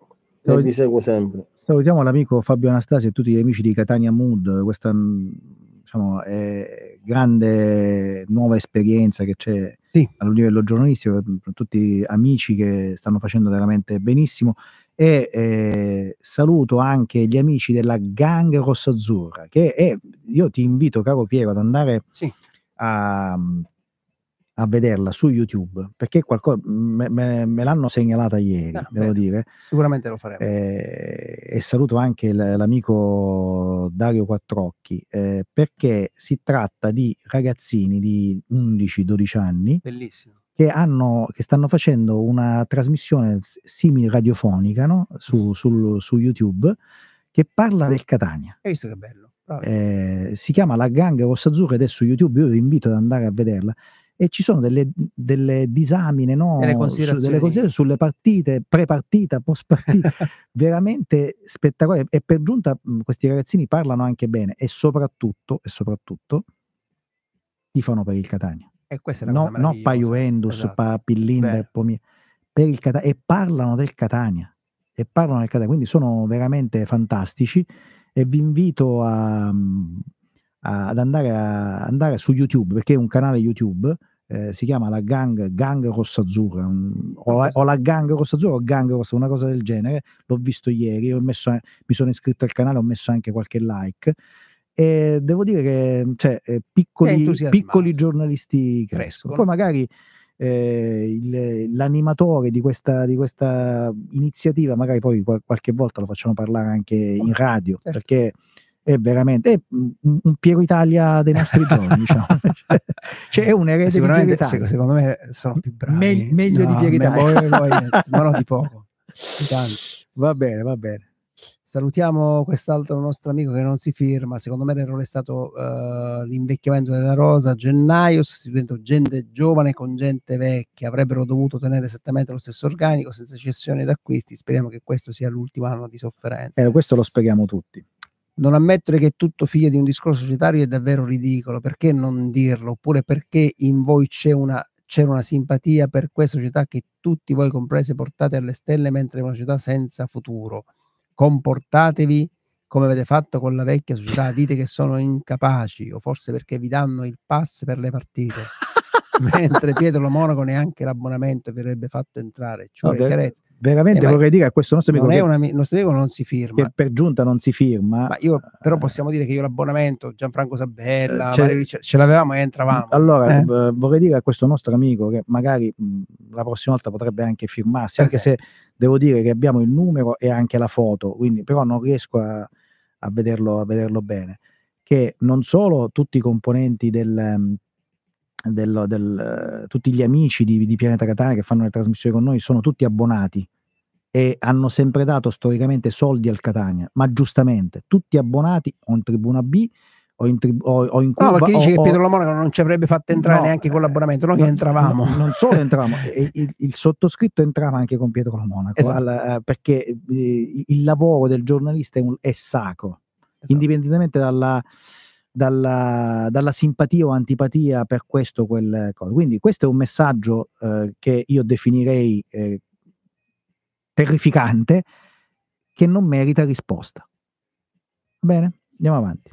E: Salut- e vi seguo sempre.
C: Salutiamo l'amico Fabio Anastasi e tutti gli amici di Catania Mood, questa diciamo, è grande nuova esperienza che c'è sì. a livello giornalistico, tutti amici che stanno facendo veramente benissimo e eh, saluto anche gli amici della gang Azzurra. che è, io ti invito caro Piero ad andare sì. a, a, vederla su YouTube perché qualcosa, me, me, me l'hanno segnalata ieri ah, devo bene. dire sicuramente lo faremo eh, e saluto anche l'amico Dario Quattrocchi eh, perché si tratta di ragazzini di 11-12 anni
D: bellissimo
C: che, hanno, che stanno facendo una trasmissione simile radiofonica no? su, mm. sul, su, YouTube che parla del Catania.
D: Hai visto che bello?
C: Eh, si chiama La Gang Rossa Azzurra ed è su YouTube, io vi invito ad andare a vederla e ci sono delle, delle disamine, no? delle, considerazioni. Su, delle, considerazioni. sulle partite, pre-partita, post-partita, veramente spettacolari. E per giunta questi ragazzini parlano anche bene e soprattutto, e soprattutto tifano per il Catania.
D: E questa è una no, cosa no Paiuendus, esatto. pa
C: Pillinda e Pomia, per il Catania, e parlano del Catania, e parlano del Catania, quindi sono veramente fantastici e vi invito a, mm, a, ad andare, a, andare su YouTube, perché è un canale YouTube, eh, si chiama la gang, gang rossazzurra un, o, la, o la gang rossazzurra o gang rossa, una cosa del genere l'ho visto ieri, messo, mi sono iscritto al canale, ho messo anche qualche like e devo dire che cioè, eh, piccoli, piccoli, giornalisti crescono. Poi magari eh, il, l'animatore di questa, di questa, iniziativa, magari poi qualche volta lo facciamo parlare anche in radio, certo. perché è veramente è un Piero Italia dei nostri giorni, diciamo. Eh, cioè, è un erede di Piero Italia. Secondo me sono più
D: bravi. Me- meglio no, di Piero Italia. Me- no, di poco. Di va bene, va bene. Salutiamo quest'altro nostro amico che non si firma. Secondo me l'errore è stato uh, l'invecchiamento della rosa a gennaio, sostituendo gente giovane con gente vecchia. Avrebbero dovuto tenere esattamente lo stesso organico senza cessione d'acquisti. Speriamo che questo sia l'ultimo anno di sofferenza. Eh,
C: questo lo spieghiamo tutti.
D: Non ammettere che è tutto figlio di un discorso societario è davvero ridicolo. Perché non dirlo? Oppure perché in voi c'è una c'era una simpatia per questa società che tutti voi comprese portate alle stelle mentre è una società senza futuro comportatevi come avete fatto con la vecchia società, dite che sono incapaci o forse perché vi danno il pass per le partite. mentre Pietro Monaco neanche l'abbonamento verrebbe fatto entrare. Cioè, no, ver-
C: veramente eh, vorrei dire a questo nostro amico: non, è
D: un il nostro amico non si firma. Per, per giunta non si firma. Io, però eh, possiamo dire che io l'abbonamento, Gianfranco Sabella, cioè, ce l'avevamo e
C: entravamo. Allora, eh? vorrei dire a questo nostro amico che magari la prossima volta potrebbe anche firmarsi, anche se devo dire che abbiamo il numero e anche la foto, quindi, però non riesco a, a, vederlo, a vederlo bene che non solo tutti i componenti del, del, del, tutti gli amici di, di Pianeta Catania che fanno le trasmissioni con noi sono tutti abbonati e hanno sempre dato storicamente soldi al Catania, ma giustamente tutti abbonati o in Tribuna B o in, tri- o, o in curva, No, perché dici o, che Pietro
D: Lamonaco non ci avrebbe fatto entrare no, neanche
C: con eh, l'abbonamento, noi non, entravamo. No, non solo entravamo, il, il, sottoscritto entrava anche con Pietro Lamonaco, esatto. Eh, perché eh, il lavoro del giornalista è, un, è sacro, esatto. indipendentemente dalla, dalla, dalla, simpatia o antipatia per questo o quel cosa. Quindi questo è un messaggio eh, che io definirei eh, terrificante che non merita risposta. Bene, andiamo avanti.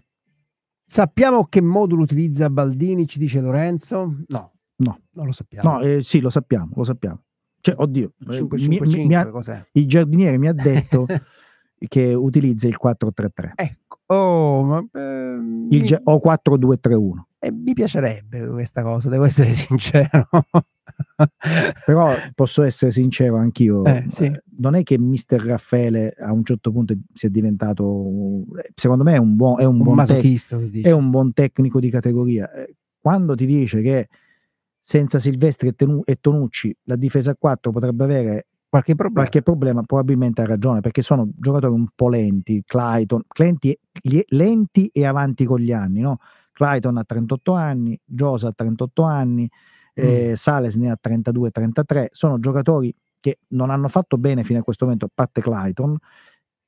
D: Sappiamo che modulo utilizza Baldini, ci dice Lorenzo? No. No, non lo sappiamo. No, eh,
C: sì, lo sappiamo, lo sappiamo. Cioè, oddio, 5, 5, mi, 5, mi ha, il giardiniere mi ha detto che utilizza il 433. Ecco,
D: oh, ma, eh,
C: il, mi... o 4231. Eh, mi piacerebbe questa cosa, devo essere sincero. Però posso essere sincero anch'io. Eh, sì. Eh, non è che Mister Raffaele a un certo punto sia diventato, secondo me, è un buon, è un, un buon masochista. Tec- è un buon tecnico di categoria. Eh, quando ti dice che senza Silvestri e, Tenu- e Tonucci la difesa 4 potrebbe avere Qualche problema. qualche problema. probabilmente ha ragione, perché sono giocatori un po' lenti, Clayton, lenti, lenti e avanti con gli anni, no? Clayton ha 38 anni, Josa ha 38 anni, mm. eh, Sales ne ha 32-33, sono giocatori che non hanno fatto bene fino a questo momento, a parte Clayton,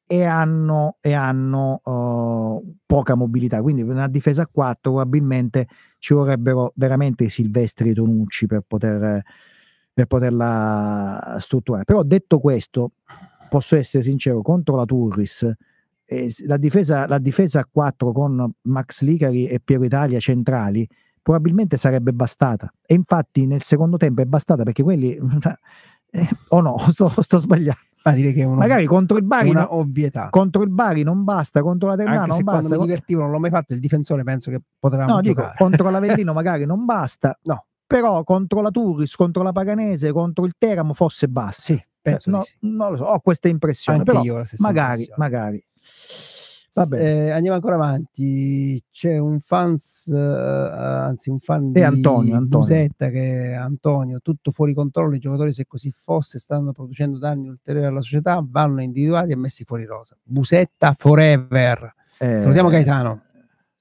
C: e hanno, e hanno uh, poca mobilità, quindi una difesa a 4 probabilmente ci vorrebbero veramente Silvestri e Tonucci per poter per poterla strutturare. Però detto questo, posso essere sincero, contro la Turris, eh, la, difesa, la, difesa, a 4 con Max Licari e Piero Italia centrali probabilmente sarebbe bastata. E infatti nel secondo tempo è bastata perché quelli... Cioè, eh, o oh no, sto, sto sbagliando. Ma direi che uno, magari contro il Bari una no, ovvietà. Contro il Bari non basta, contro la Ternana non basta. Quando mi divertivo non l'ho mai fatto il difensore, penso che potevamo No, giocare. dico, contro l'Avellino magari non basta. No però contro la Turris, contro la Paganese, contro il Teramo fosse basta. Sì, eh, no, sì. Non lo so, ho questa impressione, Anche però io magari, impressione. magari. Eh, andiamo ancora avanti.
D: C'è un fans, uh, anzi, un fan e di Antonio, Busetta che Antonio, tutto fuori controllo. I giocatori, se così fosse, stanno producendo danni ulteriori alla società, vanno individuati e messi fuori rosa. Busetta forever. Eh, Salutiamo Gaetano.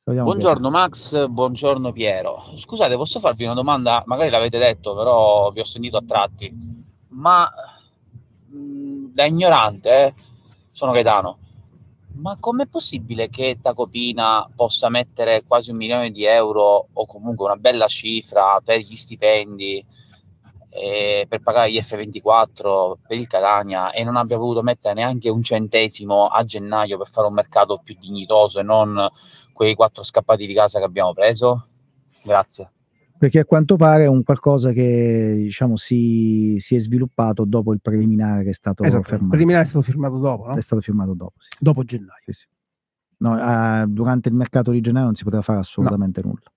C: Salutiamo buongiorno Piero. Max, buongiorno Piero. Scusate, posso farvi una domanda? Magari l'avete detto, però vi ho sentito a tratti. Ma mm, da ignorante, eh, sono Gaetano. Ma com'è possibile che Tacopina possa
B: mettere quasi un milione di euro o comunque una bella cifra per gli stipendi? eh, per pagare gli F24 per il Catania e non abbia potuto mettere neanche un centesimo a gennaio per fare un mercato più dignitoso e non quei quattro scappati di casa che abbiamo preso? Grazie.
C: Perché a quanto pare è un qualcosa che diciamo, si, si, è sviluppato dopo il preliminare che è stato esatto, fermato. Il preliminare è stato firmato dopo, no? È stato firmato dopo, sì. Dopo gennaio. Sì, sì. No, uh, durante il mercato di gennaio non si poteva fare assolutamente no. nulla.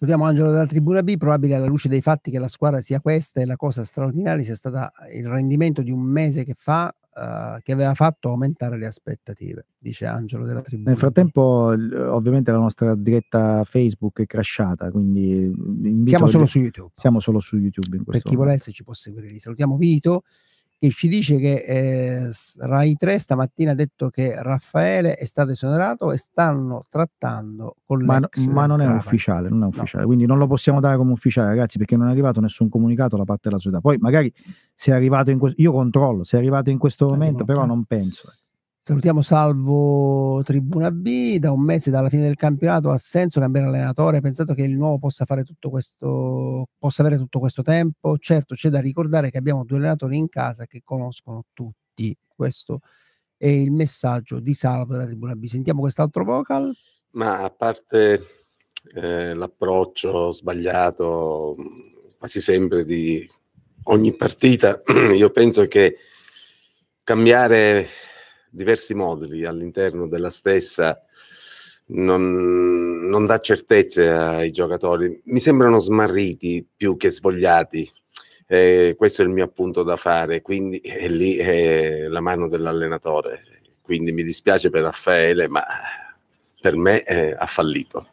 D: Salutiamo Angelo della Tribuna B, probabile alla luce dei fatti che la squadra sia questa e la cosa straordinaria sia stata il rendimento di un mese che fa uh, che aveva fatto aumentare le aspettative, dice Angelo della Tribuna. Nel
C: frattempo ovviamente la nostra diretta Facebook è crashata, quindi mm, siamo solo gli... su YouTube. Siamo solo su YouTube Per chi volesse
D: ci può seguire lì. Salutiamo Vito che ci dice che eh, Rai 3 stamattina ha detto che Raffaele è stato esonerato e stanno trattando con ma, ma non è Trapani.
C: ufficiale, non è ufficiale no. quindi non lo possiamo dare come ufficiale ragazzi perché non è arrivato nessun comunicato da parte della società poi magari se è arrivato in questo io controllo se è arrivato in questo momento però non penso eh. Salutiamo Salvo Tribuna B, da un mese dalla fine del
D: campionato ha senso cambiare allenatore, pensate che il nuovo possa, fare tutto questo, possa avere tutto questo tempo? Certo c'è da ricordare che abbiamo due allenatori in casa che conoscono tutti, questo è il messaggio di Salvo della Tribuna B. Sentiamo quest'altro vocal.
G: Ma a parte eh, l'approccio sbagliato quasi sempre di ogni partita, io penso che cambiare
D: diversi moduli all'interno della stessa non, non, dà certezze ai giocatori. Mi sembrano smarriti più che svogliati.
H: Eh, questo è il mio appunto da fare, quindi è lì è la mano dell'allenatore. Quindi mi dispiace per Raffaele, ma per me ha fallito.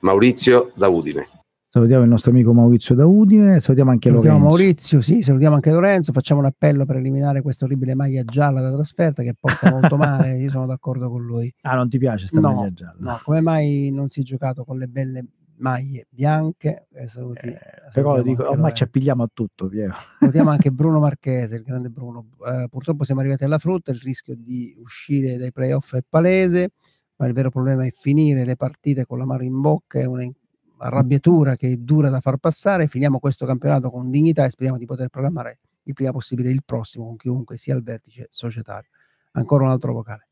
H: Maurizio da Udine.
C: Salutiamo il nostro amico Maurizio da Udine, salutiamo anche salutiamo Lorenzo.
D: Maurizio, sì, salutiamo anche Lorenzo, facciamo un appello per eliminare questa orribile maglia gialla da trasferta che porta molto male, io sono d'accordo con lui.
C: Ah, non ti piace questa no, maglia gialla? No,
D: come mai non si è giocato con le belle maglie bianche?
C: Eh, saluti, eh, eh però dico, ormai ci appigliamo a tutto, Piero.
D: Salutiamo anche Bruno Marchese, il grande Bruno. Eh, purtroppo siamo arrivati alla frutta, il rischio di uscire dai playoff è palese ma il vero problema è finire le partite con la mano in bocca e una arrabbiatura che è dura da far passare, finiamo questo campionato con dignità e speriamo di poter programmare il prima possibile il prossimo con chiunque sia al vertice societario. Ancora un altro vocale.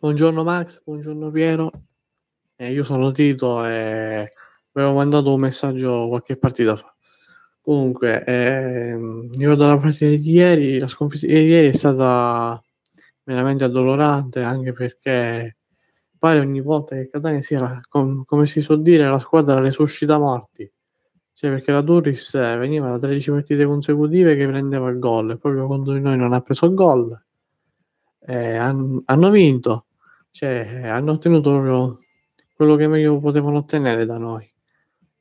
I: Buongiorno Max, buongiorno Piero, eh, io sono Tito e vi avevo mandato un messaggio qualche partita fa. Comunque, ehm, io dalla partita di ieri, la sconfitta di ieri è stata veramente addolorante anche perché pare ogni volta che Catania sia, com- come si suol dire, la squadra resuscita morti. Cioè, perché la Turris eh, veniva da 13 partite consecutive che prendeva il gol, e proprio contro di noi non ha preso il gol. Eh, han- hanno vinto, cioè, hanno ottenuto proprio quello che meglio potevano ottenere da noi.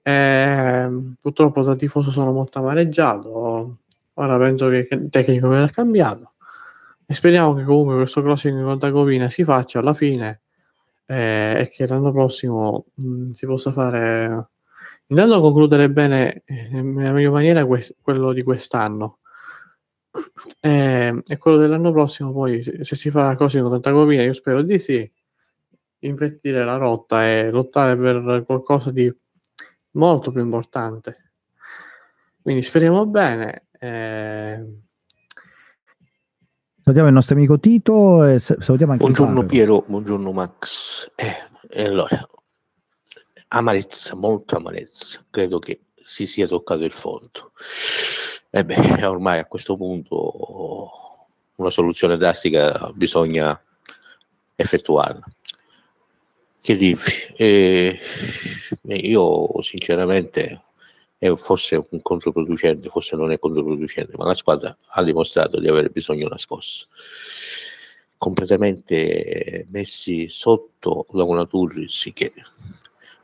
I: Eh, purtroppo da tifoso sono molto amareggiato. Ora penso che il tecnico verrà cambiato. E speriamo che comunque questo crossing con Tagovina si faccia alla fine eh, è che l'anno prossimo mh, mm, si possa fare intanto concludere bene eh, nella migliore maniera que- quello di quest'anno eh, e quello dell'anno prossimo poi se, se si farà così con tanta copia io spero di sì invertire la rotta e lottare per qualcosa di molto più importante quindi speriamo bene eh,
C: Salutiamo il nostro amico Tito e salutiamo anche Buongiorno
I: Piero, buongiorno Max. Eh, allora, amarezza, molta amarezza. Credo che si sia toccato il fondo. E eh beh, ormai a questo punto una soluzione drastica bisogna effettuarla. Che dirvi? Eh, io sinceramente è fosse un controproducente, forse non è controproducente, ma la squadra ha dimostrato di avere bisogno di una scossa. Completamente messi sotto la una Turris che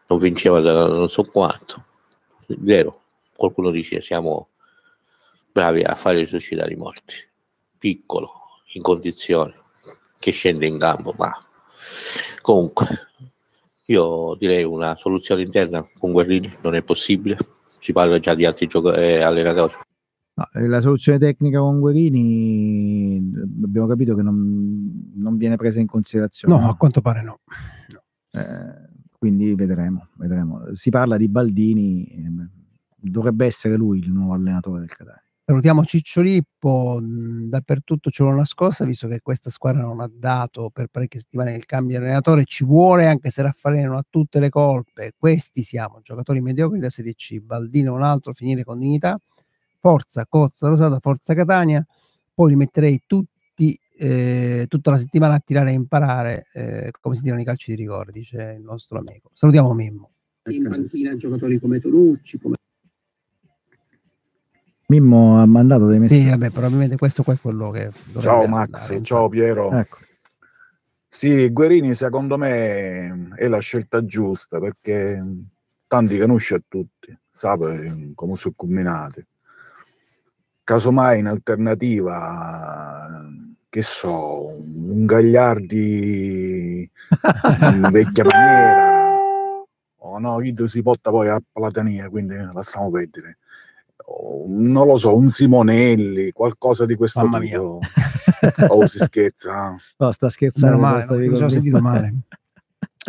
I: non vinceva da non so quanto. vero, qualcuno dice siamo bravi a fare risuscitare i morti. Piccolo, in condizioni, che scende in campo, ma comunque io direi una soluzione interna con Guerrini non è possibile si parla già di altri giocatori eh, allenatori.
C: No, la soluzione tecnica con Guerini abbiamo capito che non, non, viene presa in considerazione. No, a quanto pare no. no. Eh, quindi vedremo, vedremo. Si parla di Baldini, ehm, dovrebbe essere lui il nuovo allenatore del Catania.
D: Salutiamo Ciccio Lippo, mm, dappertutto ce l'ho nascosta, visto che questa squadra non ha dato per parecchie settimane il cambio di allenatore, ci vuole anche se Raffaele non ha tutte le colpe, questi siamo, giocatori mediocri da Serie C, Baldino un altro, finire con dignità, forza Cozza Rosata, forza Catania, poi li metterei tutti, eh, tutta la settimana a tirare e imparare eh, come si tirano i calci di ricordi, c'è il nostro amico. Salutiamo Mimmo. In panchina giocatori come Tonucci, come Mimmo ha mandato dei messaggi. Sì, vabbè, probabilmente questo qua è quello che... Ciao
H: Max, andare. ciao Piero. Ecco. Sì, Guerini secondo me è la scelta giusta perché tanti conosce a tutti, sa come sono combinati. Casomai in alternativa, che so, un Gagliardi in vecchia maniera, o no, Guido si porta poi a Platania, quindi la stiamo perdere non lo so, un Simonelli, qualcosa di questo Mamma tipo. Mia. oh, si scherza.
C: No, sta scherzando. Male, no, mi sono sentito male.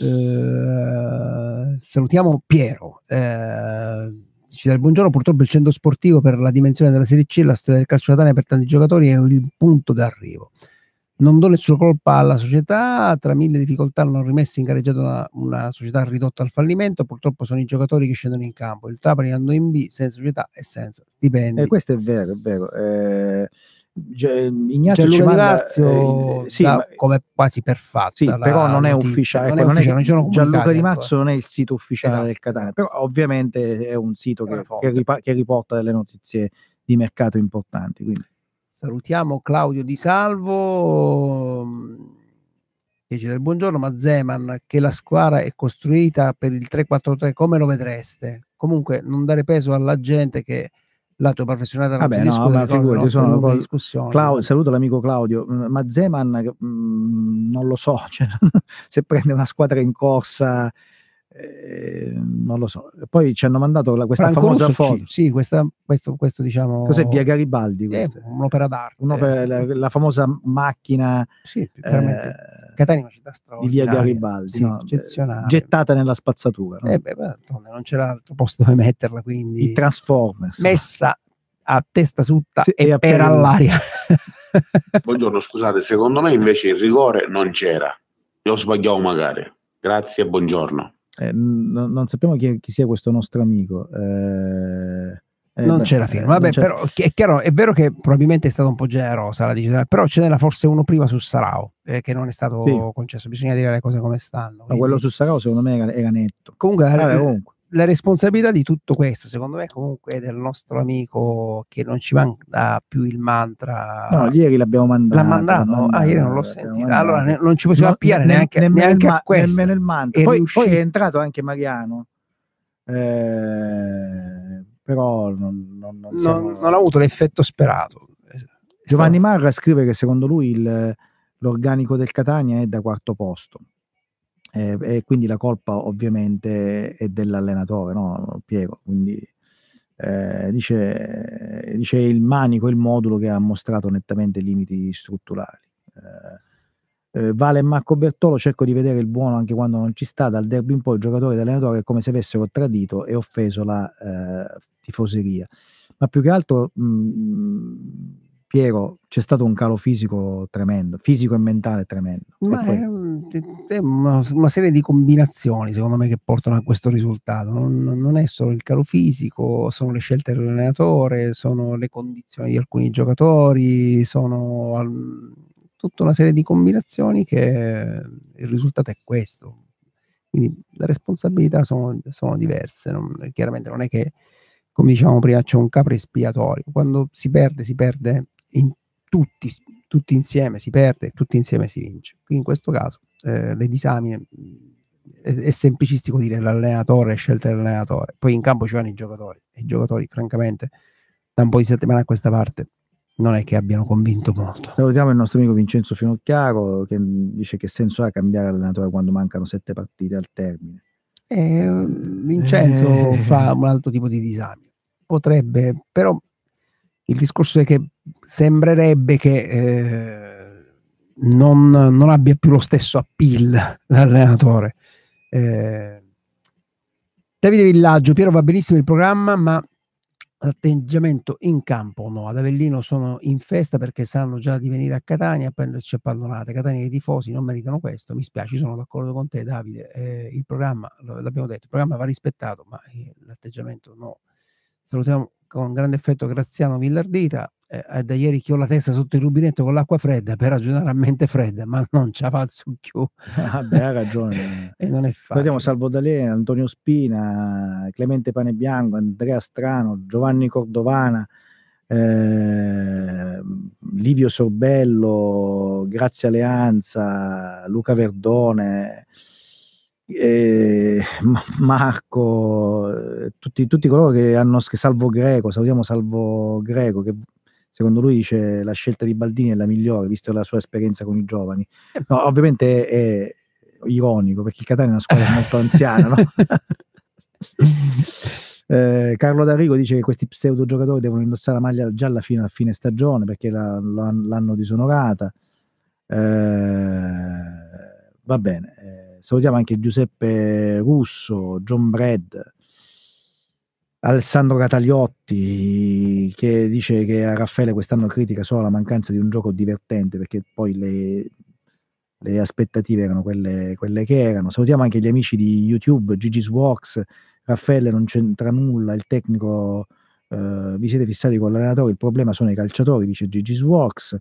D: eh, salutiamo Piero. Eh, ci dà il buongiorno. Purtroppo il centro sportivo per la dimensione della Serie C, la storia del calcio natale per tanti giocatori è il punto d'arrivo non do nessuna colpa alla società, tra mille difficoltà non rimessa in gareggiata una, una, società ridotta al fallimento, purtroppo sono i giocatori che scendono in campo, il Trapani andò in B senza società e senza
C: stipendi. Eh, questo è vero, è vero. Eh... eh Ignazio Gianluca Di Marzio eh, sì, ma,
D: come quasi
C: perfetto. Sì, però non è ufficiale, non è ufficiale ecco, non Gianluca Di ecco. Marzio non è il sito ufficiale esatto, del Catania però ovviamente è un sito che, che, ripa- che, riporta delle notizie di mercato importanti quindi.
D: Salutiamo Claudio Di Salvo mm, dice del buongiorno, ma Zeman che la squadra è costruita per il 3-4-3 come lo vedreste? Comunque non dare peso alla gente che la tua professionalità non Vabbè, si no, discute, figurati, sono una discussione. Claudio,
C: saluto l'amico Claudio, mm, ma Zeman mh, mm, non lo so, cioè, se prende una squadra in corsa Ehm, non lo so. Poi ci hanno mandato la, questa Franco famosa Russo, foto. sì, questa,
D: questo, questo diciamo. Cos'è via
C: Garibaldi? Eh, un'opera d'arte. Un'opera, la, la, famosa macchina. Sì, veramente. Eh, Catania città Di via Garibaldi, sì, no? gettata nella spazzatura. No? Eh beh, beh,
D: non c'era altro
C: posto dove metterla, quindi. I Transformers.
D: Messa a testa sutta sì, e, e per all'aria.
H: Buongiorno, scusate,
G: secondo me invece il rigore non c'era. Lo sbagliavo magari. Grazie e buongiorno
C: eh, no, non sappiamo chi, chi, sia questo nostro amico. Eh, eh non beh, c'era firma, eh, vabbè, c'era. però
D: è chiaro, è vero che probabilmente è stato un po' generosa la decisione, però ce n'era forse uno
C: prima su Sarao eh, che
D: non è stato sì. concesso, bisogna dire le cose come stanno.
C: Quindi. Ma quello su Sarao secondo me era, era netto. Comunque, vabbè, eh, comunque
D: la responsabilità di tutto questo, secondo me, comunque è del nostro amico che non ci manda più il mantra. No,
C: ieri l'abbiamo mandato. L'ha mandato? mandato ah, ieri non l'ho sentito. Allora ne, non ci possiamo no, appiare ne, neanche, nemmeno neanche ma, a questo. Nemmeno il mantra. Poi, poi, è entrato anche Mariano. Eh, però non, non, non, siamo... non, ha avuto l'effetto sperato. Eh, Giovanni Marra scrive che secondo lui il, l'organico del Catania è da quarto posto eh, e quindi la colpa ovviamente è dell'allenatore, no? Piego, quindi eh, dice, dice, il manico, il modulo che ha mostrato nettamente limiti strutturali. Eh, vale Marco Bertolo, cerco di vedere il buono anche quando non ci sta, dal derby in poi il giocatore e l'allenatore è come se avessero tradito e offeso la ehm, tifoseria. Ma più che altro... Mh, mhmm, Piero, c'è stato un calo fisico tremendo, fisico e mentale tremendo. Ma poi... è, una, una, serie di combinazioni,
D: secondo me, che portano a questo risultato. Non, non, è solo il calo fisico, sono le scelte dell'allenatore, sono le condizioni di alcuni giocatori, sono al, tutta una serie di combinazioni che il risultato è questo. Quindi le responsabilità sono, sono diverse. Non, chiaramente non è che come dicevamo prima, c'è un capro espiatorio. Quando si perde, si perde in tutti, tutti, insieme si perde, tutti insieme si vince. Quindi in questo caso eh, le disamine è, è, semplicistico dire l'allenatore, scelta dell'allenatore, poi in campo ci vanno i giocatori e i giocatori francamente da un po' di settimana a questa parte non è che abbiano convinto molto.
C: Salutiamo il nostro amico Vincenzo Finocchiaro che dice che senso ha cambiare allenatore quando mancano sette partite al termine.
D: Eh, Vincenzo eh. fa un
C: altro tipo di disamine,
D: potrebbe, però il discorso è che sembrerebbe che eh, non, non, abbia più lo stesso appeal l'allenatore. Eh, Davide Villaggio, Piero va benissimo il programma, ma l'atteggiamento in campo no. Ad Avellino sono in festa perché sanno già di venire a Catania a prenderci a pallonate. Catania e i tifosi non meritano questo. Mi spiace, sono d'accordo con te, Davide. Eh, il programma, l'abbiamo detto, il programma va rispettato, ma eh, l'atteggiamento no. Salutiamo con grande effetto Graziano Villardita, eh, da ieri che ho la testa sotto il rubinetto con l'acqua fredda per ragionare a mente fredda, ma non ci ha fatto più.
C: Ah, vabbè, ha ragione.
D: e non è facile. Vediamo
C: Salvo D'Alè, Antonio Spina, Clemente Panebianco, Andrea Strano, Giovanni Cordovana, eh, Livio Sorbello, Grazia Leanza, Luca Verdone. Eh, Marco, eh, tutti, tutti coloro che hanno che Salvo Greco, salutiamo Salvo Greco che secondo lui dice, la scelta di Baldini è la migliore, visto la sua esperienza con i giovani. Eh, no, ovviamente è ironico, perché il Catania è una squadra molto anziana, no? Eh, Carlo D'Arrigo dice che questi pseudo giocatori devono indossare la maglia gialla fino a fine stagione perché la, la, l'hanno disonorata. Eh, va bene, eh, salutiamo anche Giuseppe Russo, John Brad, Alessandro Catagliotti che dice che a Raffaele quest'anno critica solo la mancanza di un gioco divertente perché poi le, le aspettative erano quelle, quelle, che erano. Salutiamo anche gli amici di YouTube, Gigi's Walks, Raffaele non c'entra nulla, il tecnico eh, vi siete fissati con l'allenatore, il problema sono i calciatori, dice Gigi's Walks.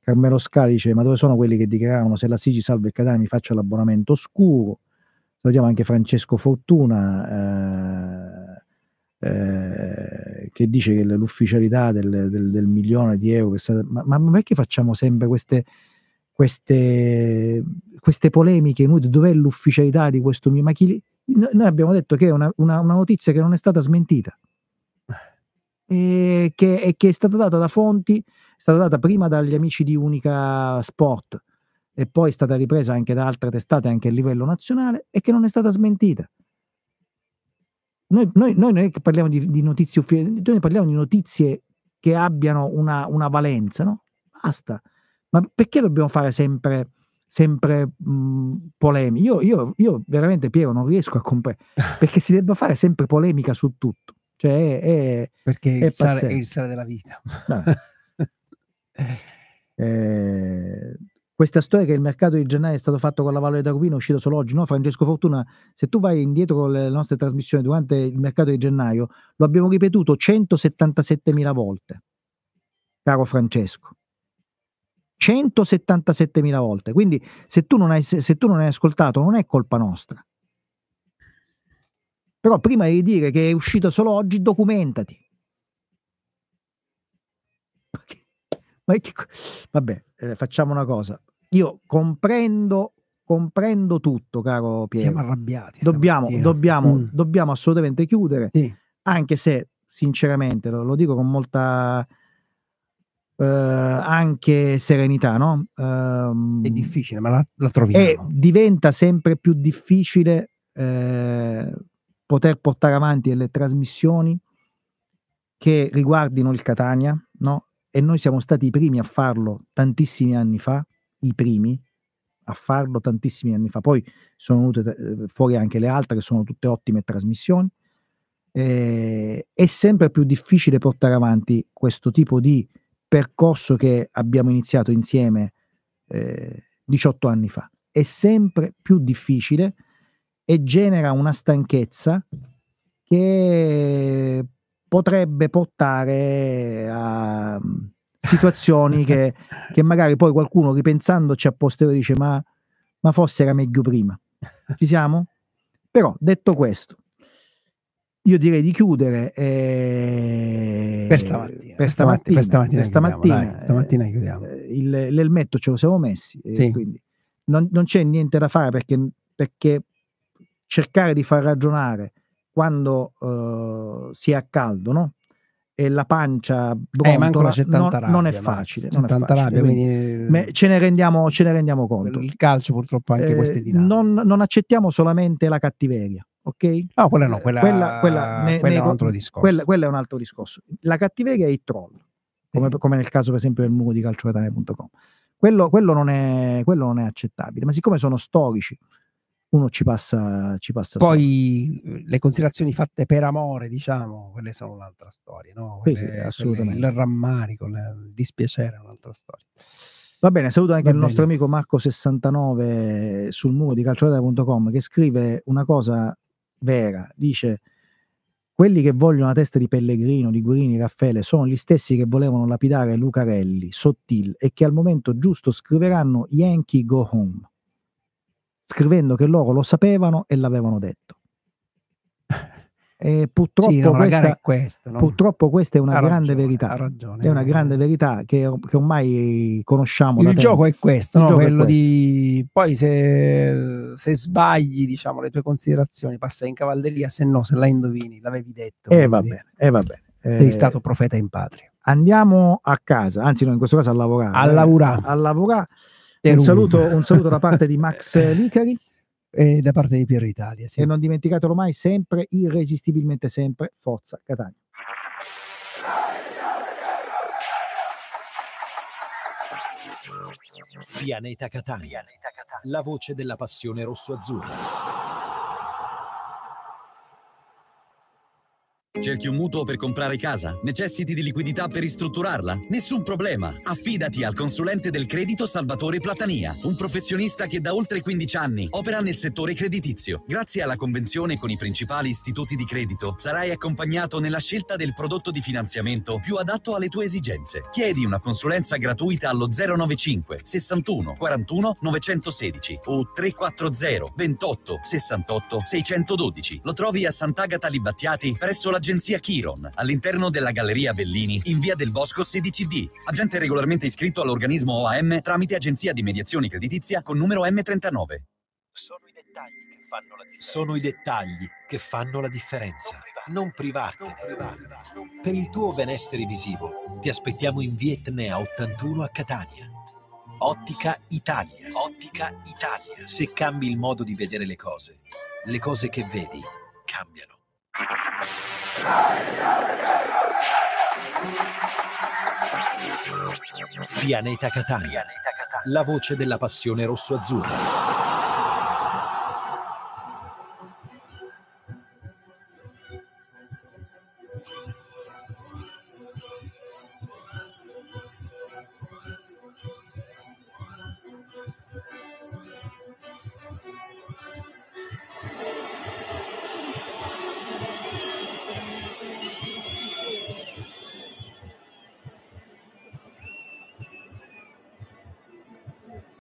C: Carmelo Scali dice ma dove sono quelli che dichiaravano se la Sigi salva il Catania mi faccio l'abbonamento oscuro. Salutiamo anche Francesco Fortuna. Eh, eh, che dice che l'ufficialità del, del, del milione di euro, stata, ma, ma, perché facciamo sempre queste, queste, queste polemiche Dov'è l'ufficialità di questo mio? Ma chi, noi abbiamo detto che è una, una, una notizia che non è stata smentita. Eh. E che, e che, è stata data da fonti, è stata data prima dagli amici di Unica Sport e poi è stata ripresa anche da altre testate anche a livello nazionale e che non è stata smentita noi, noi, noi, non è che parliamo di, di notizie ufficiali, noi parliamo di notizie che abbiano una, una, valenza, no? Basta. Ma perché dobbiamo fare sempre, sempre mm, polemiche? Io, io, io, veramente, Piero, non riesco a comprare. perché si debba fare sempre polemica su tutto. Cioè, è, perché è il, sale, è il
D: sale della vita.
C: No. eh, questa storia che il mercato di gennaio è stato fatto con la Valle da Rubino è uscita solo oggi, no? Francesco Fortuna, se tu vai indietro con le nostre trasmissioni durante il mercato di gennaio, lo abbiamo ripetuto 177.000 volte, caro Francesco. 177.000 volte. Quindi se tu, non hai, se tu non hai ascoltato non è colpa nostra. Però prima di dire che è uscito solo oggi, documentati. Vabbè, eh, facciamo una cosa io comprendo, comprendo tutto, caro Piero. Siamo arrabbiati. Dobbiamo, dobbiamo, mm. dobbiamo, assolutamente chiudere, sì. anche se sinceramente lo, lo dico con molta... Eh, anche serenità, no? Eh, è difficile, ma la, la troviamo. E diventa sempre più difficile eh, poter portare avanti delle trasmissioni che riguardino il Catania, no? E noi siamo stati i primi a farlo tantissimi anni fa, i primi a farlo tantissimi anni fa. Poi sono venute eh, fuori anche le altre, che sono tutte ottime trasmissioni. Eh, è sempre più difficile portare avanti questo tipo di percorso che abbiamo iniziato insieme eh, 18 anni fa. È sempre più difficile e genera una stanchezza che potrebbe portare a situazioni che, che, magari poi qualcuno ripensandoci a posteriori dice ma, ma forse era meglio prima. Ci siamo? Però detto questo, io direi di chiudere eh, per stamattina. Per stamattina, per stamattina, per stamattina, chiudiamo, dai, stamattina chiudiamo. Eh, eh, il, l'elmetto ce lo siamo messi, eh, sì. quindi non, non, c'è niente da fare perché, perché cercare di far ragionare quando eh, si è a caldo, no? e la pancia brontola eh, non, non, è facile. Non è facile. Rabbia, quindi, quindi... Ce, ne rendiamo, ce, ne rendiamo, conto. Il calcio purtroppo ha anche eh, queste dinamiche. Non, non, accettiamo solamente la cattiveria. Ok? No, quella no, quella, quella, quella, ne, quella è un altro discorso. Quella, è un altro discorso. La cattiveria è il troll, come, eh. come nel caso per esempio del muro di calciocatane.com. Quello, quello, non è, quello non è accettabile, ma siccome sono storici, uno ci passa, ci passa poi
D: sopra. Uhm, le considerazioni fatte per amore diciamo quelle sono un'altra storia no? quelle, sì, sì, assolutamente. Quelle, il rammarico
C: il dispiacere è
D: un'altra storia
C: va bene saluto anche va il bene. nostro amico Marco69 sul muro di calciolata.com che scrive una cosa vera dice quelli che vogliono la testa di Pellegrino, di Guirini, Raffaele sono gli stessi che volevano lapidare Lucarelli, Sottil e che al momento giusto scriveranno Yankee Go Home scrivendo che loro lo sapevano e l'avevano detto. E purtroppo, sì, no, questa, questa, no? purtroppo, questa, è una ha grande ragione, verità. Ragione, è una grande verità che, che ormai conosciamo. Il gioco tempo. è questo, no? gioco è questo.
D: Di... Poi se, se sbagli diciamo, le tue considerazioni, passa in cavalleria, se no, se la indovini, l'avevi detto.
C: E eh, va bene, eh, va bene. Eh, Sei stato profeta in patria. Andiamo a casa, anzi no, in questo caso a lavorare. A lavorare. A lavorare un saluto, un saluto da parte di Max eh, Licari e da parte di Piero Italia. Sì. E non dimenticatelo mai, sempre, irresistibilmente sempre, Forza Catania,
A: Pianeta Catania. la voce della passione rosso-azzurra.
B: Cerchi un mutuo per comprare casa? Necessiti di liquidità per ristrutturarla? Nessun problema! Affidati al consulente del credito Salvatore Platania, un professionista che da oltre 15 anni opera nel settore creditizio. Grazie alla convenzione con i principali istituti di credito, sarai accompagnato nella scelta del prodotto di finanziamento più adatto alle tue esigenze. Chiedi una consulenza gratuita allo 095 61 41 916 o 340 28 68 612. Lo trovi a Sant'Agata Libattiati presso la l'agenzia Chiron, all'interno della Galleria Bellini, in via del Bosco 16D. Agente regolarmente iscritto all'organismo OAM tramite agenzia di
A: mediazione creditizia con numero M39. Sono i dettagli che fanno la differenza. Non privartene. Per il tuo benessere visivo ti aspettiamo in via 81 a Catania. Ottica Italia. Ottica Italia. Se cambi il modo di vedere le cose, le cose che vedi cambiano. Pianeta Catania. La voce della passione rosso-azzurra.